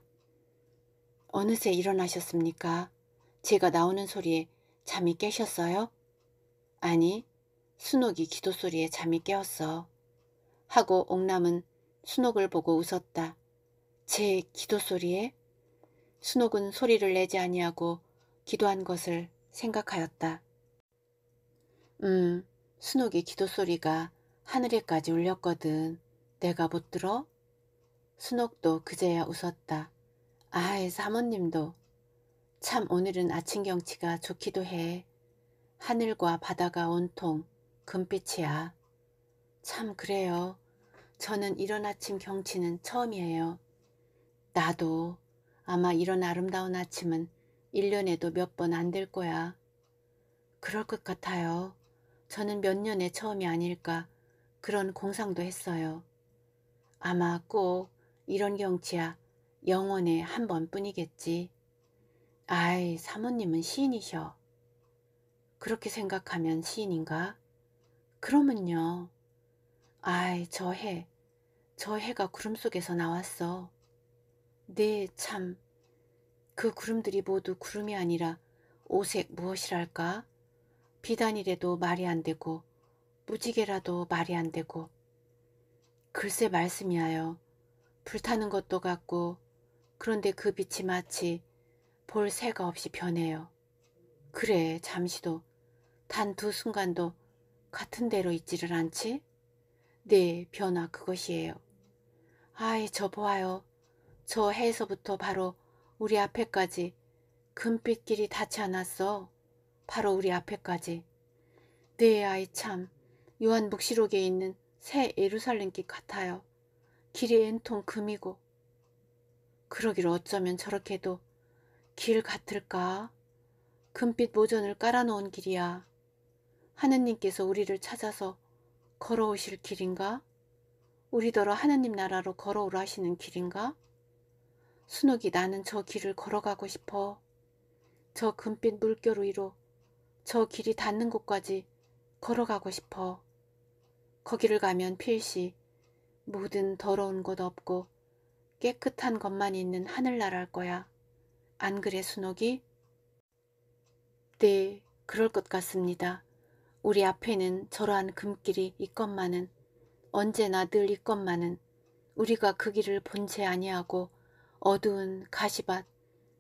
어느새 일어나셨습니까? 제가 나오는 소리에 잠이 깨셨어요? 아니, 순옥이 기도 소리에 잠이 깨었어. 하고 옥남은 순옥을 보고 웃었다. 제 기도 소리에? 순옥은 소리를 내지 아니하고 기도한 것을 생각하였다. 음, 순옥이 기도 소리가 하늘에까지 울렸거든. 내가 못 들어? 순옥도 그제야 웃었다. 아이 사모님도 참 오늘은 아침 경치가 좋기도 해. 하늘과 바다가 온통 금빛이야. 참 그래요. 저는 이런 아침 경치는 처음이에요. 나도 아마 이런 아름다운 아침은 1년에도 몇 번 안 될 거야. 그럴 것 같아요. 저는 몇 년에 처음이 아닐까 그런 공상도 했어요. 아마 꼭 이런 경치야 영원에 한 번뿐이겠지. 아이, 사모님은 시인이셔. 그렇게 생각하면 시인인가? 그러면요. 아이, 저 해. 저 해가 구름 속에서 나왔어. 네, 참. 그 구름들이 모두 구름이 아니라 오색 무엇이랄까? 비단이라도 말이 안 되고, 무지개라도 말이 안 되고. 글쎄 말씀이하여 불타는 것도 같고 그런데 그 빛이 마치 볼 새가 없이 변해요. 그래 잠시도 단 두 순간도 같은 대로 있지를 않지? 네 변화 그것이에요. 아이 저 보아요. 저 해에서부터 바로 우리 앞에까지 금빛 길이 닿지 않았어. 바로 우리 앞에까지. 네 아이 참 요한 묵시록에 있는 새 예루살렘길 같아요. 길이 엔통 금이고 그러길 어쩌면 저렇게도 길 같을까? 금빛 모전을 깔아놓은 길이야. 하느님께서 우리를 찾아서 걸어오실 길인가? 우리더러 하느님 나라로 걸어오라 하시는 길인가? 순옥이 나는 저 길을 걸어가고 싶어. 저 금빛 물결 위로 저 길이 닿는 곳까지 걸어가고 싶어. 거기를 가면 필시 모든 더러운 곳 없고 깨끗한 것만 있는 하늘나라일 거야. 안 그래 순옥이? 네, 그럴 것 같습니다. 우리 앞에는 저러한 금길이 있건만은 언제나 늘 있건만은 우리가 그 길을 본 채 아니하고 어두운 가시밭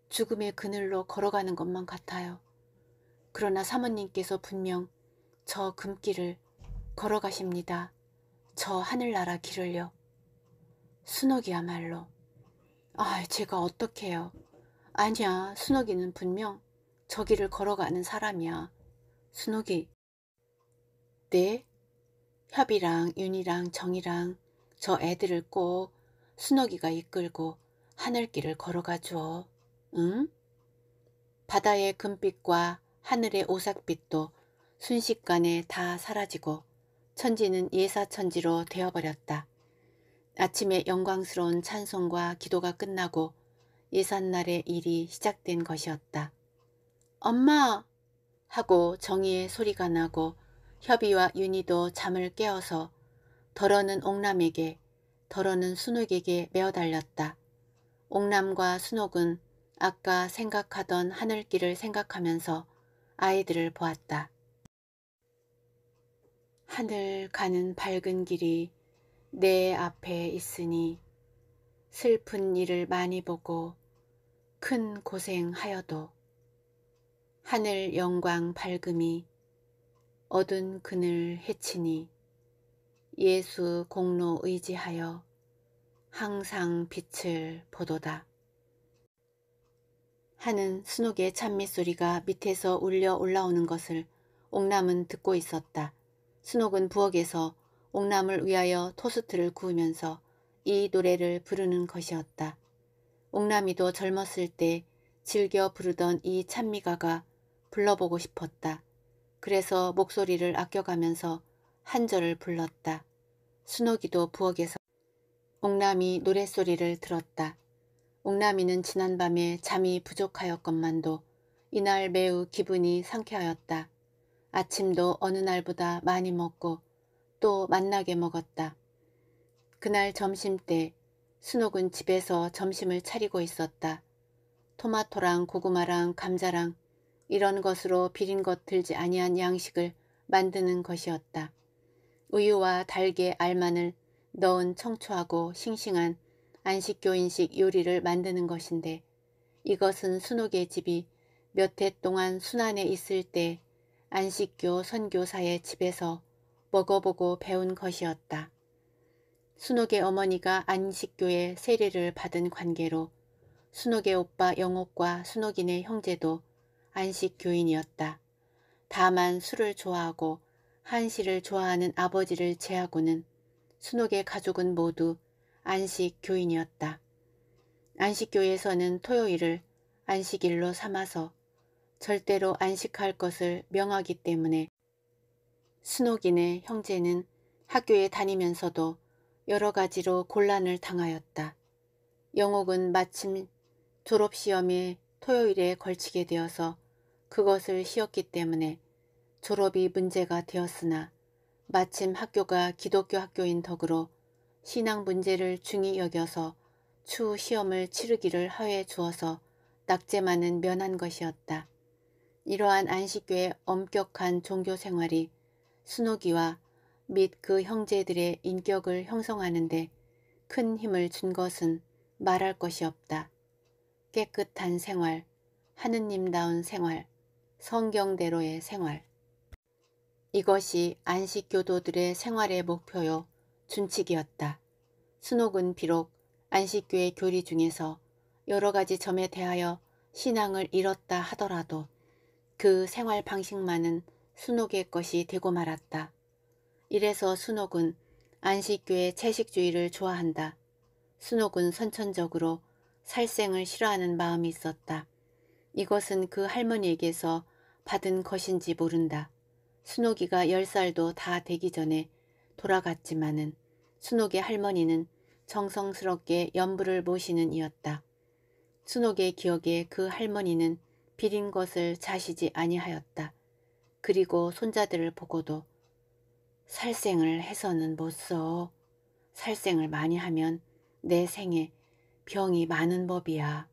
죽음의 그늘로 걸어가는 것만 같아요. 그러나 사모님께서 분명 저 금길을 걸어가십니다. 저 하늘나라 길을요. 순옥이야말로 아, 제가 어떡해요. 아니야, 순옥이는 분명 저 길을 걸어가는 사람이야. 순옥이. 네? 협이랑 윤이랑 정이랑 저 애들을 꼭 순옥이가 이끌고 하늘길을 걸어가 줘. 응? 바다의 금빛과 하늘의 오삭빛도 순식간에 다 사라지고 천지는 예사천지로 되어버렸다. 아침에 영광스러운 찬송과 기도가 끝나고 예산날의 일이 시작된 것이었다. 엄마! 하고 정의의 소리가 나고 협이와 윤희도 잠을 깨어서 덜어는 옥남에게 덜어는 순옥에게 메어달렸다 옥남과 순옥은 아까 생각하던 하늘길을 생각하면서 아이들을 보았다. 하늘 가는 밝은 길이 내 앞에 있으니 슬픈 일을 많이 보고 큰 고생하여도 하늘 영광 밝음이 어둔 그늘 해치니 예수 공로 의지하여 항상 빛을 보도다. 하는 순옥의 찬미소리가 밑에서 울려 올라오는 것을 옥남은 듣고 있었다. 순옥은 부엌에서 옥남을 위하여 토스트를 구우면서 이 노래를 부르는 것이었다. 옥남이도 젊었을 때 즐겨 부르던 이 찬미가가 불러보고 싶었다. 그래서 목소리를 아껴가면서 한 절을 불렀다. 순옥이도 부엌에서 옥남이 노랫소리를 들었다. 옥남이는 지난밤에 잠이 부족하였건만도 이날 매우 기분이 상쾌하였다. 아침도 어느 날보다 많이 먹고 또 만나게 먹었다. 그날 점심때 순옥은 집에서 점심을 차리고 있었다. 토마토랑 고구마랑 감자랑 이런 것으로 비린 것 들지 아니한 양식을 만드는 것이었다. 우유와 달걀알만을 넣은 청초하고 싱싱한 안식교인식 요리를 만드는 것인데 이것은 순옥의 집이 몇 해 동안 순안에 있을 때 안식교 선교사의 집에서 먹어보고 배운 것이었다. 순옥의 어머니가 안식교의 세례를 받은 관계로 순옥의 오빠 영옥과 순옥인의 형제도 안식교인이었다. 다만 술을 좋아하고 한시를 좋아하는 아버지를 제하고는 순옥의 가족은 모두 안식교인이었다. 안식교에서는 토요일을 안식일로 삼아서 절대로 안식할 것을 명하기 때문에 순노인의 형제는 학교에 다니면서도 여러 가지로 곤란을 당하였다. 영옥은 마침 졸업시험이 토요일에 걸치게 되어서 그것을 쉬었기 때문에 졸업이 문제가 되었으나 마침 학교가 기독교 학교인 덕으로 신앙 문제를 중히 여겨서 추후 시험을 치르기를 허해 주어서 낙제만은 면한 것이었다. 이러한 안식교의 엄격한 종교 생활이 순옥이와 및 그 형제들의 인격을 형성하는데 큰 힘을 준 것은 말할 것이 없다. 깨끗한 생활, 하느님다운 생활, 성경대로의 생활. 이것이 안식교도들의 생활의 목표요, 준칙이었다. 순옥은 비록 안식교의 교리 중에서 여러 가지 점에 대하여 신앙을 잃었다 하더라도 그 생활 방식만은 순옥의 것이 되고 말았다. 이래서 순옥은 안식교의 채식주의를 좋아한다. 순옥은 선천적으로 살생을 싫어하는 마음이 있었다. 이것은 그 할머니에게서 받은 것인지 모른다. 순옥이가 열살도다 되기 전에 돌아갔지만은 순옥의 할머니는 정성스럽게 연부를 모시는 이었다. 순옥의 기억에 그 할머니는 비린 것을 자시지 아니하였다. 그리고 손자들을 보고도 살생을 해서는 못 써. 살생을 많이 하면 내 생에 병이 많은 법이야.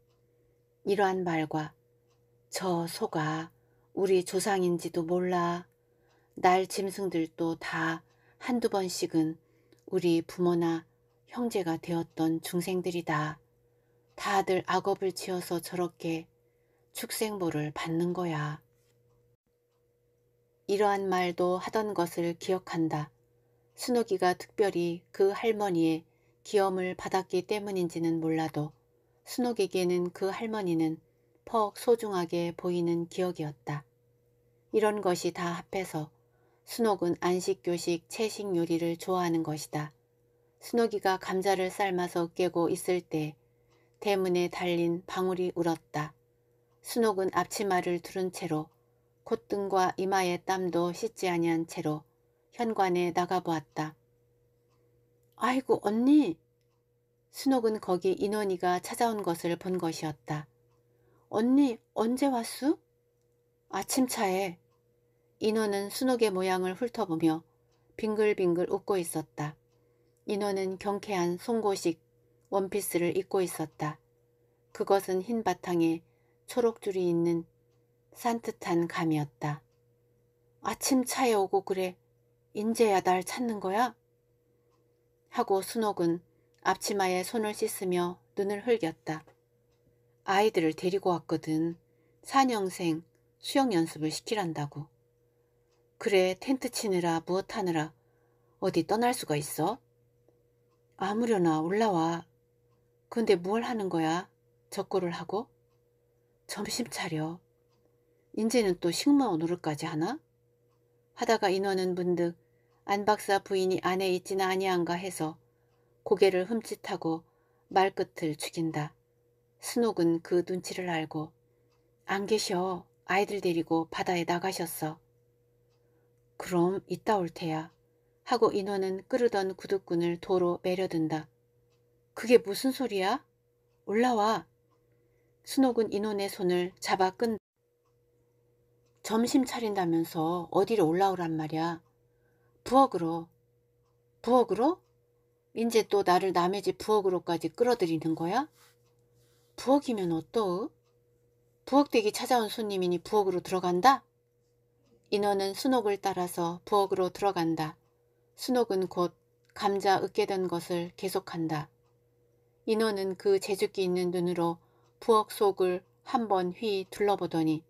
이러한 말과 저 소가 우리 조상인지도 몰라. 날 짐승들도 다 한두 번씩은 우리 부모나 형제가 되었던 중생들이다. 다들 악업을 지어서 저렇게 축생보를 받는 거야. 이러한 말도 하던 것을 기억한다. 순옥이가 특별히 그 할머니의 기염을 받았기 때문인지는 몰라도 순옥에게는 그 할머니는 퍽 소중하게 보이는 기억이었다. 이런 것이 다 합해서 순옥은 안식교식 채식 요리를 좋아하는 것이다. 순옥이가 감자를 삶아서 깨고 있을 때 대문에 달린 방울이 울었다. 순옥은 앞치마를 두른 채로 콧등과 이마의 땀도 씻지 아니한 채로 현관에 나가보았다. 아이고 언니! 순옥은 거기 인원이가 찾아온 것을 본 것이었다. 언니 언제 왔수? 아침차에. 인원은 순옥의 모양을 훑어보며 빙글빙글 웃고 있었다. 인원은 경쾌한 송곳식 원피스를 입고 있었다. 그것은 흰 바탕에 초록줄이 있는 산뜻한 감이었다. 아침 차에 오고 그래. 인제야 날 찾는 거야? 하고 순옥은 앞치마에 손을 씻으며 눈을 흘겼다. 아이들을 데리고 왔거든. 산영생 수영 연습을 시키란다고. 그래 텐트 치느라 무엇 하느라 어디 떠날 수가 있어? 아무려나 올라와. 근데 뭘 하는 거야? 적고를 하고? 점심 차려. 인제는 또 식마오 노릇까지 하나? 하다가 인원은 문득 안 박사 부인이 안에 있지는 아니한가 해서 고개를 흠칫하고 말끝을 죽인다. 스녹은 그 눈치를 알고 안 계셔. 아이들 데리고 바다에 나가셨어. 그럼 이따 올 테야. 하고 인원은 끌으던 구둣군을 도로 매려든다. 그게 무슨 소리야? 올라와. 스녹은 인원의 손을 잡아 끈다. 점심 차린다면서 어디로 올라오란 말이야. 부엌으로. 부엌으로? 이제 또 나를 남의 집 부엌으로까지 끌어들이는 거야? 부엌이면 어떠? 부엌대기 찾아온 손님이니 부엌으로 들어간다? 인어는 순옥을 따라서 부엌으로 들어간다. 순옥은 곧 감자 으깨던 것을 계속한다. 인어는 그재주끼 있는 눈으로 부엌 속을 한번 휘 둘러보더니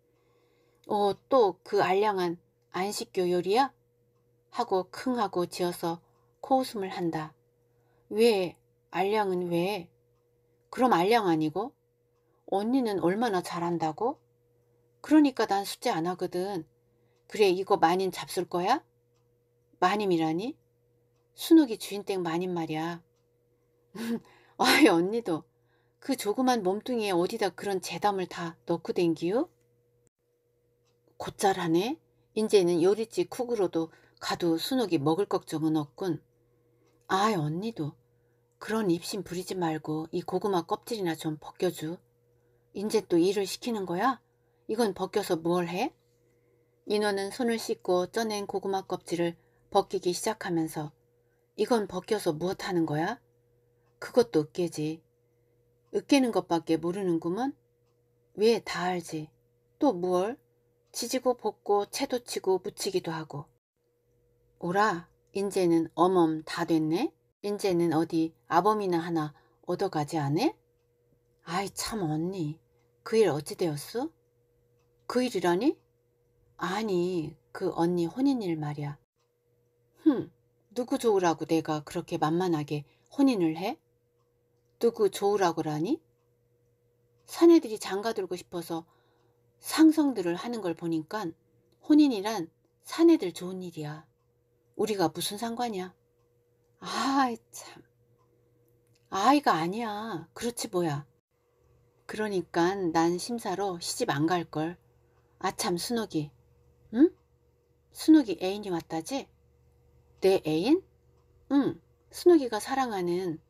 어, 또그 알량한 안식교 요리야? 하고 킁하고 지어서 코웃음을 한다. 왜? 알량은 왜? 그럼 알량 아니고? 언니는 얼마나 잘한다고? 그러니까 난 숙제 안 하거든. 그래 이거 마님 잡술 거야? 마님이라니? 순욱이 주인댁 마님 말이야. 아이 언니도 그 조그만 몸뚱이에 어디다 그런 재담을 다 넣고 댕기요? 곧잘하네. 인제는 요리집 쿡으로도 가도 순옥이 먹을 걱정은 없군. 아이 언니도 그런 입신 부리지 말고 이 고구마 껍질이나 좀 벗겨주. 인제 또 일을 시키는 거야? 이건 벗겨서 뭘 해? 인원은 손을 씻고 쪄낸 고구마 껍질을 벗기기 시작하면서 이건 벗겨서 무엇 하는 거야? 그것도 으깨지. 으깨는 것밖에 모르는구먼? 왜 다 알지? 또 무얼? 치지고 볶고 채도 치고 묻히기도 하고 오라 인제는 어멈 다 됐네 인제는 어디 아범이나 하나 얻어가지 않네 아이 참 언니 그 일 어찌 되었어? 그 일이라니? 아니 그 언니 혼인일 말이야 흠 누구 좋으라고 내가 그렇게 만만하게 혼인을 해? 누구 좋으라고라니? 사내들이 장가들고 싶어서 상성들을 하는 걸 보니까 혼인이란 사내들 좋은 일이야. 우리가 무슨 상관이야? 아이 참. 아이가 아니야. 그렇지 뭐야. 그러니까 난 심사로 시집 안 갈걸. 아참 순옥이. 응? 순옥이 애인이 왔다지? 내 애인? 응. 순옥이가 사랑하는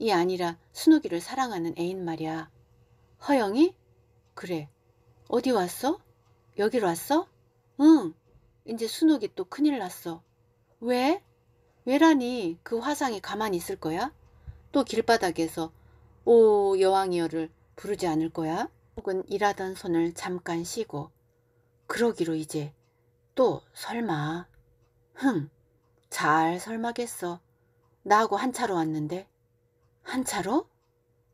이 아니라 순옥이를 사랑하는 애인 말이야. 허영이? 그래. 어디 왔어? 여기로 왔어? 응. 이제 순옥이 또 큰일 났어. 왜? 왜라니 그 화상이 가만히 있을 거야? 또 길바닥에서 오 여왕이여를 부르지 않을 거야? 혹은 일하던 손을 잠깐 쉬고 그러기로 이제 또 설마 흥잘 설마겠어 나하고 한 차로 왔는데 한 차로?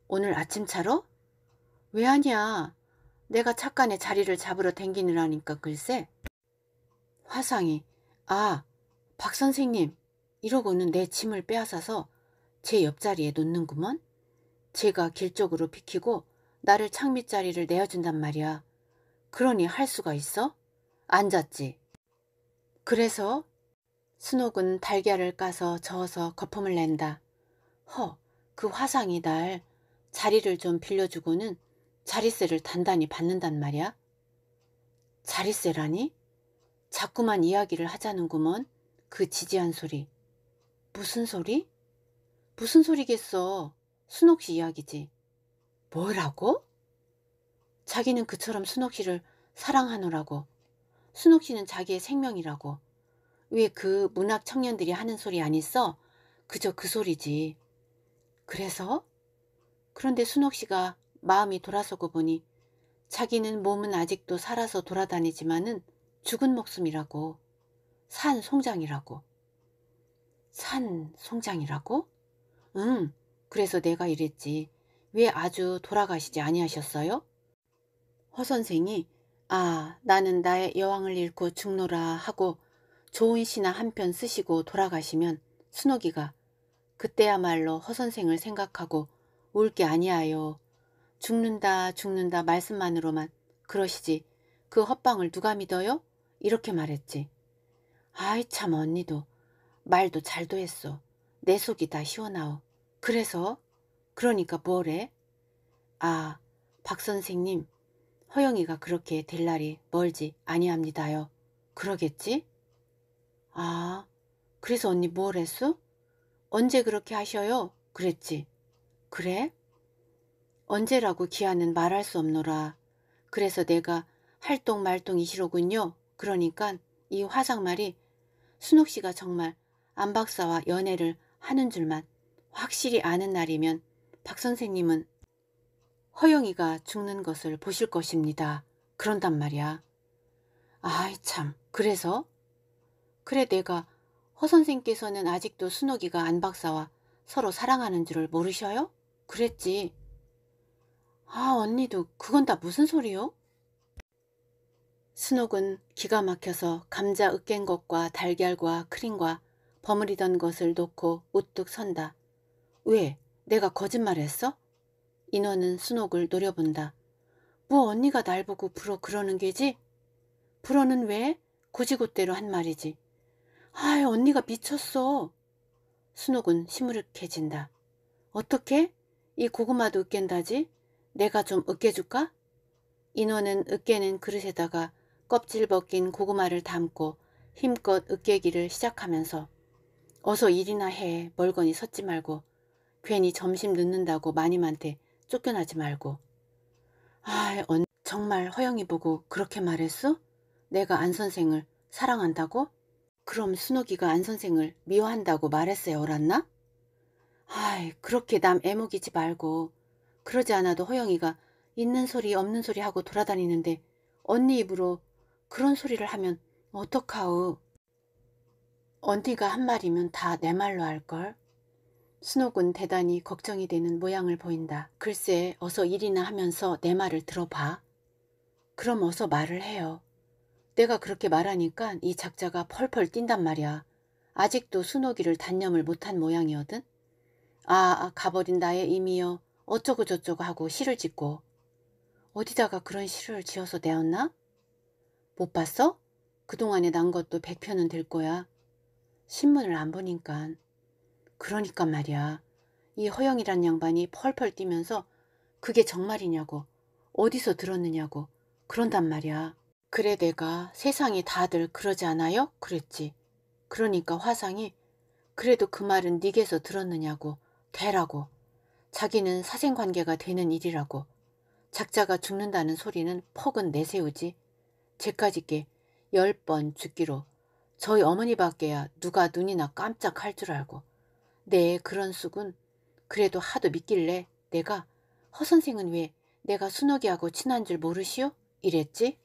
오늘 아침 차로? 왜 아니야 내가 착간에 자리를 잡으러 댕기느라니까 글쎄. 화상이 아, 박 선생님 이러고는 내 짐을 빼앗아서 제 옆자리에 놓는구먼. 제가 길 쪽으로 비키고 나를 창밑자리를 내어준단 말이야. 그러니 할 수가 있어? 앉았지. 그래서 스녹은 달걀을 까서 저어서 거품을 낸다. 허, 그 화상이 날 자리를 좀 빌려주고는 자리세를 단단히 받는단 말이야. 자리세라니? 자꾸만 이야기를 하자는구먼. 그 지지한 소리. 무슨 소리? 무슨 소리겠어. 순옥 씨 이야기지. 뭐라고? 자기는 그처럼 순옥 씨를 사랑하노라고. 순옥 씨는 자기의 생명이라고. 왜 그 문학 청년들이 하는 소리 안 있어? 그저 그 소리지. 그래서? 그런데 순옥 씨가 마음이 돌아서고 보니 자기는 몸은 아직도 살아서 돌아다니지만은 죽은 목숨이라고 산 송장이라고 산 송장이라고? 응 그래서 내가 이랬지 왜 아주 돌아가시지 아니하셨어요? 허 선생이 아 나는 나의 여왕을 잃고 죽노라 하고 좋은 시나 한 편 쓰시고 돌아가시면 순옥이가 그때야말로 허 선생을 생각하고 울 게 아니하여 죽는다 죽는다 말씀만으로만 그러시지 그 헛방을 누가 믿어요? 이렇게 말했지. 아이 참 언니도 말도 잘도 했어. 내 속이 다 시원하오. 그래서? 그러니까 뭐래? 아, 박 선생님, 허영이가 그렇게 될 날이 멀지 아니합니다요. 그러겠지? 아, 그래서 언니 뭘 했어? 언제 그렇게 하셔요? 그랬지. 그래? 언제라고 기아는 말할 수 없노라. 그래서 내가 할동말똥이시로군요 그러니까 이 화상말이 순옥 씨가 정말 안 박사와 연애를 하는 줄만 확실히 아는 날이면 박 선생님은 허영이가 죽는 것을 보실 것입니다. 그런단 말이야. 아이 참 그래서? 그래 내가 허 선생께서는 아직도 순옥이가 안 박사와 서로 사랑하는 줄을 모르셔요? 그랬지. 아, 언니도 그건 다 무슨 소리요? 순옥은 기가 막혀서 감자 으깬 것과 달걀과 크림과 버무리던 것을 놓고 우뚝 선다. 왜? 내가 거짓말했어? 인원은 순옥을 노려본다. 뭐 언니가 날 보고 불어 그러는 게지? 불어는 왜? 고지고대로 한 말이지. 아이 언니가 미쳤어. 순옥은 시무룩해진다. 어떻게? 이 고구마도 으깬다지? 내가 좀 으깨줄까? 인호는 으깨는 그릇에다가 껍질 벗긴 고구마를 담고 힘껏 으깨기를 시작하면서 어서 일이나 해 멀거니 섰지 말고 괜히 점심 늦는다고 마님한테 쫓겨나지 말고 아 언, 정말 허영이 보고 그렇게 말했어? 내가 안 선생을 사랑한다고? 그럼 순옥이가 안 선생을 미워한다고 말했어요, 옳았나? 아이 그렇게 남 애먹이지 말고 그러지 않아도 허영이가 있는 소리 없는 소리 하고 돌아다니는데 언니 입으로 그런 소리를 하면 어떡하우. 언니가 한 말이면 다 내 말로 할걸. 스녹은 대단히 걱정이 되는 모양을 보인다. 글쎄 어서 일이나 하면서 내 말을 들어봐. 그럼 어서 말을 해요. 내가 그렇게 말하니까 이 작자가 펄펄 뛴단 말이야. 아직도 순옥이를 단념을 못한 모양이거든. 아, 아 가버린 다의 이미요. 어쩌고 저쩌고 하고 시를 짓고 어디다가 그런 시를 지어서 내었나? 못 봤어? 그동안에 난 것도 백편은될 거야. 신문을 안 보니까. 그러니까 말이야. 이 허영이란 양반이 펄펄 뛰면서 그게 정말이냐고 어디서 들었느냐고 그런단 말이야. 그래 내가 세상이 다들 그러지 않아요? 그랬지. 그러니까 화상이 그래도 그 말은 니게서 들었느냐고 대라고 자기는 사생관계가 되는 일이라고 작자가 죽는다는 소리는 퍽은 내세우지 제까지께 열 번 죽기로 저희 어머니밖에야 누가 눈이나 깜짝할 줄 알고 내 네, 그런 쑥은 그래도 하도 믿길래 내가 허선생은 왜 내가 순옥이하고 친한 줄 모르시오? 이랬지?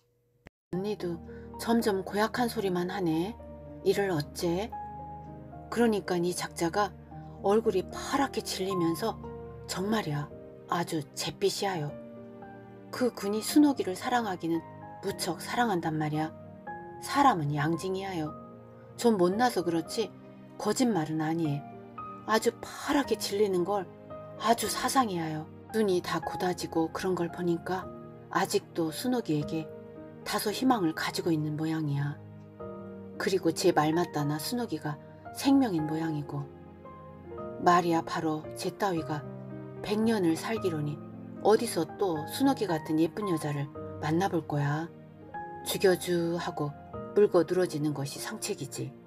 언니도 점점 고약한 소리만 하네. 이를 어째? 그러니까 이 작자가 얼굴이 파랗게 질리면서 정말이야 아주 잿빛이하여 그 군이 순옥이를 사랑하기는 무척 사랑한단 말이야 사람은 양징이하여 좀 못나서 그렇지 거짓말은 아니에 아주 파랗게 질리는 걸 아주 사상이하여 눈이 다 곧아지고 그런 걸 보니까 아직도 순옥이에게 다소 희망을 가지고 있는 모양이야. 그리고 제 말 맞다나 순옥이가 생명인 모양이고 말이야 바로 제 따위가 백년을 살기로니 어디서 또 순옥이 같은 예쁜 여자를 만나볼 거야. 죽여주 하고 물고 늘어지는 것이 상책이지.